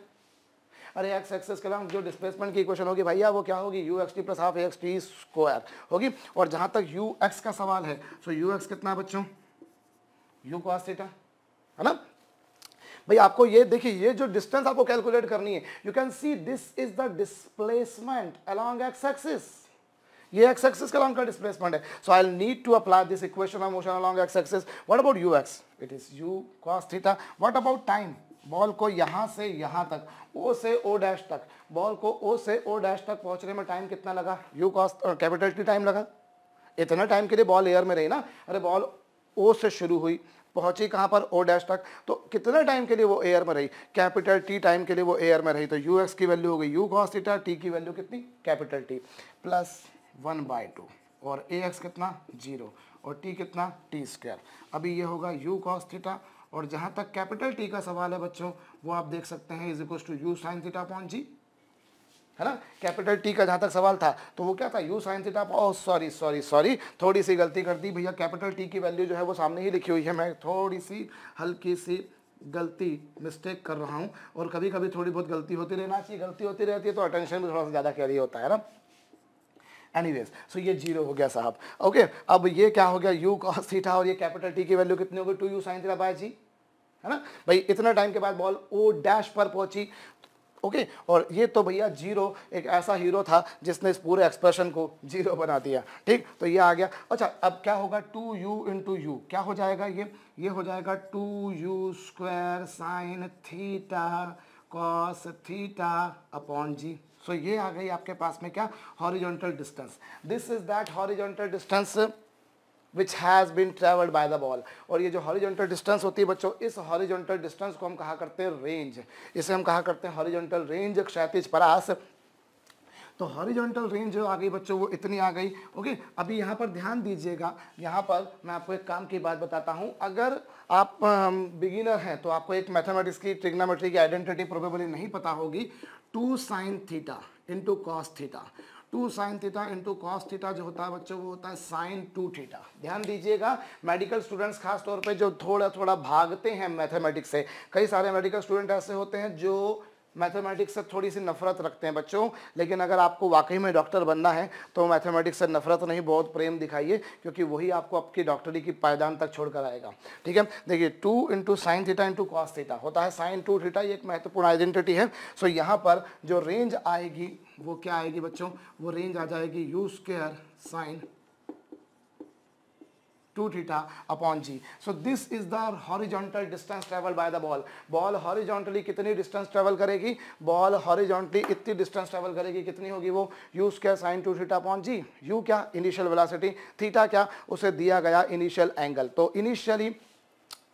अरे एक्स एक्सेस के नाम जो डिस्प्लेसमेंट की क्वेश्चन होगी भैया वो क्या होगी u x t plus half x t square होगी और जहाँ तक यू एक्स का सवाल है सो यू एक्स कितना बच्चों यू कॉस थीटा है ना भाई आपको ये देखिए ये जो डिस्टेंस आपको कैलकुलेट करनी है you can see this is the displacement along x axis ये एक्स एक्सिस का लॉन्ग का डिस्प्लेसमेंट है so I need to apply this equation of motion along x axis what about u x it is u cos theta what about time ball को यहां से यहां तक ओ से ओ डैश तक बॉल को ओ से ओ डैश तक पहुंचने में टाइम कितना लगा u cos capital t time लगा इतना टाइम के लिए बॉल एयर में रही ना अरे बॉल ओ से शुरू हुई पहुंची कहाँ पर ओ डैश तक तो कितने टाइम के लिए वो एयर में रही कैपिटल टी टाइम के लिए वो एयर में रही तो यू एक्स की वैल्यू हो गई यू कॉस थीटा टी की वैल्यू कितनी capital t plus one by two और ए एक्स कितना जीरो और टी कितना टी स्क्वायर अभी ये होगा यू कॉस थीटा और जहाँ तक कैपिटल टी का सवाल है बच्चों वो आप देख सकते हैं is equal to you sine theta point g है ना कैपिटल टी का जहाँ तक सवाल था तो वो क्या था u sine theta oh sorry sorry sorry थोड़ी सी गलती कर दी भैया कैपिटल टी की वैल्यू जो है वो सामने ही लिखी हुई है मैं थोड़ी सी हल्की सी गलती मिस्टेक कर रहा हूँ और कभी कभी थोड़ी बहुत गलती होती रहना चाहिए गलती होती रहती है तो अटेंशन भी थोड़ा सा ज़्यादा कैरी होता है ना एनी वेज सो ये जीरो हो गया साहब ओके okay, अब ये क्या हो गया यू कॉस थीटा और ये कैपिटल टी की वैल्यू कितनी हो गई two you sine theta by g है ना भाई इतना टाइम के बाद बॉल ओ डैश पर पहुंची ओके और ये तो भैया जीरो एक ऐसा हीरो था जिसने इस पूरे एक्सप्रेशन को जीरो बना दिया ठीक तो ये आ गया अच्छा अब क्या होगा टू यू टू यू क्या हो जाएगा ये ये हो जाएगा two u square sine theta cos theta upon g सो ये आ गई आपके पास में क्या horizontal distance this is that horizontal distance which has been travelled by the ball और ये जो हॉरिजेंटल डिस्टेंस होती है बच्चों इस हॉरिजेंटल डिस्टेंस को हम कहा करते हैं रेंज इसे हम कहा करते हैं हॉरिजेंटल रेंज क्षैतिज परास तो हॉरिजॉन्टल रेंज जो आ गई बच्चों वो इतनी आ गई ओके अभी यहाँ पर ध्यान दीजिएगा यहाँ पर मैं आपको एक काम की बात बताता हूँ अगर आप बिगिनर हैं तो आपको एक मैथमेटिक्स की ट्रिग्नोमेट्री की आइडेंटिटी प्रोबेबली नहीं पता होगी two sine theta into cos theta two sine theta into cos theta जो होता है बच्चों वो होता है साइन टू थीटा ध्यान दीजिएगा मेडिकल स्टूडेंट्स खास तौर पे जो थोड़ा थोड़ा भागते हैं मैथमेटिक्स से कई सारे मेडिकल स्टूडेंट ऐसे होते हैं जो मैथमेटिक्स से थोड़ी सी नफरत रखते हैं बच्चों लेकिन अगर आपको वाकई में डॉक्टर बनना है तो मैथमेटिक्स से नफरत नहीं बहुत प्रेम दिखाइए क्योंकि वही आपको आपकी डॉक्टरी की पायदान तक छोड़ कर आएगा ठीक है देखिए two into sine theta into cos theta होता है साइन टू थीटा ये एक महत्वपूर्ण आइडेंटिटी है सो यहाँ पर जो रेंज आएगी वो क्या आएगी बच्चों वो रेंज आ जाएगी u square sine 2 theta upon g. So this is the horizontal distance traveled by the ball. Ball horizontally कितनी distance travel करेगी Ball horizontally इतनी distance travel करेगी कितनी होगी वो u square sin 2 theta upon g. u क्या initial velocity theta क्या उसे दिया गया initial angle. तो initially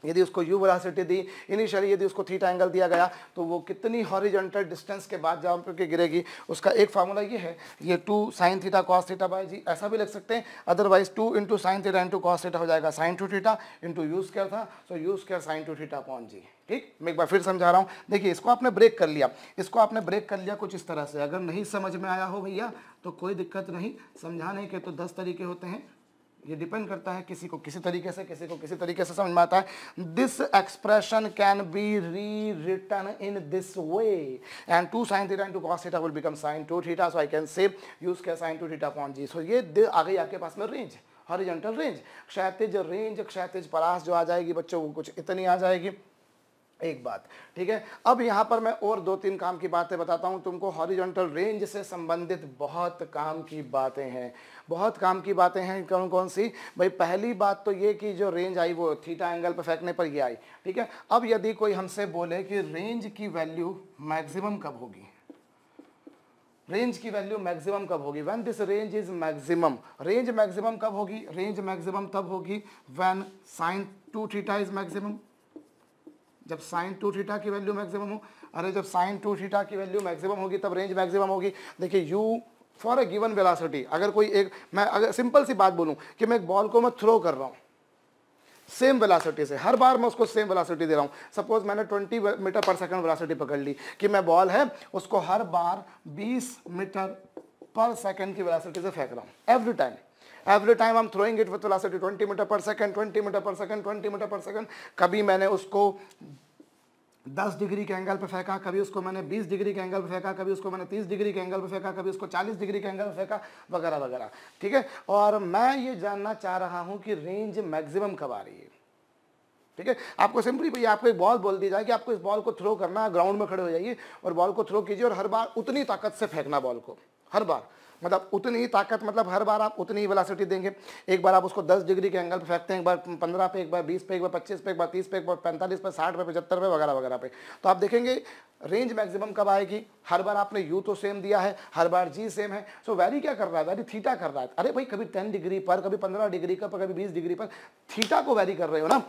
यदि उसको यू वेलासिटी दी इनिशियली यदि उसको थीटा एंगल दिया गया तो वो कितनी हॉरिजेंटल डिस्टेंस के बाद जहाँ पे गिरेगी उसका एक फार्मूला ये है ये two sine theta cos theta by g ऐसा भी लिख सकते हैं otherwise two into sine theta into cos theta हो जाएगा sine two theta into u square था so u square sine two theta upon g ठीक मैं एक बार फिर समझा रहा हूँ देखिए इसको आपने ब्रेक कर लिया इसको आपने ब्रेक कर लिया कुछ इस तरह से अगर नहीं समझ में आया हो भैया तो कोई दिक्कत नहीं समझाने के तो दस तरीके होते हैं ये डिपेंड करता है किसी को किसी तरीके से किसी को किसी तरीके से समझ में आता है this expression can be re return in this way and two sine theta into cos theta will become sine two theta so I can save use के sine two theta point g सो ये आ गई आपके पास में range horizontal range क्षैतिज range क्षैतिज परास जो आ जाएगी बच्चों को कुछ इतनी आ जाएगी एक बात ठीक है अब यहाँ पर मैं और दो तीन काम की बातें बताता हूँ तुमको हॉरिजॉन्टल रेंज से संबंधित बहुत काम की बातें हैं बहुत काम की बातें हैं कौन कौन सी भाई पहली बात तो ये कि जो रेंज आई वो थीटा एंगल पर फेंकने पर ये आई ठीक है अब यदि कोई हमसे बोले कि रेंज की वैल्यू मैक्सिमम कब होगी रेंज की वैल्यू मैक्सिमम कब होगी when this range is maximum range maximum कब होगी रेंज मैक्सिमम तब होगी when sine two theta is maximum जब साइन टू थीटा की वैल्यू मैक्सिमम हो अरे जब साइन टू थीटा की वैल्यू मैक्सिमम होगी तब रेंज मैक्सिमम होगी देखिए you for a given velocity अगर कोई एक मैं अगर सिंपल सी बात बोलूँ कि मैं एक बॉल को मैं थ्रो कर रहा हूँ सेम वेलासिटी से हर बार मैं उसको सेम वेलासिटी दे रहा हूँ सपोज मैंने 20 मीटर पर सेकंड वेलासिटी पकड़ ली कि मैं बॉल है उसको हर बार 20 मीटर पर सेकंड की वेलासिटी से फेंक रहा हूँ एवरी टाइम एवरी टाइम हम throwing it with velocity 20 metre per second 20 metre per second 20 metre per second कभी मैंने उसको दस डिग्री के एंगल पर फेंका कभी उसको मैंने बीस डिग्री के एंगल पर फेंका कभी उसको मैंने तीस डिग्री के एंगल पर फेंका कभी उसको चालीस डिग्री के एंगल पर फेंका वगैरह वगैरह ठीक है और मैं ये जानना चाह रहा हूँ कि रेंज मैक्सिमम कब आ रही है ठीक है आपको सिंपली भैया आपको एक बॉल बोल दी जाए कि आपको इस बॉल को थ्रो करना है ग्राउंड में खड़े हो जाइए और बॉल को थ्रो कीजिए और हर बार उतनी ताकत से फेंकना बॉल को हर बार मतलब उतनी ही ताकत मतलब हर बार आप उतनी ही वेलासिटी देंगे एक बार आप उसको 10 डिग्री के एंगल पे फेंकते हैं एक बार 15 पे एक बार 20 पे एक बार 25 पे एक बार 30 पे एक बार 45 पे 60 पे पचहत्तर पे वगैरह वगैरह पे तो आप देखेंगे रेंज मैक्सिमम कब आएगी हर बार आपने यू तो सेम दिया है हर बार जी सेम है सो so, वैरी क्या कर रहा है वैरी थीटा कर रहा है अरे भाई कभी टेन डिग्री पर कभी पंद्रह डिग्री पर कभी बीस डिग्री पर थीटा को वैरी कर रहे हो ना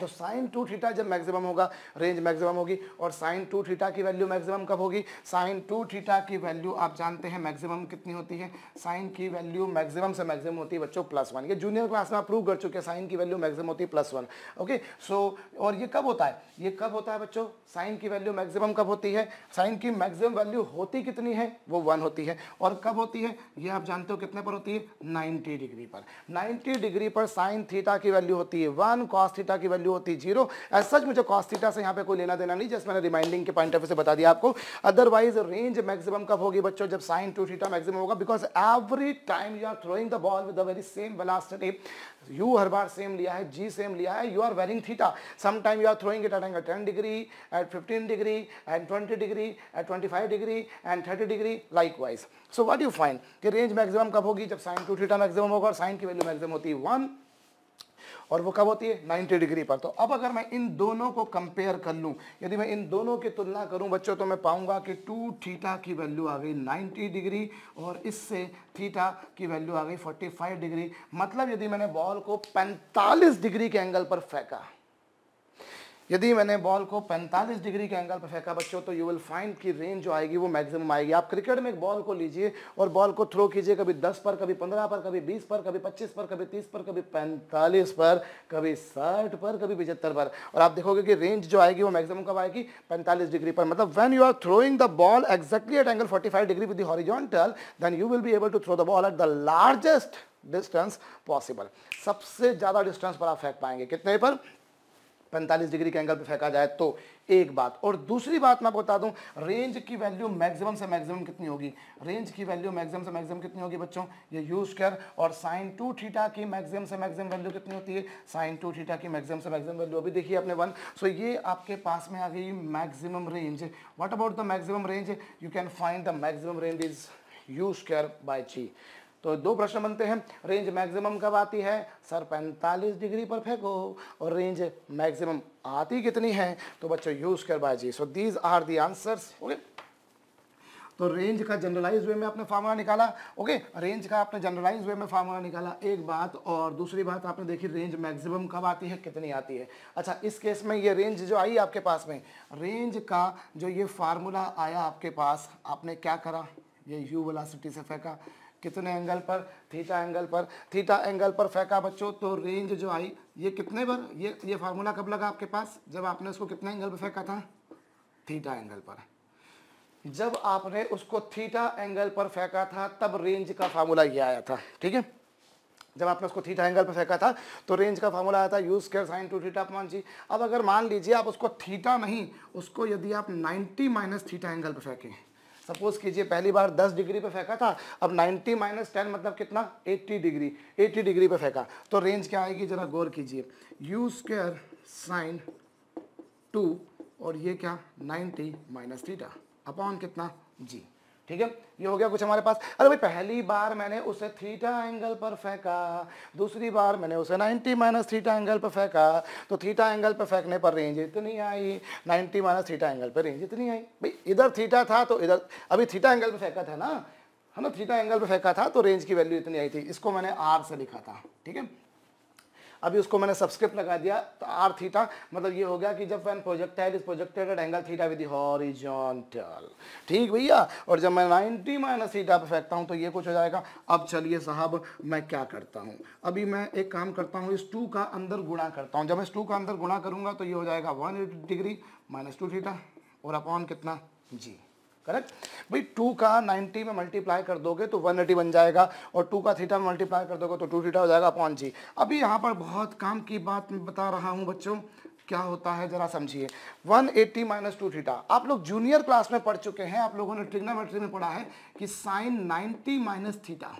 तो साइन टू थीटा जब मैक्सिमम होगा रेंज मैक्सिमम होगी और साइन टू थीटा की वैल्यू मैक्सिमम कब होगी साइन टू थीटा की वैल्यू आप जानते हैं मैक्सिमम कितनी होती है साइन की वैल्यू मैक्सिमम से मैक्सिमम होती है बच्चों प्लस वन ये जूनियर क्लास में आप प्रूव कर चुके हैं साइन की वैल्यू मैक्सिमम होती है प्लस वन ओके सो और ये कब होता है ये कब होता है बच्चों साइन की वैल्यू मैक्सिमम कब होती है साइन की मैक्सिमम वैल्यू होती कितनी है वो वन होती है और कब होती है ये आप जानते हो कितने पर होती है नाइन्टी डिग्री पर नाइन्टी डिग्री पर साइन थीटा की वैल्यू होती है वन कॉस थीटा की वैल्यू वैल्यू होती है जीरो एज सच मुझे कॉस से यहाँ पे कोई लेना देना नहीं जैसे मैंने रिमाइंडिंग के पॉइंट ऑफ से बता दिया आपको अदरवाइज रेंज मैक्सिमम कब होगी बच्चों जब साइन टू थीटा मैक्सिमम होगा because every time you are throwing the ball with the very same velocity you हर बार सेम लिया है जी सेम लिया है you are varying theta sometime you are throwing it at angle ten degree at fifteen degree at twenty degree at twenty five degree and thirty degree likewise so what you find कि range maximum कब होगी जब sine two theta maximum होगा और sign की value maximum होती है one और वो कब होती है 90 डिग्री पर तो अब अगर मैं इन दोनों को कंपेयर कर लूँ यदि मैं इन दोनों की तुलना करूँ बच्चों तो मैं पाऊँगा कि टू थीटा की वैल्यू आ गई 90 डिग्री और इससे थीटा की वैल्यू आ गई 45 डिग्री मतलब यदि मैंने बॉल को 45 डिग्री के एंगल पर फेंका यदि मैंने बॉल को 45 डिग्री के एंगल पर फेंका बच्चों तो यू विल फाइंड की रेंज जो आएगी वो मैक्सिमम आएगी आप क्रिकेट में एक बॉल को लीजिए और बॉल को थ्रो कीजिए कभी 10 पर कभी 15 पर कभी 20 पर कभी 25 पर कभी 30 पर कभी 45 पर कभी 60 पर कभी पिछहत्तर पर और आप देखोगे कि रेंज जो आएगी वो मैक्सिमम कब आएगी 45 डिग्री पर मतलब when you are throwing the ball exactly at angle forty degree with horizontal then you will be able to throw the ball at the largest distance possible सबसे ज़्यादा डिस्टेंस पर आप फेंक पाएंगे कितने पर 45 डिग्री के एंगल पे फेंका जाए तो एक बात और दूसरी बात मैं आपको बता दूं रेंज की वैल्यू मैक्सिमम से मैक्सिमम कितनी होगी रेंज की वैल्यू मैक्सिमम से मैक्सिमम कितनी होगी बच्चों ये यूज़ कर और साइन टू थीटा की मैक्सिमम से मैक्सिमम वैल्यू कितनी होती है साइन टू थीटा की मैक्सिमम से मैक्सिमम वैल्यू अभी देखिए अपने वन सो ये आपके पास में आ गई maximum range what about the maximum range you can find the maximum range is u square by g तो दो प्रश्न बनते हैं रेंज मैक्सिमम कब आती है सर 45 डिग्री पर फेंको और रेंज मैक्सिमम आती कितनी है तो बच्चों यूज़ कर बाजी so these are the answers okay तो रेंज का जनरलाइज वे में आपने फार्मूला निकाला ओके रेंज का आपने जनरलाइज वे में फार्मूला निकाला एक बात और दूसरी बात आपने देखी रेंज मैक्सिमम कब आती है कितनी आती है अच्छा इस केस में ये रेंज जो आई आपके पास में रेंज का जो ये फार्मूला आया आपके पास आपने क्या करा ये यू वेलासिटी से फेंका कितने एंगल पर थीटा एंगल पर थीटा एंगल पर फेंका बच्चों तो रेंज जो आई ये कितने पर ये ये फार्मूला कब लगा आपके पास जब आपने उसको कितने एंगल पर फेंका था थीटा एंगल पर जब आपने उसको थीटा एंगल पर फेंका था तब रेंज का फार्मूला ये आया था ठीक है जब आपने उसको थीटा एंगल पर फेंका था तो रेंज का फार्मूला आया था u square sine two theta upon g अब अगर मान लीजिए आप उसको थीटा नहीं उसको यदि आप 90 माइनस थीटा एंगल पर फेंकें सपोज कीजिए पहली बार 10 डिग्री पे फेंका था अब 90 माइनस टेन मतलब कितना 80 डिग्री 80 डिग्री पे फेंका तो रेंज क्या आएगी जरा गौर कीजिए यू स्क्र साइन टू और ये क्या 90 माइनस थीटा अपॉन कितना जी ठीक है ये हो गया कुछ हमारे पास अरे भाई पहली बार मैंने उसे थीटा एंगल पर फेंका दूसरी बार मैंने उसे 90 माइनस थीटा एंगल पर फेंका तो थीटा एंगल पर फेंकने पर रेंज इतनी आई 90 माइनस थीटा एंगल पर रेंज इतनी आई भाई इधर थीटा था तो इधर अभी थीटा एंगल पर फेंका था ना है ना थीटा एंगल पर फेंका था तो रेंज की वैल्यू इतनी आई थी इसको मैंने आर से लिखा था ठीक है अभी उसको मैंने सब्सक्रिप्ट लगा दिया तो आर थीटा मतलब ये हो गया कि जब when projectile is projected at angle theta with horizontal ठीक भैया और जब मैं 90 माइनस थीटा पर फेंकता हूँ तो ये कुछ हो जाएगा अब चलिए साहब मैं क्या करता हूँ अभी मैं एक काम करता हूँ इस टू का अंदर गुणा करता हूँ जब मैं इस टू का अंदर गुणा करूँगा तो ये हो जाएगा one degree minus two theta और अपॉन कितना जी करेक्ट भाई टू का 90 में मल्टीप्लाई कर दोगे तो 180 बन जाएगा और टू का थीटा में मल्टीप्लाई कर दोगे तो टू थीटा हो जाएगा अपॉन जी अभी यहाँ पर बहुत काम की बात मैं बता रहा हूँ बच्चों क्या होता है जरा समझिए 180 एट्टी माइनस टू थीटा आप लोग जूनियर क्लास में पढ़ चुके हैं आप लोगों ने ट्रिग्नोमेट्री में पढ़ा है कि sine ninety minus theta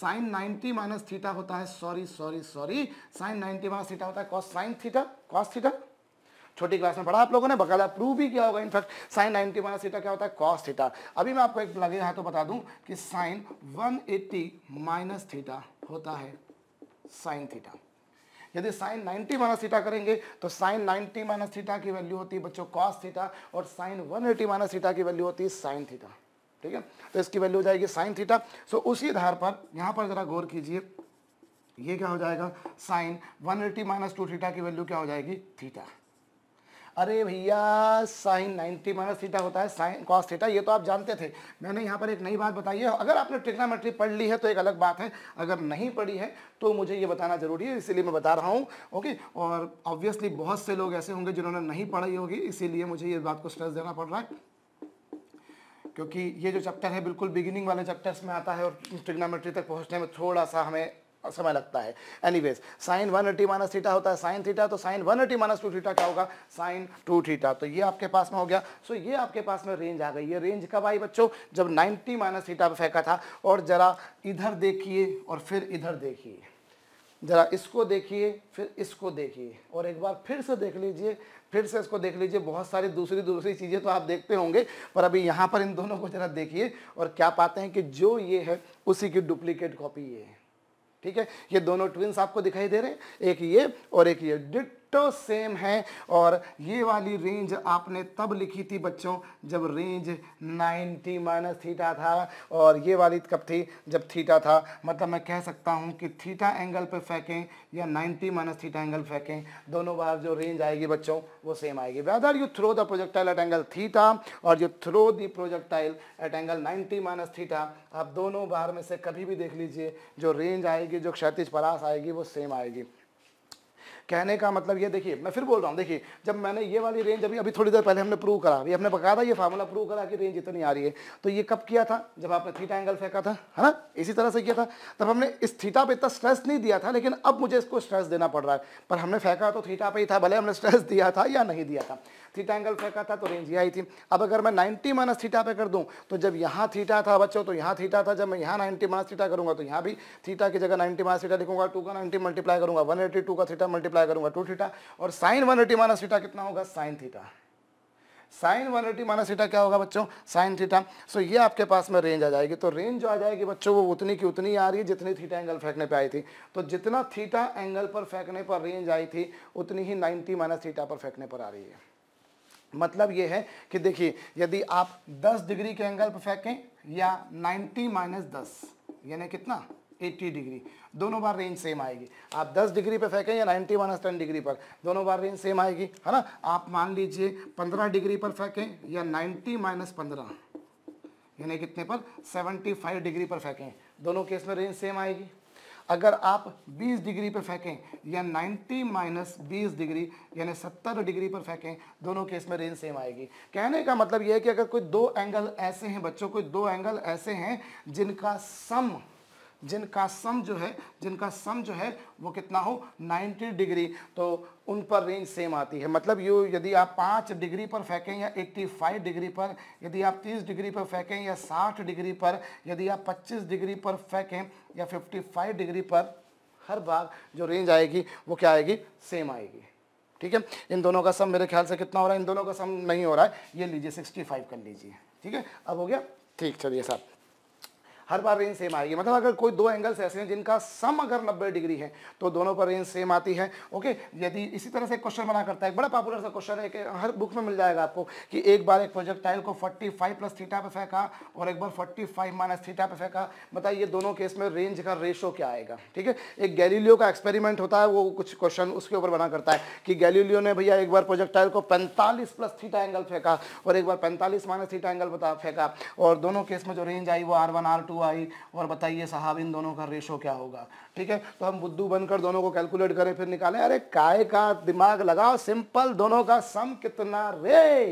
sine ninety minus theta होता है sorry sorry sorry sine ninety minus theta होता है cos sine theta cos theta छोटी क्लास में पढ़ा आप लोगों ने बकायदा प्रूव भी किया होगा in fact sine ninety minus theta क्या होता है कॉस थीटा अभी मैं आपको एक लगे हाथ तो बता दूं कि साइन 180 एट्टी माइनस थीटा होता है साइन थीटा यदि साइन 90 माइनस थीटा करेंगे तो साइन 90 माइनस थीटा की वैल्यू होती है बच्चों कॉस थीटा और sine one eighty minus theta की वैल्यू होती है साइन थीटा ठीक है तो इसकी वैल्यू हो जाएगी साइन थीटा सो उसी आधार पर यहाँ पर ज़रा गौर कीजिए ये क्या हो जाएगा sine one eighty minus two theta की वैल्यू क्या हो जाएगी थीटा अरे भैया साइन नाइन्टी माइनस थीटा होता है साइन कॉस थीटा ये तो आप जानते थे मैंने यहाँ पर एक नई बात बताई है अगर आपने ट्रिग्नोमेट्री पढ़ ली है तो एक अलग बात है अगर नहीं पढ़ी है तो मुझे ये बताना ज़रूरी है इसीलिए मैं बता रहा हूँ ओके और ऑब्वियसली बहुत से लोग ऐसे होंगे जिन्होंने नहीं पढ़ी होगी इसीलिए मुझे ये बात को स्ट्रेस देना पड़ रहा है क्योंकि ये जो चैप्टर है बिल्कुल बिगिनिंग वाले चैप्टर्स में आता है और ट्रिग्नोमेट्री तक पहुँचने में थोड़ा सा हमें समय लगता है anyways sine one eighty minus theta होता है साइन थीटा तो sine one eighty minus two theta क्या होगा साइन टू थीटा तो ये आपके पास में हो गया सो ये आपके पास में रेंज आ गई ये रेंज कब आई बच्चों जब नाइन्टी माइनस थीटा पर फेंका था और ज़रा इधर देखिए और फिर इधर देखिए ज़रा इसको देखिए फिर इसको देखिए और एक बार फिर से देख लीजिए फिर से इसको देख लीजिए बहुत सारी दूसरी दूसरी चीज़ें तो आप देखते होंगे पर अभी यहाँ पर इन दोनों को ज़रा देखिए और क्या पाते हैं कि जो ये है उसी की डुप्लीकेट कॉपी ये है ठीक है ये दोनों ट्विंस आपको दिखाई दे रहे हैं एक ये और एक ये डिट डिटो तो सेम है और ये वाली रेंज आपने तब लिखी थी बच्चों जब रेंज 90 माइनस थीटा था और ये वाली कब थी जब थीटा था मतलब मैं कह सकता हूँ कि थीटा एंगल पे फेंकें या 90 माइनस थीटा एंगल फेंकें दोनों बार जो रेंज आएगी बच्चों वो सेम आएगी whether you throw the projectile at angle theta और you throw the projectile at angle ninety minus theta आप दोनों बार में से कभी भी देख लीजिए जो रेंज आएगी जो क्षतिज परास आएगी वो सेम आएगी कहने का मतलब ये देखिए मैं फिर बोल रहा हूँ देखिए जब मैंने ये वाली रेंज अभी अभी थोड़ी देर पहले हमने प्रूव करा अभी हमने पका था ये फार्मूला प्रूव करा कि रेंज इतनी आ रही है तो ये कब किया था जब आपने थीटा एंगल फेंका था है ना इसी तरह से किया था तब हमने इस थीटा पर इतना स्ट्रेस नहीं दिया था लेकिन अब मुझे इसको स्ट्रेस देना पड़ रहा है पर हमने फेंका तो थीटा पर ही था भले हमने स्ट्रेस दिया था या नहीं दिया था थीटा एंगल फेंका था तो रेंज ये आई थी अब अगर मैं नाइन्टी माइनस थीटा पे कर दूँ तो जब यहाँ थीटा था बच्चों तो यहाँ थीटा था जब मैं यहाँ नाइन्टी माइनस थीटा करूंगा तो यहाँ भी थीटा की जगह नाइन्टी माइनस थीटा लिखूंगा टू का नाइन्टी मल्टीप्लाई करूंगा टू का थीटा मल्टीप्लाई करूंगा टू थीटा और sine one eighty minus theta कितना होगा sine theta sine one eighty minus theta क्या होगा बच्चों साइन थीटा सो ये आपके पास में रेंज आ जाएगी तो रेंज जो आ जाएगी बच्चों वो उतनी की उतनी आ रही है जितनी थीटा एंगल फेंकने पे आई थी तो जितना थीटा एंगल पर फेंकने पर रेंज आई थी उतनी ही नाइन्टी माइनस थीटा पर फेंकने पर आ रही है मतलब ये है कि देखिए यदि आप 10 डिग्री के एंगल पर फेंकें या 90 माइनस दस यानी कितना 80 डिग्री दोनों बार रेंज सेम आएगी आप 10 डिग्री पर फेंकें या 90 माइनस टेन डिग्री पर दोनों बार रेंज सेम आएगी है ना आप मान लीजिए 15 डिग्री पर फेंकें या 90 माइनस पंद्रह यानी कितने पर 75 डिग्री पर फेंकें दोनों केस में रेंज सेम आएगी अगर आप 20 डिग्री पर फेंकें या 90 माइनस बीस डिग्री यानी 70 डिग्री पर फेंकें दोनों केस में रेंज सेम आएगी कहने का मतलब यह है कि अगर कोई दो एंगल ऐसे हैं बच्चों कोई दो एंगल ऐसे हैं जिनका सम जिनका सम जो है जिनका सम जो है वो कितना हो 90 डिग्री तो उन पर रेंज सेम आती है मतलब यू यदि आप पाँच डिग्री पर फेंकें या 85 डिग्री पर यदि आप 30 डिग्री पर फेंकें या 60 डिग्री पर यदि आप 25 डिग्री पर फेंकें या 55 डिग्री पर हर बार जो रेंज आएगी वो क्या आएगी सेम आएगी ठीक है इन दोनों का सम मेरे ख्याल से कितना हो रहा है इन दोनों का सम नहीं हो रहा है ये लीजिए फाइव कर लीजिए ठीक है अब हो गया ठीक चलिए साहब हर बार रेंज सेम आएगी मतलब अगर कोई दो एंगल्स ऐसे हैं जिनका सम अगर नब्बे डिग्री है तो दोनों पर रेंज सेम आती है ओके यदि इसी तरह से क्वेश्चन बना करता है बड़ा पॉपुलर सा क्वेश्चन है कि हर बुक में मिल जाएगा आपको कि एक बार एक प्रोजेक्टाइल को फोर्टी फाइव प्लस थीटा पे फेंका और एक बार फोर्टी फाइव माइनस थीटा पे फेंका बताइए दोनों केस में रेंज का रेशो क्या आएगा ठीक है एक गैलीलियो का एक्सपेरिमेंट होता है वो कुछ क्वेश्चन उसके ऊपर बना करता है कि गैलीलियो ने भैया एक बार प्रोजेक्टाइल को पैंतालीस प्लस थीटा एंगल फेंका और एक बार पैंतालीस माइनस थीटा एंगल बता फेंका और दोनों केस में जो रेंज आई वो आर वन आर टू बुद्धू आई और बताइए साहब इन दोनों का रेशो क्या होगा ठीक है तो हम बुद्धू बनकर दोनों को कैलकुलेट करें फिर निकालें अरे काय का दिमाग लगाओ सिंपल दोनों का सम कितना रे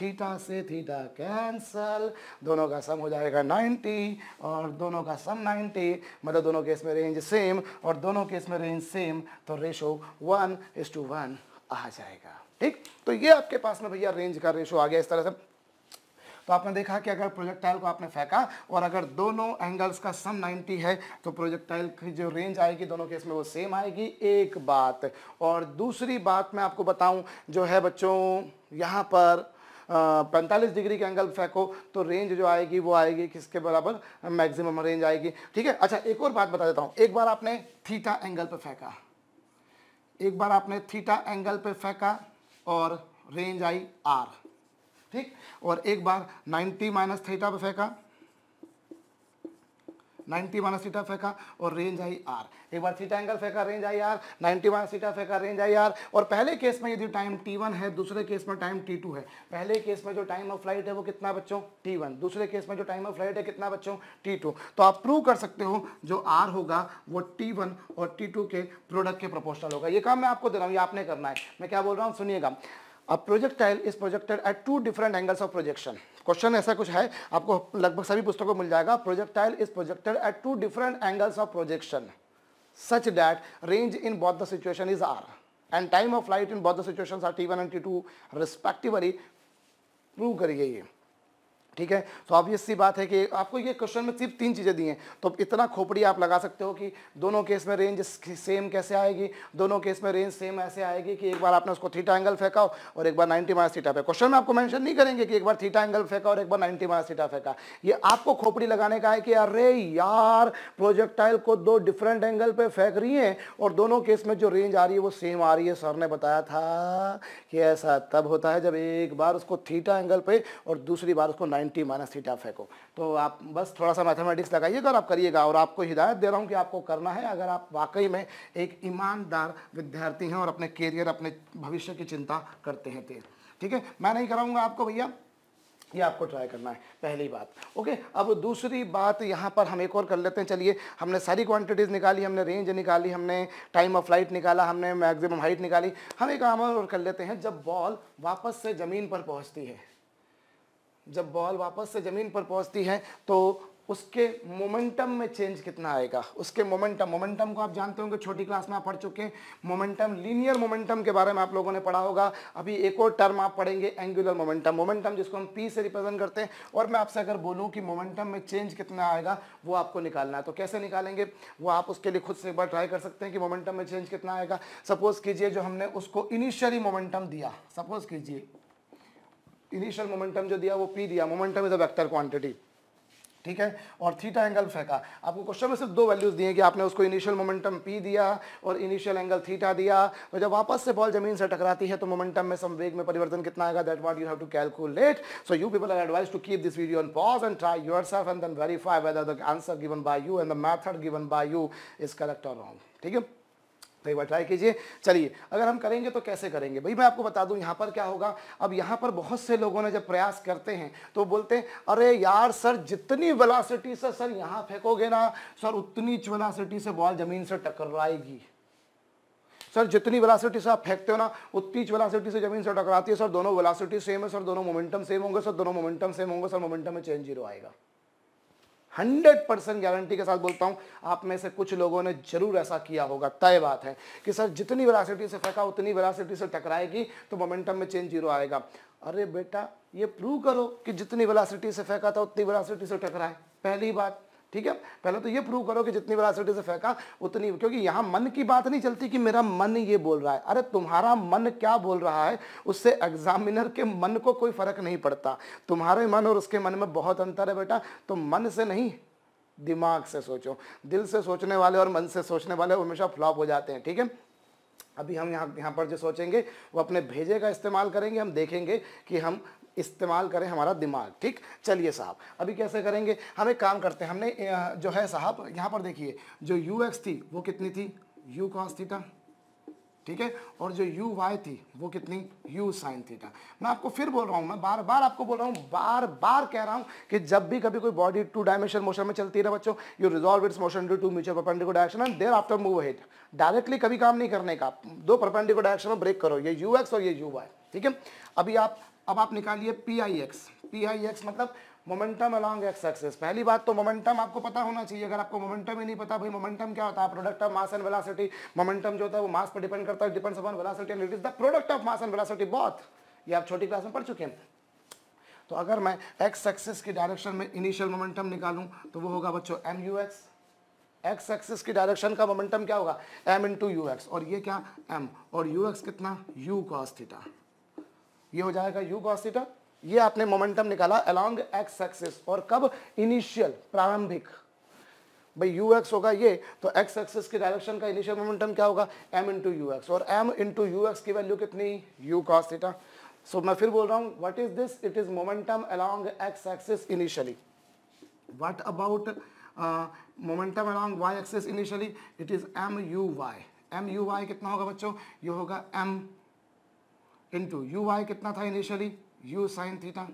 थीटा से थीटा कैंसल दोनों का सम हो जाएगा 90 और दोनों का सम 90 मतलब दोनों केस में रेंज सेम और दोनों केस में रेंज सेम तो ratio one is to one आ जाएगा ठीक तो ये आपके पास में भैया रेंज का रेशो आ गया इस तरह से तो आपने देखा कि अगर प्रोजेक्टाइल को आपने फेंका और अगर दोनों एंगल्स का सम 90 है तो प्रोजेक्टाइल की जो रेंज आएगी दोनों केस में वो सेम आएगी एक बात और दूसरी बात मैं आपको बताऊं जो है बच्चों यहाँ पर पैंतालीस डिग्री के एंगल फेंको तो रेंज जो आएगी वो आएगी किसके बराबर मैक्सिमम रेंज आएगी ठीक है अच्छा एक और बात बता देता हूँ एक बार आपने थीटा एंगल पर फेंका एक बार आपने थीटा एंगल पर फेंका और रेंज आई आर ठीक और एक बार 90 माइनस थीटा पे फेंका 90 माइनस थीटा फेंका और रेंज आई आर एक बार थीटा एंगल फेंका रेंज आई आर 90 माइनस थीटा फेंका रेंज आई आर और पहले केस में यदि टाइम टी वन है दूसरे केस में टाइम टी टू है पहले केस में जो टाइम ऑफ फ्लाइट है वो कितना बच्चों टी वन दूसरे केस में जो टाइम ऑफ फ्लाइट है कितना बच्चों टी टू तो आप प्रूव कर सकते हो जो आर होगा वो T1 और T2 के प्रोडक्ट के प्रोपोर्शनल होगा ये काम मैं आपको दे रहा हूँ ये आपने करना है मैं क्या बोल रहा हूँ सुनिएगा अब projectile is projected at two different angles of projection question ऐसा कुछ है आपको लगभग सभी पुस्तकों को मिल जाएगा projectile is projected at two different angles of projection such that range in both the situation is R and time of flight in both the situation are t one and t two respectively prove करिए ये ठीक है तो obvious सी बात है कि आपको ये क्वेश्चन में सिर्फ तीन चीज़ें दी हैं तो इतना खोपड़ी आप लगा सकते हो कि दोनों केस में रेंज सेम कैसे आएगी दोनों केस में रेंज सेम ऐसे आएगी कि एक बार आपने उसको थीटा एंगल फेंकाओ और एक बार नाइन्टी माइनस थीटा फेंका क्वेश्चन में आपको मैंशन नहीं करेंगे कि एक बार थीटा एंगल फेंका और एक बार नाइन्टी माइनस थीटा फेंका ये आपको खोपड़ी लगाने का है कि अरे यार प्रोजेक्टाइल को दो डिफरेंट एंगल पर फेंक रही हैं और दोनों केस में जो रेंज आ रही है वो सेम आ रही है सर ने बताया था कि ऐसा तब होता है जब एक बार उसको थीटा एंगल पे और दूसरी बार उसको नाइन टी माइनस थीटा फे को तो आप बस थोड़ा सा मैथमेटिक्स लगाइएगा और आप करिएगा और आपको हिदायत दे रहा हूँ कि आपको करना है अगर आप वाकई में एक ईमानदार विद्यार्थी हैं और अपने कैरियर अपने भविष्य की चिंता करते हैं तेज ठीक है मैं नहीं कराऊंगा आपको भैया ये आपको ट्राई करना है पहली बात ओके अब दूसरी बात यहाँ पर हम एक और कर लेते हैं चलिए हमने सारी क्वांटिटीज़ निकाली हमने रेंज निकाली हमने टाइम ऑफ फ्लाइट निकाला हमने मैक्सिमम हाइट निकाली हम एक काम और कर लेते हैं जब बॉल वापस से ज़मीन पर पहुँचती है जब बॉल वापस से ज़मीन पर पहुंचती है तो उसके मोमेंटम में चेंज कितना आएगा उसके मोमेंटम मोमेंटम को आप जानते होंगे छोटी क्लास में आप पढ़ चुके हैं मोमेंटम लीनियर मोमेंटम के बारे में आप लोगों ने पढ़ा होगा अभी एक और टर्म आप पढ़ेंगे एंगुलर मोमेंटम मोमेंटम जिसको हम पी से रिप्रेजेंट करते हैं और मैं आपसे अगर बोलूँ कि मोमेंटम में चेंज कितना आएगा वो आपको निकालना है तो कैसे निकालेंगे वो आप उसके लिए खुद से एक बार ट्राई कर सकते हैं कि मोमेंटम में चेंज कितना आएगा सपोज़ कीजिए जो हमने उसको इनिशियली मोमेंटम दिया सपोज़ कीजिए इनिशियल मोमेंटम जो दिया वो पी दिया momentum is a vector quantity ठीक है और थीटा एंगल फेंका आपको क्वेश्चन में सिर्फ दो वैल्यूज़ दिए कि आपने उसको इनिशियल मोमेंटम पी दिया और इनिशियल एंगल थीटा दिया तो जब वापस से बॉल जमीन से टकराती है तो मोमेंटम में संवेग में परिवर्तन कितना आएगा that what you have to calculate so you people are advise to keep this video on pause and try yourself and then verify whether the answer given by you and the method given by you is correct और wrong ठीक है तो कई बार try कीजिए चलिए अगर हम करेंगे तो कैसे करेंगे भाई मैं आपको बता दूं यहाँ पर क्या होगा अब यहाँ पर बहुत से लोगों ने जब प्रयास करते हैं तो बोलते हैं अरे यार सर जितनी वेलोसिटी से सर यहाँ फेंकोगे ना सर उतनी वेलोसिटी से बॉल जमीन से टकराएगी सर जितनी वेलोसिटी से आप फेंकते हो ना उतनी वेलोसिटी से जमीन से टकराती है सर दोनों वेलोसिटी सेम है सर दोनों मोमेंटम सेम होंगे सर दोनों मोमेंटम सेम होंगे सर मोमेंटम में चेंज जीरो आएगा हंड्रेड परसेंट गारंटी के साथ बोलता हूं आप में से कुछ लोगों ने जरूर ऐसा किया होगा तय बात है कि सर जितनी वेरासिटी से फेंका उतनी वेरासिटी से टकराएगी तो मोमेंटम में चेंज जीरो आएगा अरे बेटा ये प्रूव करो कि जितनी वेलासिटी से फेंका था उतनी वेलासिटी से टकराए पहली बात ठीक है पहले तो ये प्रूव करो कि जितनी वेलोसिटी से फेंका उतनी क्योंकि यहाँ मन की बात नहीं चलती कि मेरा मन ये बोल रहा है अरे तुम्हारा मन क्या बोल रहा है उससे एग्जामिनर के मन को कोई फर्क नहीं पड़ता तुम्हारे मन और उसके मन में बहुत अंतर है बेटा तो मन से नहीं दिमाग से सोचो दिल से सोचने वाले और मन से सोचने वाले हमेशा फ्लॉप हो जाते हैं ठीक है अभी हम यहाँ यहाँ पर जो सोचेंगे वो अपने भेजे का इस्तेमाल करेंगे हम देखेंगे कि हम इस्तेमाल करें हमारा दिमाग ठीक चलिए साहब अभी कैसे करेंगे हम एक काम करते हैं हमने जो है साहब यहाँ पर देखिए जो यू एक्स थी वो कितनी थी यू कॉस थीटा ठीक है और जो यू वाई थी वो कितनी यू साइन थीटा मैं आपको फिर बोल रहा हूँ मैं बार बार आपको बोल रहा हूँ बार बार कह रहा हूँ कि जब भी कभी कोई बॉडी टू डायमेंशन मोशन में चलती है बच्चों you resolve its motion to two mutual perpendicular direction and thereafter move ahead directly कभी काम नहीं करने का दो परपेंडिकुलर डायरेक्शन में ब्रेक करो ये यू एक्स और ये यू वाई ठीक है अभी आप अब आप निकालिए P I X P I X मतलब मोमेंटम अलॉन्ग एक्स एक्सेस पहली बात तो मोमेंटम आपको पता होना चाहिए अगर आपको मोमेंटम ही नहीं पता भाई मोमेंटम क्या होता है product of mass and velocity momentum जो होता है वो मास पर डिपेंड करता है depends upon velocity and it is the product of mass and velocity बहुत ये आप छोटी क्लास में पढ़ चुके हैं तो अगर मैं एक्स एक्सेस की डायरेक्शन में इनिशियल मोमेंटम निकालूं तो वो होगा बच्चों M U X X axis की डायरेक्शन का मोमेंटम क्या होगा एम इंटू यू एक्स और ये क्या एम और यू एक्स कितना यू कॉस थीटा ये हो जाएगा यू गॉस थीटा ये आपने मोमेंटम निकाला अलॉन्ग एक्स एक्सिस और कब इनिशियल प्रारंभिक भाई यू एक्स होगा ये तो एक्स एक्सिस के डायरेक्शन का इनिशियल मोमेंटम क्या होगा एम इंटू यू एक्स और एम इंटू यू एक्स की वैल्यू कितनी यू कॉस थीटा सो मैं फिर बोल रहा हूँ what is this it is momentum along x axis initially what about momentum along Y axis initially it is M U Y M U Y कितना होगा बच्चों ये होगा एम इंटू यू वाई कितना था इनिशियली यू साइन थीटा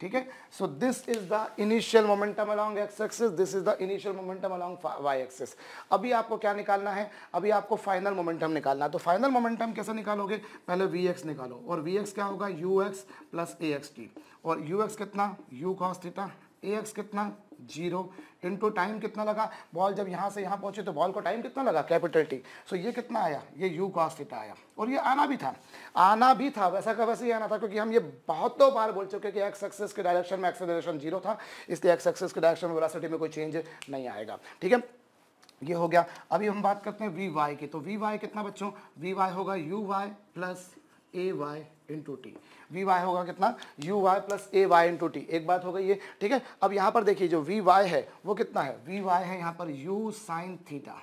ठीक है so this is the initial momentum along x axis this is the initial momentum along Y axis अभी आपको क्या निकालना है अभी आपको फाइनल मोमेंटम निकालना है तो फाइनल मोमेंटम कैसे निकालोगे पहले वी एक्स निकालो और वी एक्स क्या होगा यू एक्स प्लस ए एक्स टी और यू एक्स कितना you cos theta A x कितना जीरो इंटू टाइम कितना लगा बॉल जब यहाँ से यहाँ पहुँचे तो बॉल को टाइम कितना लगा कैपिटल टी सो ये कितना आया ये यू कॉस थीटा आया और ये आना भी था आना भी था वैसा का वैसे ही आना था क्योंकि हम ये बहुत दो बार बोल चुके कि एक्स एक्सेस के डायरेक्शन में एक्सेलरेशन जीरो था इसलिए एक्स एक्सेस के डायरेक्शन में वेलोसिटी में कोई चेंज नहीं आएगा ठीक है ये हो गया अभी हम बात करते हैं वी वाई की तो वी वाई कितना बच्चों वी वाई होगा you Y plus A Y into T V Y होगा कितना you Y plus A Y into T एक बात हो गई ये ठीक है अब यहाँ पर देखिए जो वी वाई है वो कितना है वी वाई है यहाँ पर यू साइन थीटा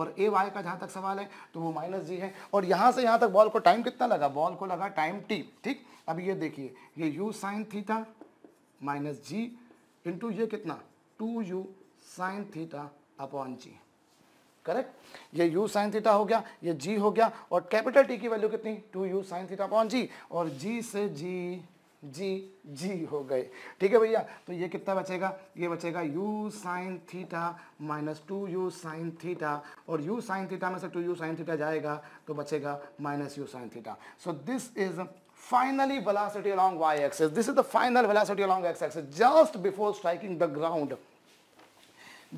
और ए वाई का जहाँ तक सवाल है तो वो माइनस जी है और यहाँ से यहाँ तक बॉल को टाइम कितना लगा बॉल को लगा टाइम टी ठीक अब ये देखिए ये यू साइन थीटा माइनस जी इंटू ये कितना two you sine theta upon G correct ये यू साइन थीटा हो गया ये जी हो गया और कैपिटल टी की वैल्यू कितनी two you sine theta upon जी और जी से जी जी जी हो गए ठीक है भैया तो ये कितना बचेगा ये बचेगा u sine theta minus two you sine theta और u साइन थीटा में से टू यू साइन थीटा जाएगा तो बचेगा minus you sine theta so this is finally velocity along y-axis. This is the final velocity along x-axis just before striking the ground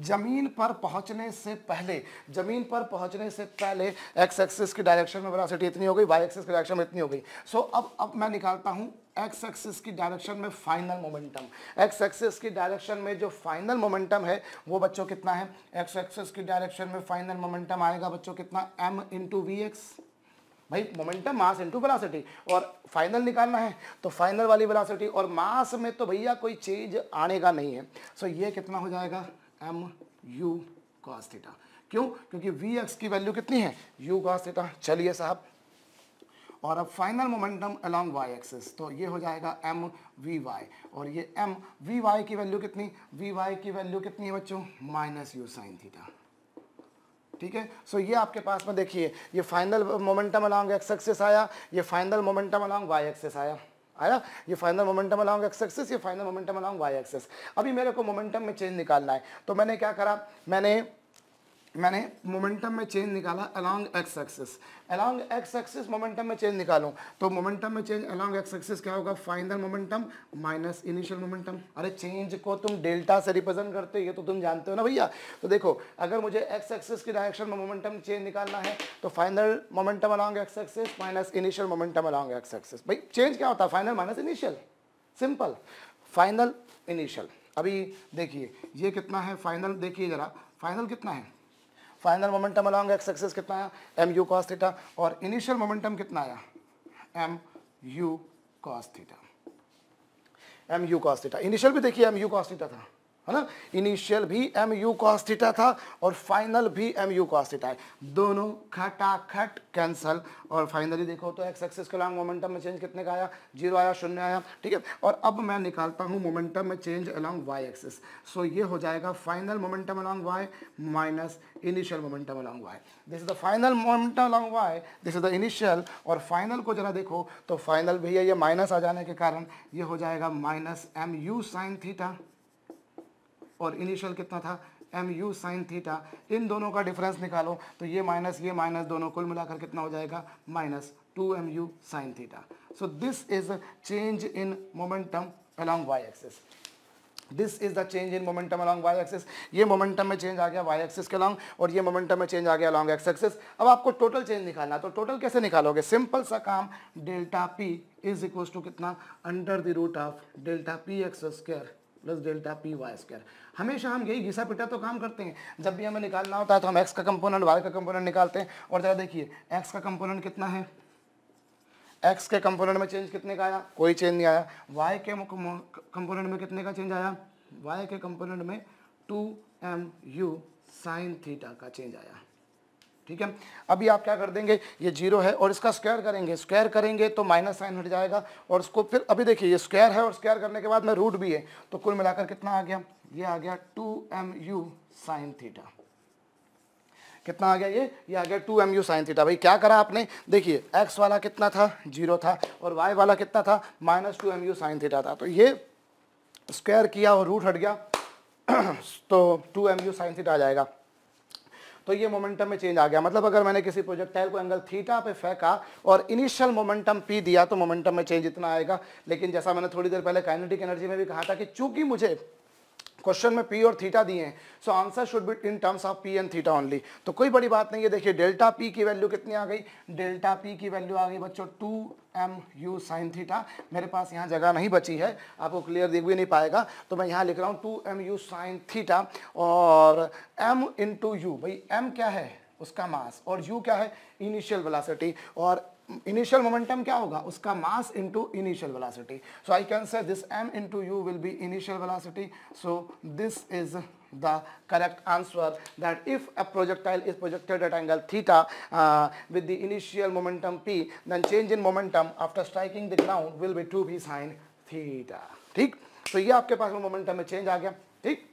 जमीन पर पहुंचने से पहले जमीन पर पहुंचने से पहले एक्स एक्सिस की डायरेक्शन में वेलोसिटी इतनी हो गई वाई एक्सिस की डायरेक्शन में इतनी हो गई सो so, अब अब मैं निकालता हूं एक्स एक्सिस की डायरेक्शन में फाइनल मोमेंटम एक्स एक्सिस की डायरेक्शन में जो फाइनल मोमेंटम है वो बच्चों कितना है एक्स एक्सिस की डायरेक्शन में फाइनल मोमेंटम आएगा बच्चों कितना एम इंटू वी एक्स भाई मोमेंटम मास इंटू वेलोसिटी और फाइनल निकालना है तो फाइनल वाली वेलोसिटी और मास में तो भैया कोई चीज आनेगा नहीं है सो so, ये कितना हो जाएगा एम यू कॉस थीटा क्यों क्योंकि वी एक्स की वैल्यू कितनी है यू कॉस थीटा चलिए साहब और अब final momentum along Y axis तो ये हो जाएगा एम वी वाई और ये एम वी वाई की वैल्यू कितनी वी वाई की वैल्यू कितनी है बच्चों माइनस यू साइन थीटा ठीक है सो ये आपके पास में देखिए ये final momentum along x axis आया ये final momentum along Y axis आया आया ये final momentum along X axis ये final momentum along Y axis अभी मेरे को मोमेंटम में चेंज निकालना है तो मैंने क्या करा मैंने मैंने मोमेंटम में चेंज निकाला along x axis along x axis momentum में चेंज निकालूं तो मोमेंटम में चेंज अलॉन्ग एक्स एक्सिस क्या होगा final momentum minus initial momentum अरे चेंज को तुम डेल्टा से रिप्रेजेंट करते हो ये तो तुम जानते हो ना भैया तो देखो अगर मुझे एक्स एक्सिस की डायरेक्शन में मोमेंटम चेंज निकालना है तो final momentum along x axis minus initial momentum along x axis भाई चेंज क्या होता है final minus initial simple final initial अभी देखिए ये कितना है फाइनल देखिए ज़रा फाइनल कितना है final momentum along x axis कितना आया एम यू कॉस थीटा और इनिशियल मोमेंटम कितना आया M U cos theta M U cos theta initial भी देखिए एम यू कॉस थीटा था है ना इनिशियल भी एम यू कॉस्टिटा था और फाइनल भी एम यू कॉस्टिटा है दोनों खटाखट कैंसल और फाइनली देखो तो एक्स एक्सिस के अलॉन्ग मोमेंटम में चेंज कितने का आया जीरो आया शून्य आया ठीक है और अब मैं निकालता हूँ मोमेंटम में change along Y axis so ये हो जाएगा final momentum along Y minus initial momentum along Y this is the final momentum along Y this is the initial और फाइनल को जरा देखो तो फाइनल भैया ये माइनस आ जाने के कारण ये हो जाएगा minus M U sine theta और इनिशियल कितना था एम यू साइन थीटा इन दोनों का डिफरेंस निकालो तो ये माइनस ये माइनस दोनों कुल मिलाकर कितना हो जाएगा minus two M U sine theta so this is a change in momentum along Y axis this is the change in momentum along Y axis ये मोमेंटम में चेंज आ गया वाई एक्सेस के अलॉन्ग और ये मोमेंटम में change आ गया अलॉन्ग एक्स एक्सेस अब आपको टोटल चेंज निकालना तो टोटल कैसे निकालोगे सिंपल सा काम delta P is equal to कितना under the root of delta P X square plus delta P Y square हमेशा हम यही घिसा पिटा तो काम करते हैं जब भी हमें निकालना होता है तो हम एक्स का कंपोनेंट वाई का कंपोनेंट निकालते हैं और ज़रा देखिए एक्स का कंपोनेंट कितना है एक्स के कंपोनेंट में चेंज कितने का आया कोई चेंज नहीं आया वाई के कंपोनेंट में कितने का चेंज आया वाई के कंपोनेंट में two M U sine theta का चेंज आया ठीक है अभी आप क्या कर देंगे ये जीरो है और इसका स्क्वायर करेंगे स्क्वायर करेंगे तो माइनस साइन हट जाएगा और इसको फिर अभी देखिए ये स्क्वायर है और स्क्वायर करने के बाद में रूट भी है तो कुल मिलाकर कितना आ गया ये आ गया two M U sine theta कितना आ गया ये ये आ गया two M U sine theta भाई क्या करा आपने देखिए एक्स वाला कितना था जीरो था और वाई वाला कितना था minus two M U sine theta था तो ये स्क्वायर किया और रूट हट गया तो two M U sine theta आ जाएगा तो ये मोमेंटम में चेंज आ गया मतलब अगर मैंने किसी प्रोजेक्टाइल को एंगल थीटा पे फेंका और इनिशियल मोमेंटम पी दिया तो मोमेंटम में चेंज इतना आएगा लेकिन जैसा मैंने थोड़ी देर पहले काइनेटिक एनर्जी में भी कहा था कि चूंकि मुझे क्वेश्चन में पी और थीटा दिए हैं so answer should be in terms of P and theta only तो कोई बड़ी बात नहीं है देखिए डेल्टा पी की वैल्यू कितनी आ गई डेल्टा पी की वैल्यू आ गई बच्चों two M U sine theta मेरे पास यहाँ जगह नहीं बची है आपको क्लियर देख भी नहीं पाएगा तो मैं यहाँ लिख रहा हूँ two M U sine theta और एम इन टू यू भाई एम क्या है उसका मास और यू क्या है इनिशियल वेलासिटी और इनिशियल मोमेंटम क्या होगा उसका mass into initial velocity so I can say this M into U will be initial velocity so this is the correct answer that if a projectile is projected at angle theta with the initial momentum P then change in momentum after striking the ground will be two P sine theta ठीक तो ये आपके पास momentum में change आ गया ठीक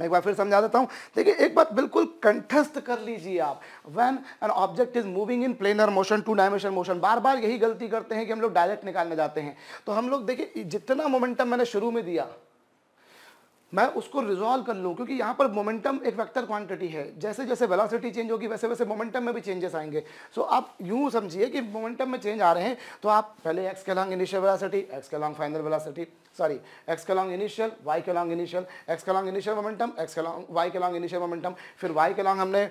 मैं एक बार फिर समझा देता हूँ देखिए एक बात बिल्कुल कंठस्थ कर लीजिए आप when an object is moving in planar motion two dimension motion बार बार यही गलती करते हैं कि हम लोग डायरेक्ट निकालने जाते हैं तो हम लोग देखिए जितना मोमेंटम मैंने शुरू में दिया मैं उसको रिजॉल्व कर लूँ क्योंकि यहाँ पर मोमेंटम एक वेक्टर क्वांटिटी है जैसे जैसे वेलोसिटी चेंज होगी वैसे वैसे मोमेंटम में भी चेंजेस आएंगे सो so, आप यूँ समझिए कि मोमेंटम में चेंज आ रहे हैं तो आप पहले एक्स के लॉन्ग इनिशियल वेलासिटी एक्स के along final velocity sorry x के लॉन्ग इनिशियल वाई के लॉन्ग इनिशियल एक्स के लॉन्ग इनिशियल मोमेंटम एक्स के लॉन्ग वाई के लॉन्ग इनिशियल मोमेंटम फिर वाई के लॉन्ग हमने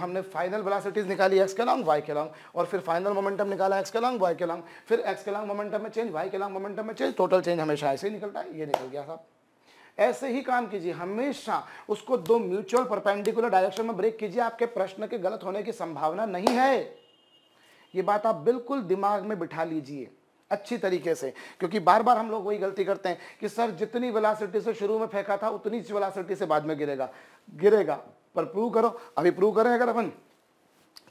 हमने फाइनल वेलासिटीज़ निकाली एक्स के लॉन्ग वाई के लॉन्ग और फिर फाइनल मोमेंटम निकाला एक्स के लॉन्ग वाई के लॉन्ग फिर एक्स के लॉन्ग मोमेंटम में चेंज वाई के लॉन्ग मोमेंटम में चेंज टोटल चेंज हमेशा ऐसे ही निकलता है ये निकल गया साहब ऐसे ही काम कीजिए हमेशा उसको दो म्यूचुअल परपेंडिकुलर डायरेक्शन में ब्रेक कीजिए आपके प्रश्न के गलत होने की संभावना नहीं है ये बात आप बिल्कुल दिमाग में बिठा लीजिए अच्छी तरीके से क्योंकि बार बार हम लोग वही गलती करते हैं कि सर जितनी वेलासिटी से शुरू में फेंका था उतनी वेलासिटी से बाद में गिरेगा गिरेगा पर प्रूव करो अभी प्रूव करें अगर अपन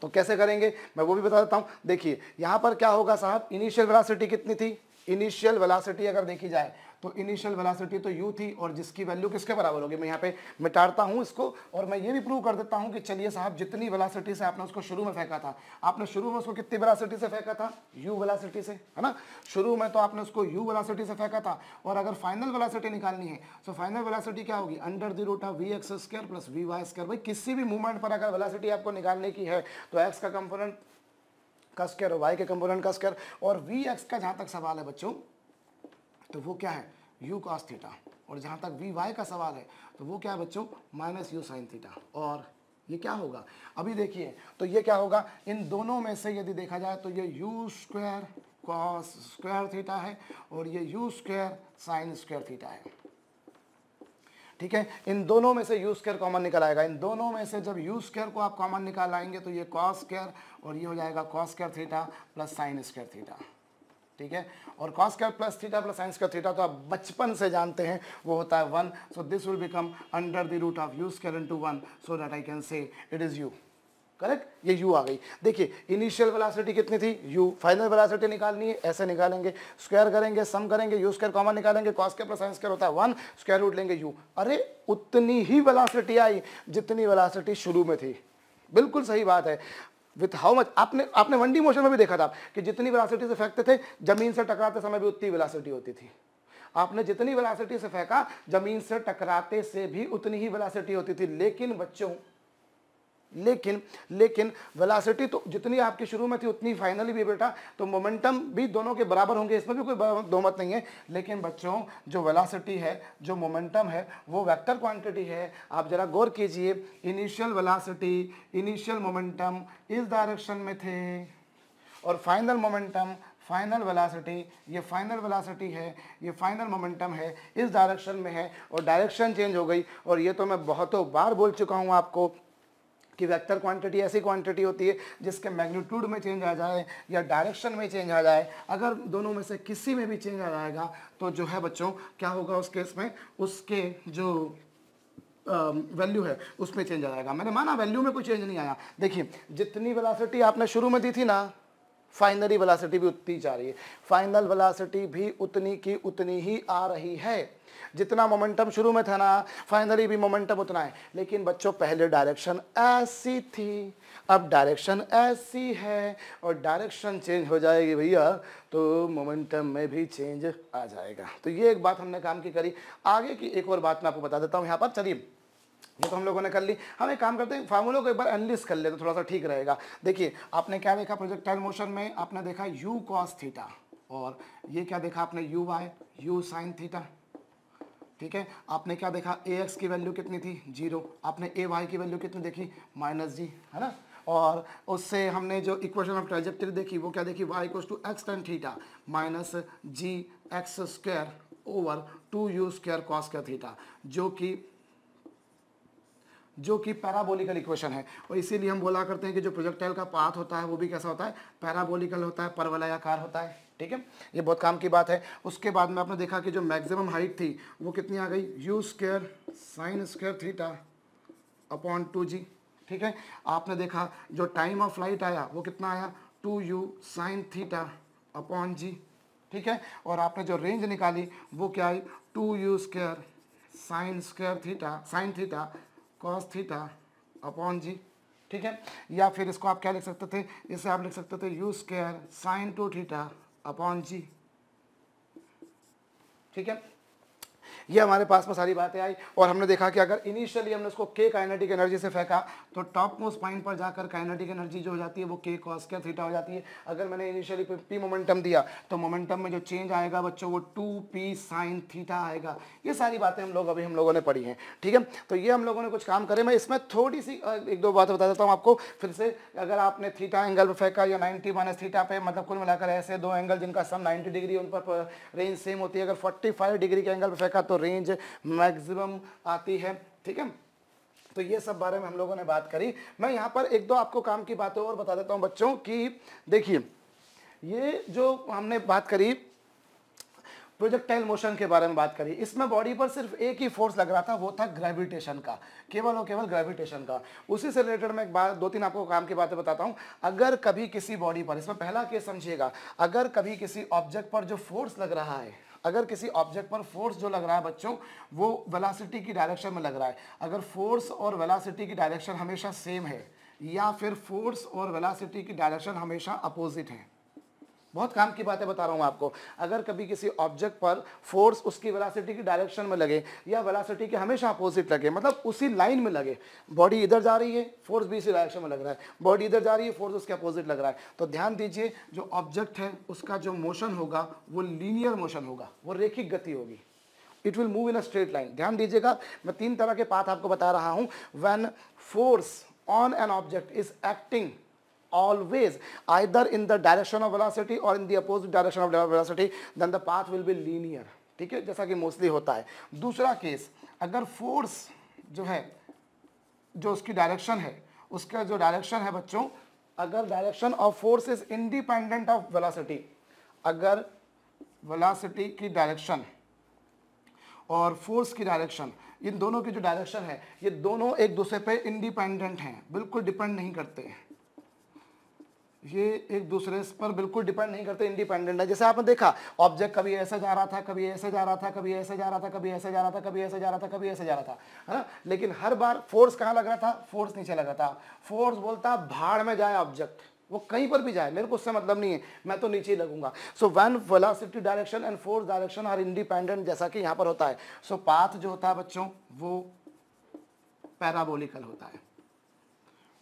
तो कैसे करेंगे मैं वो भी बता देता हूं देखिए यहां पर क्या होगा साहब इनिशियल वेलासिटी कितनी थी इनिशियल वेलासिटी अगर देखी जाए तो इनिशियल वेलासिटी तो यू थी और जिसकी वैल्यू किसके बराबर होगी मैं यहाँ पे मिटारता हूँ इसको और मैं ये भी प्रूव कर देता हूँ कि चलिए साहब जितनी वेलासिटी से आपने उसको शुरू में फेंका था आपने शुरू में उसको कितनी वेलासिटी से फेंका था यू वेलासिटी से है ना शुरू में तो आपने उसको यू वेलासिटी से फेंका था और अगर फाइनल वेलासिटी निकालनी है तो फाइनल वेलासिटी क्या होगी under the root of we X square plus we Y square भाई किसी भी मूवमेंट पर अगर वेलासिटी आपको निकालने की है तो एक्स का कंपोनेंट का स्क्र वाई के कंपोनेंट का स्क्र और वी एक्स का जहाँ तक सवाल है बच्चों तो वो क्या है यू कॉस थीटा और जहाँ तक वी वाई का सवाल है तो वो क्या है बच्चों माइनस यू साइन थीटा और ये क्या होगा अभी देखिए तो ये क्या होगा इन दोनों में से यदि देखा जाए तो ये you square cos square theta है और ये you square sine square theta है ठीक है इन दोनों में से यू स्क्र कॉमन निकल आएगा इन दोनों में से जब यू स्क्र को आप कॉमन निकाल आएंगे तो ये कॉस स्क्र और ये हो जाएगा cos square theta plus sine square theta ठीक है और cos square plus theta plus sine square theta तो आप बचपन से जानते हैं वो होता है one so this will become under the root of u square into one so that I can say it is u correct ये यू आ गई देखिए इनिशियल वेलोसिटी कितनी थी यू फाइनल वेलोसिटी निकालनी है ऐसे निकालेंगे स्क्वायर करेंगे सम करेंगे यू स्क्वायर कॉमन निकालेंगे कॉस के प्लस साइन स्क्वायर होता है वन स्क्वायर रूट लेंगे यू अरे उतनी ही वेलोसिटी आई जितनी वेलोसिटी शुरू में थी बिल्कुल सही बात है विथ हाउ मच आपने आपने वन डी मोशन में भी देखा था कि जितनी वेलासिटी से फेंकते थे जमीन से टकराते समय भी उतनी वेलासिटी होती थी आपने जितनी वेलासिटी से फेंका जमीन से टकराते से भी उतनी ही वेलासिटी होती थी लेकिन बच्चों लेकिन लेकिन वेलासिटी तो जितनी आपकी शुरू में थी उतनी फाइनली भी बेटा तो मोमेंटम भी दोनों के बराबर होंगे इसमें भी कोई दो मत नहीं है लेकिन बच्चों जो वेलासिटी है जो मोमेंटम है वो वेक्टर क्वांटिटी है आप ज़रा गौर कीजिए इनिशियल वेलासिटी इनिशियल मोमेंटम इस डायरेक्शन में थे और फाइनल मोमेंटम फाइनल वेलासिटी ये फाइनल वेलासिटी है ये फाइनल मोमेंटम है इस डायरेक्शन में है और डायरेक्शन चेंज हो गई और ये तो मैं बहुतों बार बोल चुका हूँ आपको कि वेक्टर क्वांटिटी ऐसी क्वांटिटी होती है जिसके मैग्नीट्यूड में चेंज आ जाए या डायरेक्शन में चेंज आ जाए अगर दोनों में से किसी में भी चेंज आ जाएगा तो जो है बच्चों क्या होगा उस केस में उसके जो वैल्यू है उसमें चेंज आ जाएगा मैंने माना वैल्यू में कोई चेंज नहीं आया देखिए जितनी वेलासिटी आपने शुरू में दी थी ना फाइनली वेलासिटी भी उतनी जा रही है फाइनल वेलासिटी भी उतनी की उतनी ही आ रही है जितना मोमेंटम शुरू में था ना फाइनली भी मोमेंटम उतना है लेकिन बच्चों पहले डायरेक्शन ऐसी थी अब डायरेक्शन ऐसी है और डायरेक्शन चेंज हो जाएगी भैया तो मोमेंटम में भी चेंज आ जाएगा तो ये एक बात हमने काम की करी आगे की एक और बात मैं आपको बता देता हूँ यहाँ पर चलिए ये तो हम लोगों ने कर ली हम एक काम करते हैं फार्मूलों को एक बार एनलिस कर ले तो थोड़ा सा ठीक रहेगा देखिए आपने क्या देखा प्रोजेक्टाइल मोशन में आपने देखा यू कॉस थीटा और ये क्या देखा आपने u y u sine theta ठीक है आपने क्या देखा ए एक्स की वैल्यू कितनी थी जीरो आपने ए वाई की वैल्यू कितनी देखी माइनस जी है ना और उससे हमने जो इक्वेशन ऑफ ट्रेजेक्टरी देखी वो क्या देखी y equals to x tan theta minus g x square over two u square cos का थीटा जो कि जो कि पैराबोलिकल इक्वेशन है और इसीलिए हम बोला करते हैं कि जो प्रोजेक्टाइल का पाथ होता है वो भी कैसा होता है पैराबोलिकल होता है परवलयाकार होता है ठीक है ये बहुत काम की बात है उसके बाद में आपने देखा कि जो मैक्सिमम हाइट थी वो कितनी आ गई u square sine square theta upon two g ठीक है आपने देखा जो टाइम ऑफ फ्लाइट आया वो कितना आया two you sine theta upon g ठीक है और आपने जो रेंज निकाली वो क्या आई two u square sine square theta sine theta cos theta upon g ठीक है या फिर इसको आप क्या लिख सकते थे इसे आप लिख सकते थे u square sine two theta upon g ठीक है ये हमारे पास में सारी बातें आई और हमने देखा कि अगर इनिशियली हमने उसको के काइनेटिक एनर्जी से फेंका तो टॉप मोस्ट पॉइंट पर जाकर काइनेटिक एनर्जी जो हो जाती है वो के कॉस के थीटा हो जाती है अगर मैंने इनिशियली पी मोमेंटम दिया तो मोमेंटम में जो चेंज आएगा बच्चों वो टू पी साइन थीटा आएगा ये सारी बातें हम लोग अभी हम लोगों ने पढ़ी हैं ठीक है तो ये हम लोगों ने कुछ काम करे मैं इसमें थोड़ी सी एक दो बातें बता देता हूँ आपको फिर से अगर आपने थीटा एंगल पर फेंका या नाइन्टी माइनस थीटा पे मतलब कुल मिलाकर ऐसे दो एंगल जिनका सम नाइन्टी डिग्री उन पर रेंज सेम होती है अगर फोर्टी डिग्री के एंगल पर फेंका तो तो रेंज मैक्सिमम आती है ठीक है तो ये सब बारे में हम लोगों ने बात करी मैं यहाँ पर एक दो आपको काम की बातें और बता देता हूँ बच्चों की देखिए ये जो हमने बात करी प्रोजेक्टाइल मोशन के बारे में बात करी इसमें बॉडी पर सिर्फ एक ही फोर्स लग रहा था वो था ग्रेविटेशन का केवल और केवल ग्रेविटेशन का उसी से रिलेटेड मैं एक बार दो तीन आपको काम की बातें बताता हूँ अगर कभी किसी बॉडी पर इसमें पहला केस समझिएगा अगर कभी किसी ऑब्जेक्ट पर जो फोर्स लग रहा है अगर किसी ऑब्जेक्ट पर फोर्स जो लग रहा है बच्चों वो वेलासिटी की डायरेक्शन में लग रहा है अगर फोर्स और वेलासिटी की डायरेक्शन हमेशा सेम है या फिर फोर्स और वेलासिटी की डायरेक्शन हमेशा अपोजिट है बहुत काम की बातें बता रहा हूँ आपको अगर कभी किसी ऑब्जेक्ट पर फोर्स उसकी वेलासिटी की डायरेक्शन में लगे या वेलासिटी के हमेशा अपोजिट लगे मतलब उसी लाइन में लगे बॉडी इधर जा रही है फोर्स भी इसी डायरेक्शन में लग रहा है बॉडी इधर जा रही है फोर्स उसके अपोजिट लग रहा है तो ध्यान दीजिए जो ऑब्जेक्ट है उसका जो मोशन होगा वो लीनियर मोशन होगा वो रेखिक गति होगी it will move in a straight line ध्यान दीजिएगा मैं तीन तरह के पाथ आपको बता रहा हूँ when force on an object is acting always either in the direction of velocity or in the opposite direction of velocity then the path will be linear ठीक है जैसा कि मोस्टली होता है दूसरा केस अगर फोर्स जो है जो उसकी डायरेक्शन है उसका जो डायरेक्शन है बच्चों अगर direction of force is independent of velocity अगर वेलोसिटी की डायरेक्शन और फोर्स की डायरेक्शन इन दोनों की जो डायरेक्शन है ये दोनों एक दूसरे पे इंडिपेंडेंट हैं बिल्कुल डिपेंड नहीं करते हैं ये एक दूसरे पर बिल्कुल डिपेंड नहीं करते इंडिपेंडेंट है जैसे आपने देखा ऑब्जेक्ट कभी ऐसा जा रहा था कभी ऐसे जा रहा था कभी ऐसे जा रहा था कभी ऐसे जा रहा था कभी ऐसे जा रहा था कभी ऐसे जा रहा था है ना लेकिन हर बार फोर्स कहाँ लग रहा था फोर्स नीचे लग रहा था फोर्स बोलता भाड़ में जाए ऑब्जेक्ट वो कहीं पर भी जाए मेरे को उससे मतलब नहीं है मैं तो नीचे ही लगूंगा so when velocity direction and force direction are independent जैसा कि यहाँ पर होता है सो पाथ जो होता है बच्चों वो पैराबोलिकल होता है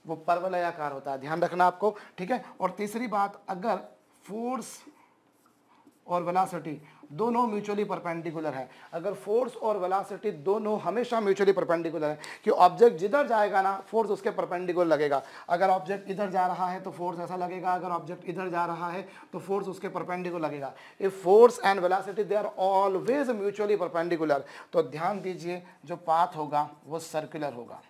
वो परवलयाकार होता है ध्यान रखना आपको ठीक है और तीसरी बात अगर फोर्स और वेलासिटी दोनों म्यूचुअली परपेंडिकुलर है अगर फोर्स और वेलासिटी दोनों हमेशा म्यूचुअली परपेंडिकुलर है कि ऑब्जेक्ट जिधर जाएगा ना फोर्स उसके परपेंडिकुलर लगेगा अगर ऑब्जेक्ट इधर जा रहा है तो फोर्स ऐसा लगेगा अगर ऑब्जेक्ट इधर जा रहा है तो फोर्स उसके परपेंडिकुलर लगेगा if force and velocity they are always mutually perpendicular तो ध्यान दीजिए जो पाथ होगा वो सर्कुलर होगा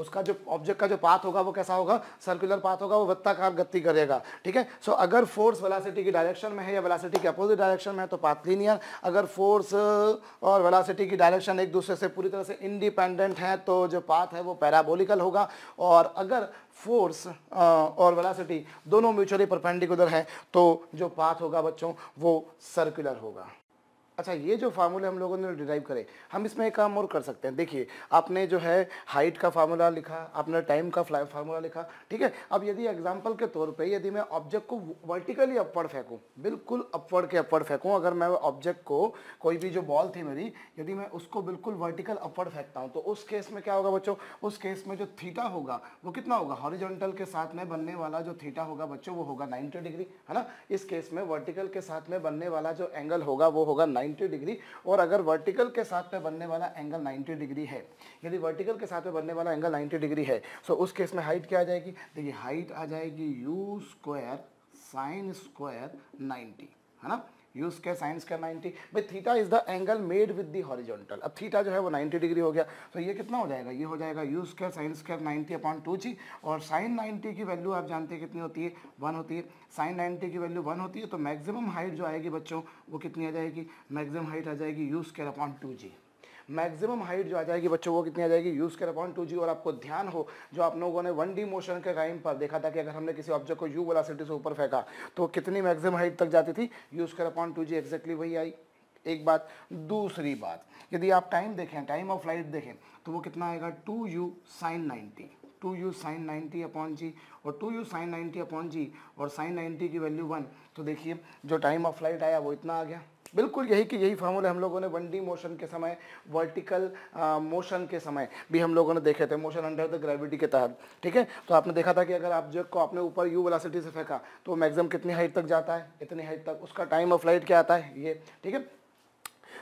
उसका जो ऑब्जेक्ट का जो पाथ होगा वो कैसा होगा सर्कुलर पाथ होगा वो वत्ताकार गति करेगा ठीक है सो अगर फोर्स वेलासिटी की डायरेक्शन में है या वेलासिटी के अपोजिट डायरेक्शन में है तो पाथ लीनियर अगर फोर्स और वेलासिटी की डायरेक्शन एक दूसरे से पूरी तरह से इंडिपेंडेंट है तो जो पाथ है वो पैराबोलिकल होगा और अगर फोर्स और वेलासिटी दोनों म्यूचुअली परपेंडिकुलर है तो जो पाथ होगा बच्चों वो सर्कुलर होगा अच्छा ये जो फार्मूले हम लोगों ने डिराइव करे हम इसमें एक काम और कर सकते हैं देखिए आपने जो है हाइट का फार्मूला लिखा आपने टाइम का फार्मूला लिखा ठीक है अब यदि एग्जाम्पल के तौर पर यदि मैं ऑब्जेक्ट को वर्टिकली अपवर्ड फेंकूँ बिल्कुल अपवर्ड के अपवर्ड फेंकूँ अगर मैं ऑब्जेक्ट को कोई भी जो बॉल थी मेरी यदि मैं उसको बिल्कुल वर्टिकल अपवर्ड फेंकता हूँ तो उस केस में क्या होगा बच्चों उस केस में जो थीटा होगा वो कितना होगा हॉरिजॉन्टल के साथ में बनने वाला जो थीटा होगा बच्चों वो होगा नाइन्टी डिग्री है ना इस केस में वर्टिकल के साथ में बनने वाला जो एंगल होगा वो होगा नाइन 90 डिग्री और अगर वर्टिकल के साथ पे बनने वाला एंगल 90 डिग्री है यदि वर्टिकल के साथ पे बनने वाला एंगल 90 डिग्री है सो उस केस में हाइट क्या आ जाएगी देखिए हाइट आ जाएगी u square sine square ninety है ना यू किया साइंस का नाइन्टी भाई theta is the angle made with the horizontal अब थीटा जो है वो 90 डिग्री हो गया तो ये कितना हो जाएगा ये हो जाएगा u square sine square ninety upon two g और साइन नाइन्टी की वैल्यू आप जानते हैं कितनी होती है वन होती है साइन नाइन्टी की वैल्यू वन होती है तो मैक्सिमम हाइट जो आएगी बच्चों वो कितनी आ जाएगी मैक्सिमम हाइट आ जाएगी u square upon two g maximum height जो आ जाएगी बच्चों वो कितनी आ जाएगी यूज़ कर अपॉन टू और आपको ध्यान हो जो आप लोगों ने वन डी मोशन के टाइम पर देखा था कि अगर हमने किसी ऑब्जेक्ट को यू वेलासिटी से ऊपर फेंका तो कितनी मैक्सिमम हाइट तक जाती थी यूज़ कर अपॉन टू एग्जैक्टली वही आई एक बात दूसरी बात यदि आप टाइम देखें टाइम ऑफ फ्लाइट देखें तो वो कितना आएगा two you sine ninety two you sine ninety upon जी और two you sine ninety upon जी और साइन नाइन्टी की वैल्यू वन तो देखिए जो टाइम ऑफ फ्लाइट आया वो इतना आ गया बिल्कुल यही कि यही फार्मूले हम लोगों ने वन डी मोशन के समय वर्टिकल मोशन के समय भी हम लोगों ने देखे थे मोशन अंडर द ग्रेविटी के तहत ठीक है तो आपने देखा था कि अगर आप जो को आपने ऊपर यू वेलोसिटी से फेंका तो मैक्सिमम कितनी हाइट तक जाता है इतनी हाइट तक उसका टाइम ऑफ फ्लाइट क्या आता है ये ठीक है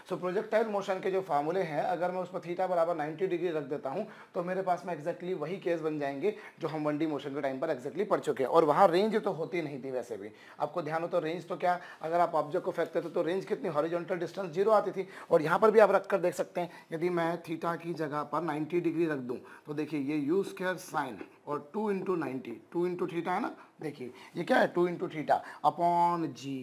सो प्रोजेक्टाइल मोशन के जो फार्मूले हैं अगर मैं उसमें थीटा बराबर 90 डिग्री रख देता हूँ तो मेरे पास में एक्जैक्टली वही केस बन जाएंगे जो हम वन मोशन के टाइम पर एक्जैक्टली पढ़ चुके हैं और वहाँ रेंज तो होती नहीं थी वैसे भी आपको ध्यान हो तो रेंज तो क्या अगर आप ऑब्जेक्ट को फेंकते थे तो रेंज कितनी हॉरिजेंटल डिस्टेंस जीरो आती थी और यहाँ पर भी आप रख कर देख सकते हैं यदि मैं थीटा की जगह पर नाइन्टी डिग्री रख दूँ तो देखिए ये यू स्केयर साइन और two into ninety two into theta है ना देखिए ये क्या है टू इंटू थीटा अपॉन जी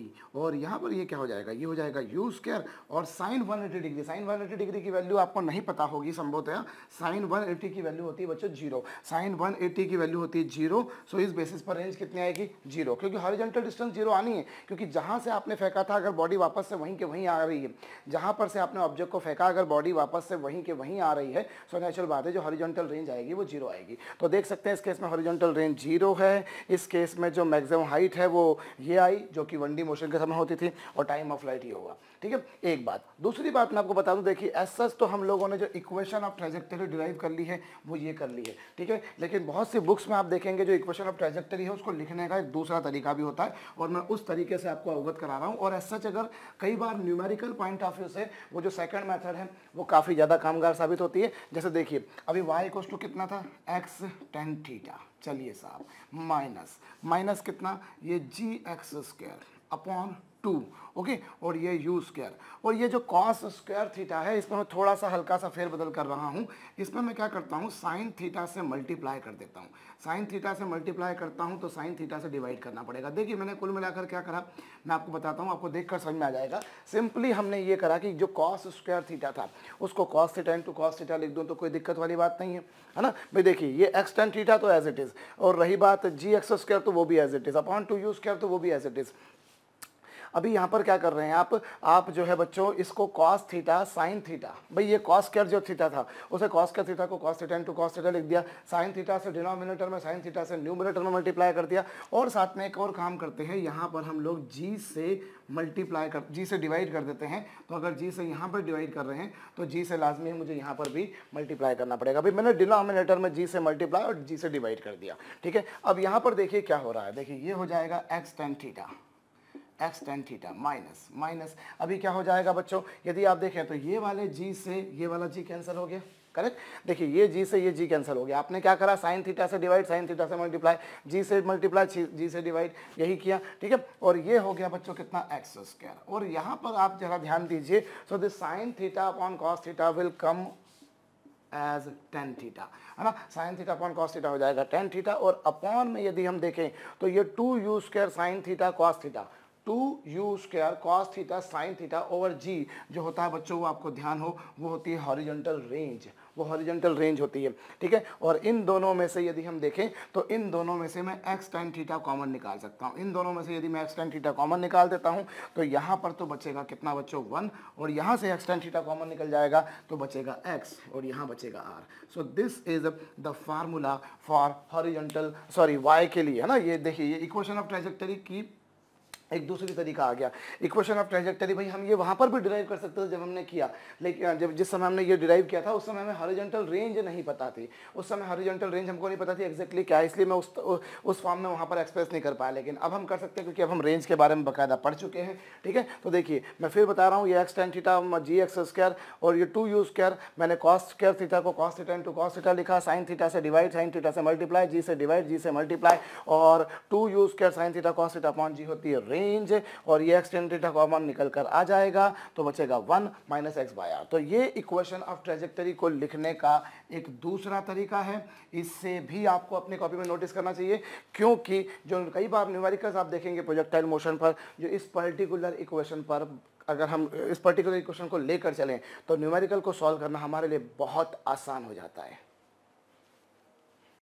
और यहाँ पर ये क्या हो जाएगा ये हो जाएगा यू स्केयर और sine one eighty degree sine one eighty degree की वैल्यू आपको नहीं पता होगी संभवतः साइन वन एटी की वैल्यू होती है बच्चों जीरो साइन वन एटी की वैल्यू होती है जीरो सो इस बेसिस पर रेंज कितनी आएगी जीरो क्योंकि हॉरिजेंटल डिस्टेंस जीरो आनी है क्योंकि जहाँ से आपने फेंका था अगर बॉडी वापस से वहीं के वहीं आ रही है जहाँ पर से आपने ऑब्जेक्ट को फेंका अगर बॉडी वापस से वहीं के वहीं आ रही है सो नेचुरल बात है जो हॉरिजेंटल रेंज आएगी वो जीरो आएगी तो देख सकते हैं इस केस में हॉरिजॉन्टल रेंज जीरो है इस केस में जो मैक्सिमम हाइट है वो ये आई जो कि वन डी मोशन के समय होती थी और टाइम ऑफ लाइट ये होगा ठीक है एक बात दूसरी बात मैं आपको बता दूं देखिए एस सच तो हम लोगों ने जो इक्वेशन ऑफ ट्रेजेक्टरी डिराइव कर ली है वो ये कर ली है ठीक है लेकिन बहुत सी बुक्स में आप देखेंगे जो इक्वेशन ऑफ ट्रेजेक्टरी है उसको लिखने का एक दूसरा तरीका भी होता है और मैं उस तरीके से आपको अवगत करा रहा हूँ और एस सच अगर कई बार न्यूमेरिकल पॉइंट ऑफ व्यू से वो जो सेकेंड मैथड है वो काफ़ी ज़्यादा कामगार साबित होती है जैसे देखिए अभी वाई कोस टू कितना था एक्स टेन थीटा चलिए साहब माइनस माइनस कितना ये g x square upon two okay और ये यू स्क्र और ये जो कॉस स्क्वायर थीटा है इसमें मैं थोड़ा सा हल्का सा फेरबदल कर रहा हूँ इसमें मैं क्या करता हूँ साइन थीटा से मल्टीप्लाई कर देता हूँ साइन थीटा से मल्टीप्लाई करता हूँ तो साइन थीटा से डिवाइड करना पड़ेगा देखिए मैंने कुल मिलाकर क्या करा मैं आपको बताता हूँ आपको देखकर समझ में आ जाएगा सिंपली हमने ये करा कि जो कॉस स्क्वायर थीटा था उसको cos theta into cos theta लिख दूँ तो कोई दिक्कत वाली बात नहीं है है ना भाई देखिए ये एक्स टेन थीटा तो एज इट इज़ और रही बात जी एक्स स्क्वायर तो वो भी as it is upon two u square तो वो भी एज इट इज़ अभी यहाँ पर क्या कर रहे हैं आप आप जो है बच्चों इसको कॉस थीटा साइन थीटा भाई ये कॉस केयर जो थीटा था उसे कॉस केयर थीटा को cos theta into cos theta लिख दिया साइन थीटा से डिनोमिनेटर में साइन थीटा से न्यूमिनेटर में मल्टीप्लाई कर दिया और साथ में एक और काम करते हैं यहाँ पर हम लोग जी से मल्टीप्लाई कर जी से डिवाइड कर देते हैं तो अगर जी से यहाँ पर डिवाइड कर रहे हैं तो जी से लाजमी है मुझे यहाँ पर भी मल्टीप्लाई करना पड़ेगा अभी मैंने डिनोमिनेटर में जी से मल्टीप्लाई और जी से डिवाइड कर दिया ठीक है अब यहाँ पर देखिए क्या हो रहा है देखिए ये हो जाएगा x tan theta x tan theta minus minus अभी क्या हो जाएगा बच्चों यदि आप देखें तो ये वाले जी से ये वाला जी कैंसिल हो गया करेक्ट देखिए ये जी से ये जी कैंसिल हो गया आपने क्या करा साइन थीटा से डिवाइड साइन थीटा से मल्टीप्लाई जी से मल्टीप्लाई जी से डिवाइड यही किया ठीक है और ये हो गया बच्चों कितना एक्स स्क्वायर और यहाँ पर आप जरा ध्यान दीजिए so this sine theta upon cos theta will come as tan theta है ना sine theta upon cos theta हो जाएगा टेन थीटा और अपॉन में यदि हम देखें तो ये two u square sine theta cos theta two u square cos theta sine theta over g जो होता है बच्चों वो आपको ध्यान हो वो होती है हॉरिजेंटल रेंज वो हॉरिजेंटल रेंज होती है ठीक है और इन दोनों में से यदि हम देखें तो इन दोनों में से मैं एक्स टाइम थीटा कॉमन निकाल सकता हूँ इन दोनों में से यदि मैं एक्स टाइम थीटा कॉमन निकाल देता हूँ तो यहाँ पर तो बचेगा कितना बच्चों वन और यहाँ से एक्स टाइम थीटा कॉमन निकल जाएगा तो बचेगा एक्स और यहाँ बचेगा r so this is the formula for horizontal sorry y के लिए है ना ये देखिए ये इक्वेशन ऑफ ट्रेजेक्टरी की एक दूसरी तरीका आ गया इक्वेशन ऑफ ट्रेजेक्टरी भाई हम ये वहाँ पर भी डिराइव कर सकते थे जब हमने किया लेकिन जब जिस समय हमने ये डिराइव किया था उस समय हमें हॉरिजेंटल रेंज नहीं पता थी उस समय हॉरिजेंटल रेंज हमको नहीं पता थी एक्जैक्टली क्या इसलिए मैं उस उस फॉर्म में वहाँ पर एक्सप्रेस नहीं कर पाया लेकिन अब हम कर सकते हैं क्योंकि अब हम रेंज के बारे में बाकायदा पढ़ चुके हैं ठीक है तो देखिए मैं फिर बता रहा हूँ ये x tan theta g x square और ये टू यू स्क्र मैंने कॉस्ट स्क्र थीटा को cos theta into cos theta लिखा साइन थीटा से डिवाइड साइन थीटा से मल्टीप्लाई जी से डिवाइड जी से मल्टीप्लाई और two u square sine theta cos theta upon g होती है रेंज और ये टेन डेटा कॉमन निकल कर आ जाएगा तो बचेगा one minus x by r तो ये इक्वेशन ऑफ ट्रेजेक्टरी को लिखने का एक दूसरा तरीका है इससे भी आपको अपनी कॉपी में नोटिस करना चाहिए क्योंकि जो कई बार न्यूमेरिकल्स आप देखेंगे प्रोजेक्टाइल मोशन पर जो इस पर्टिकुलर इक्वेशन पर अगर हम इस पर्टिकुलर इक्वेशन को लेकर चलें तो न्यूमेरिकल को सॉल्व करना हमारे लिए बहुत आसान हो जाता है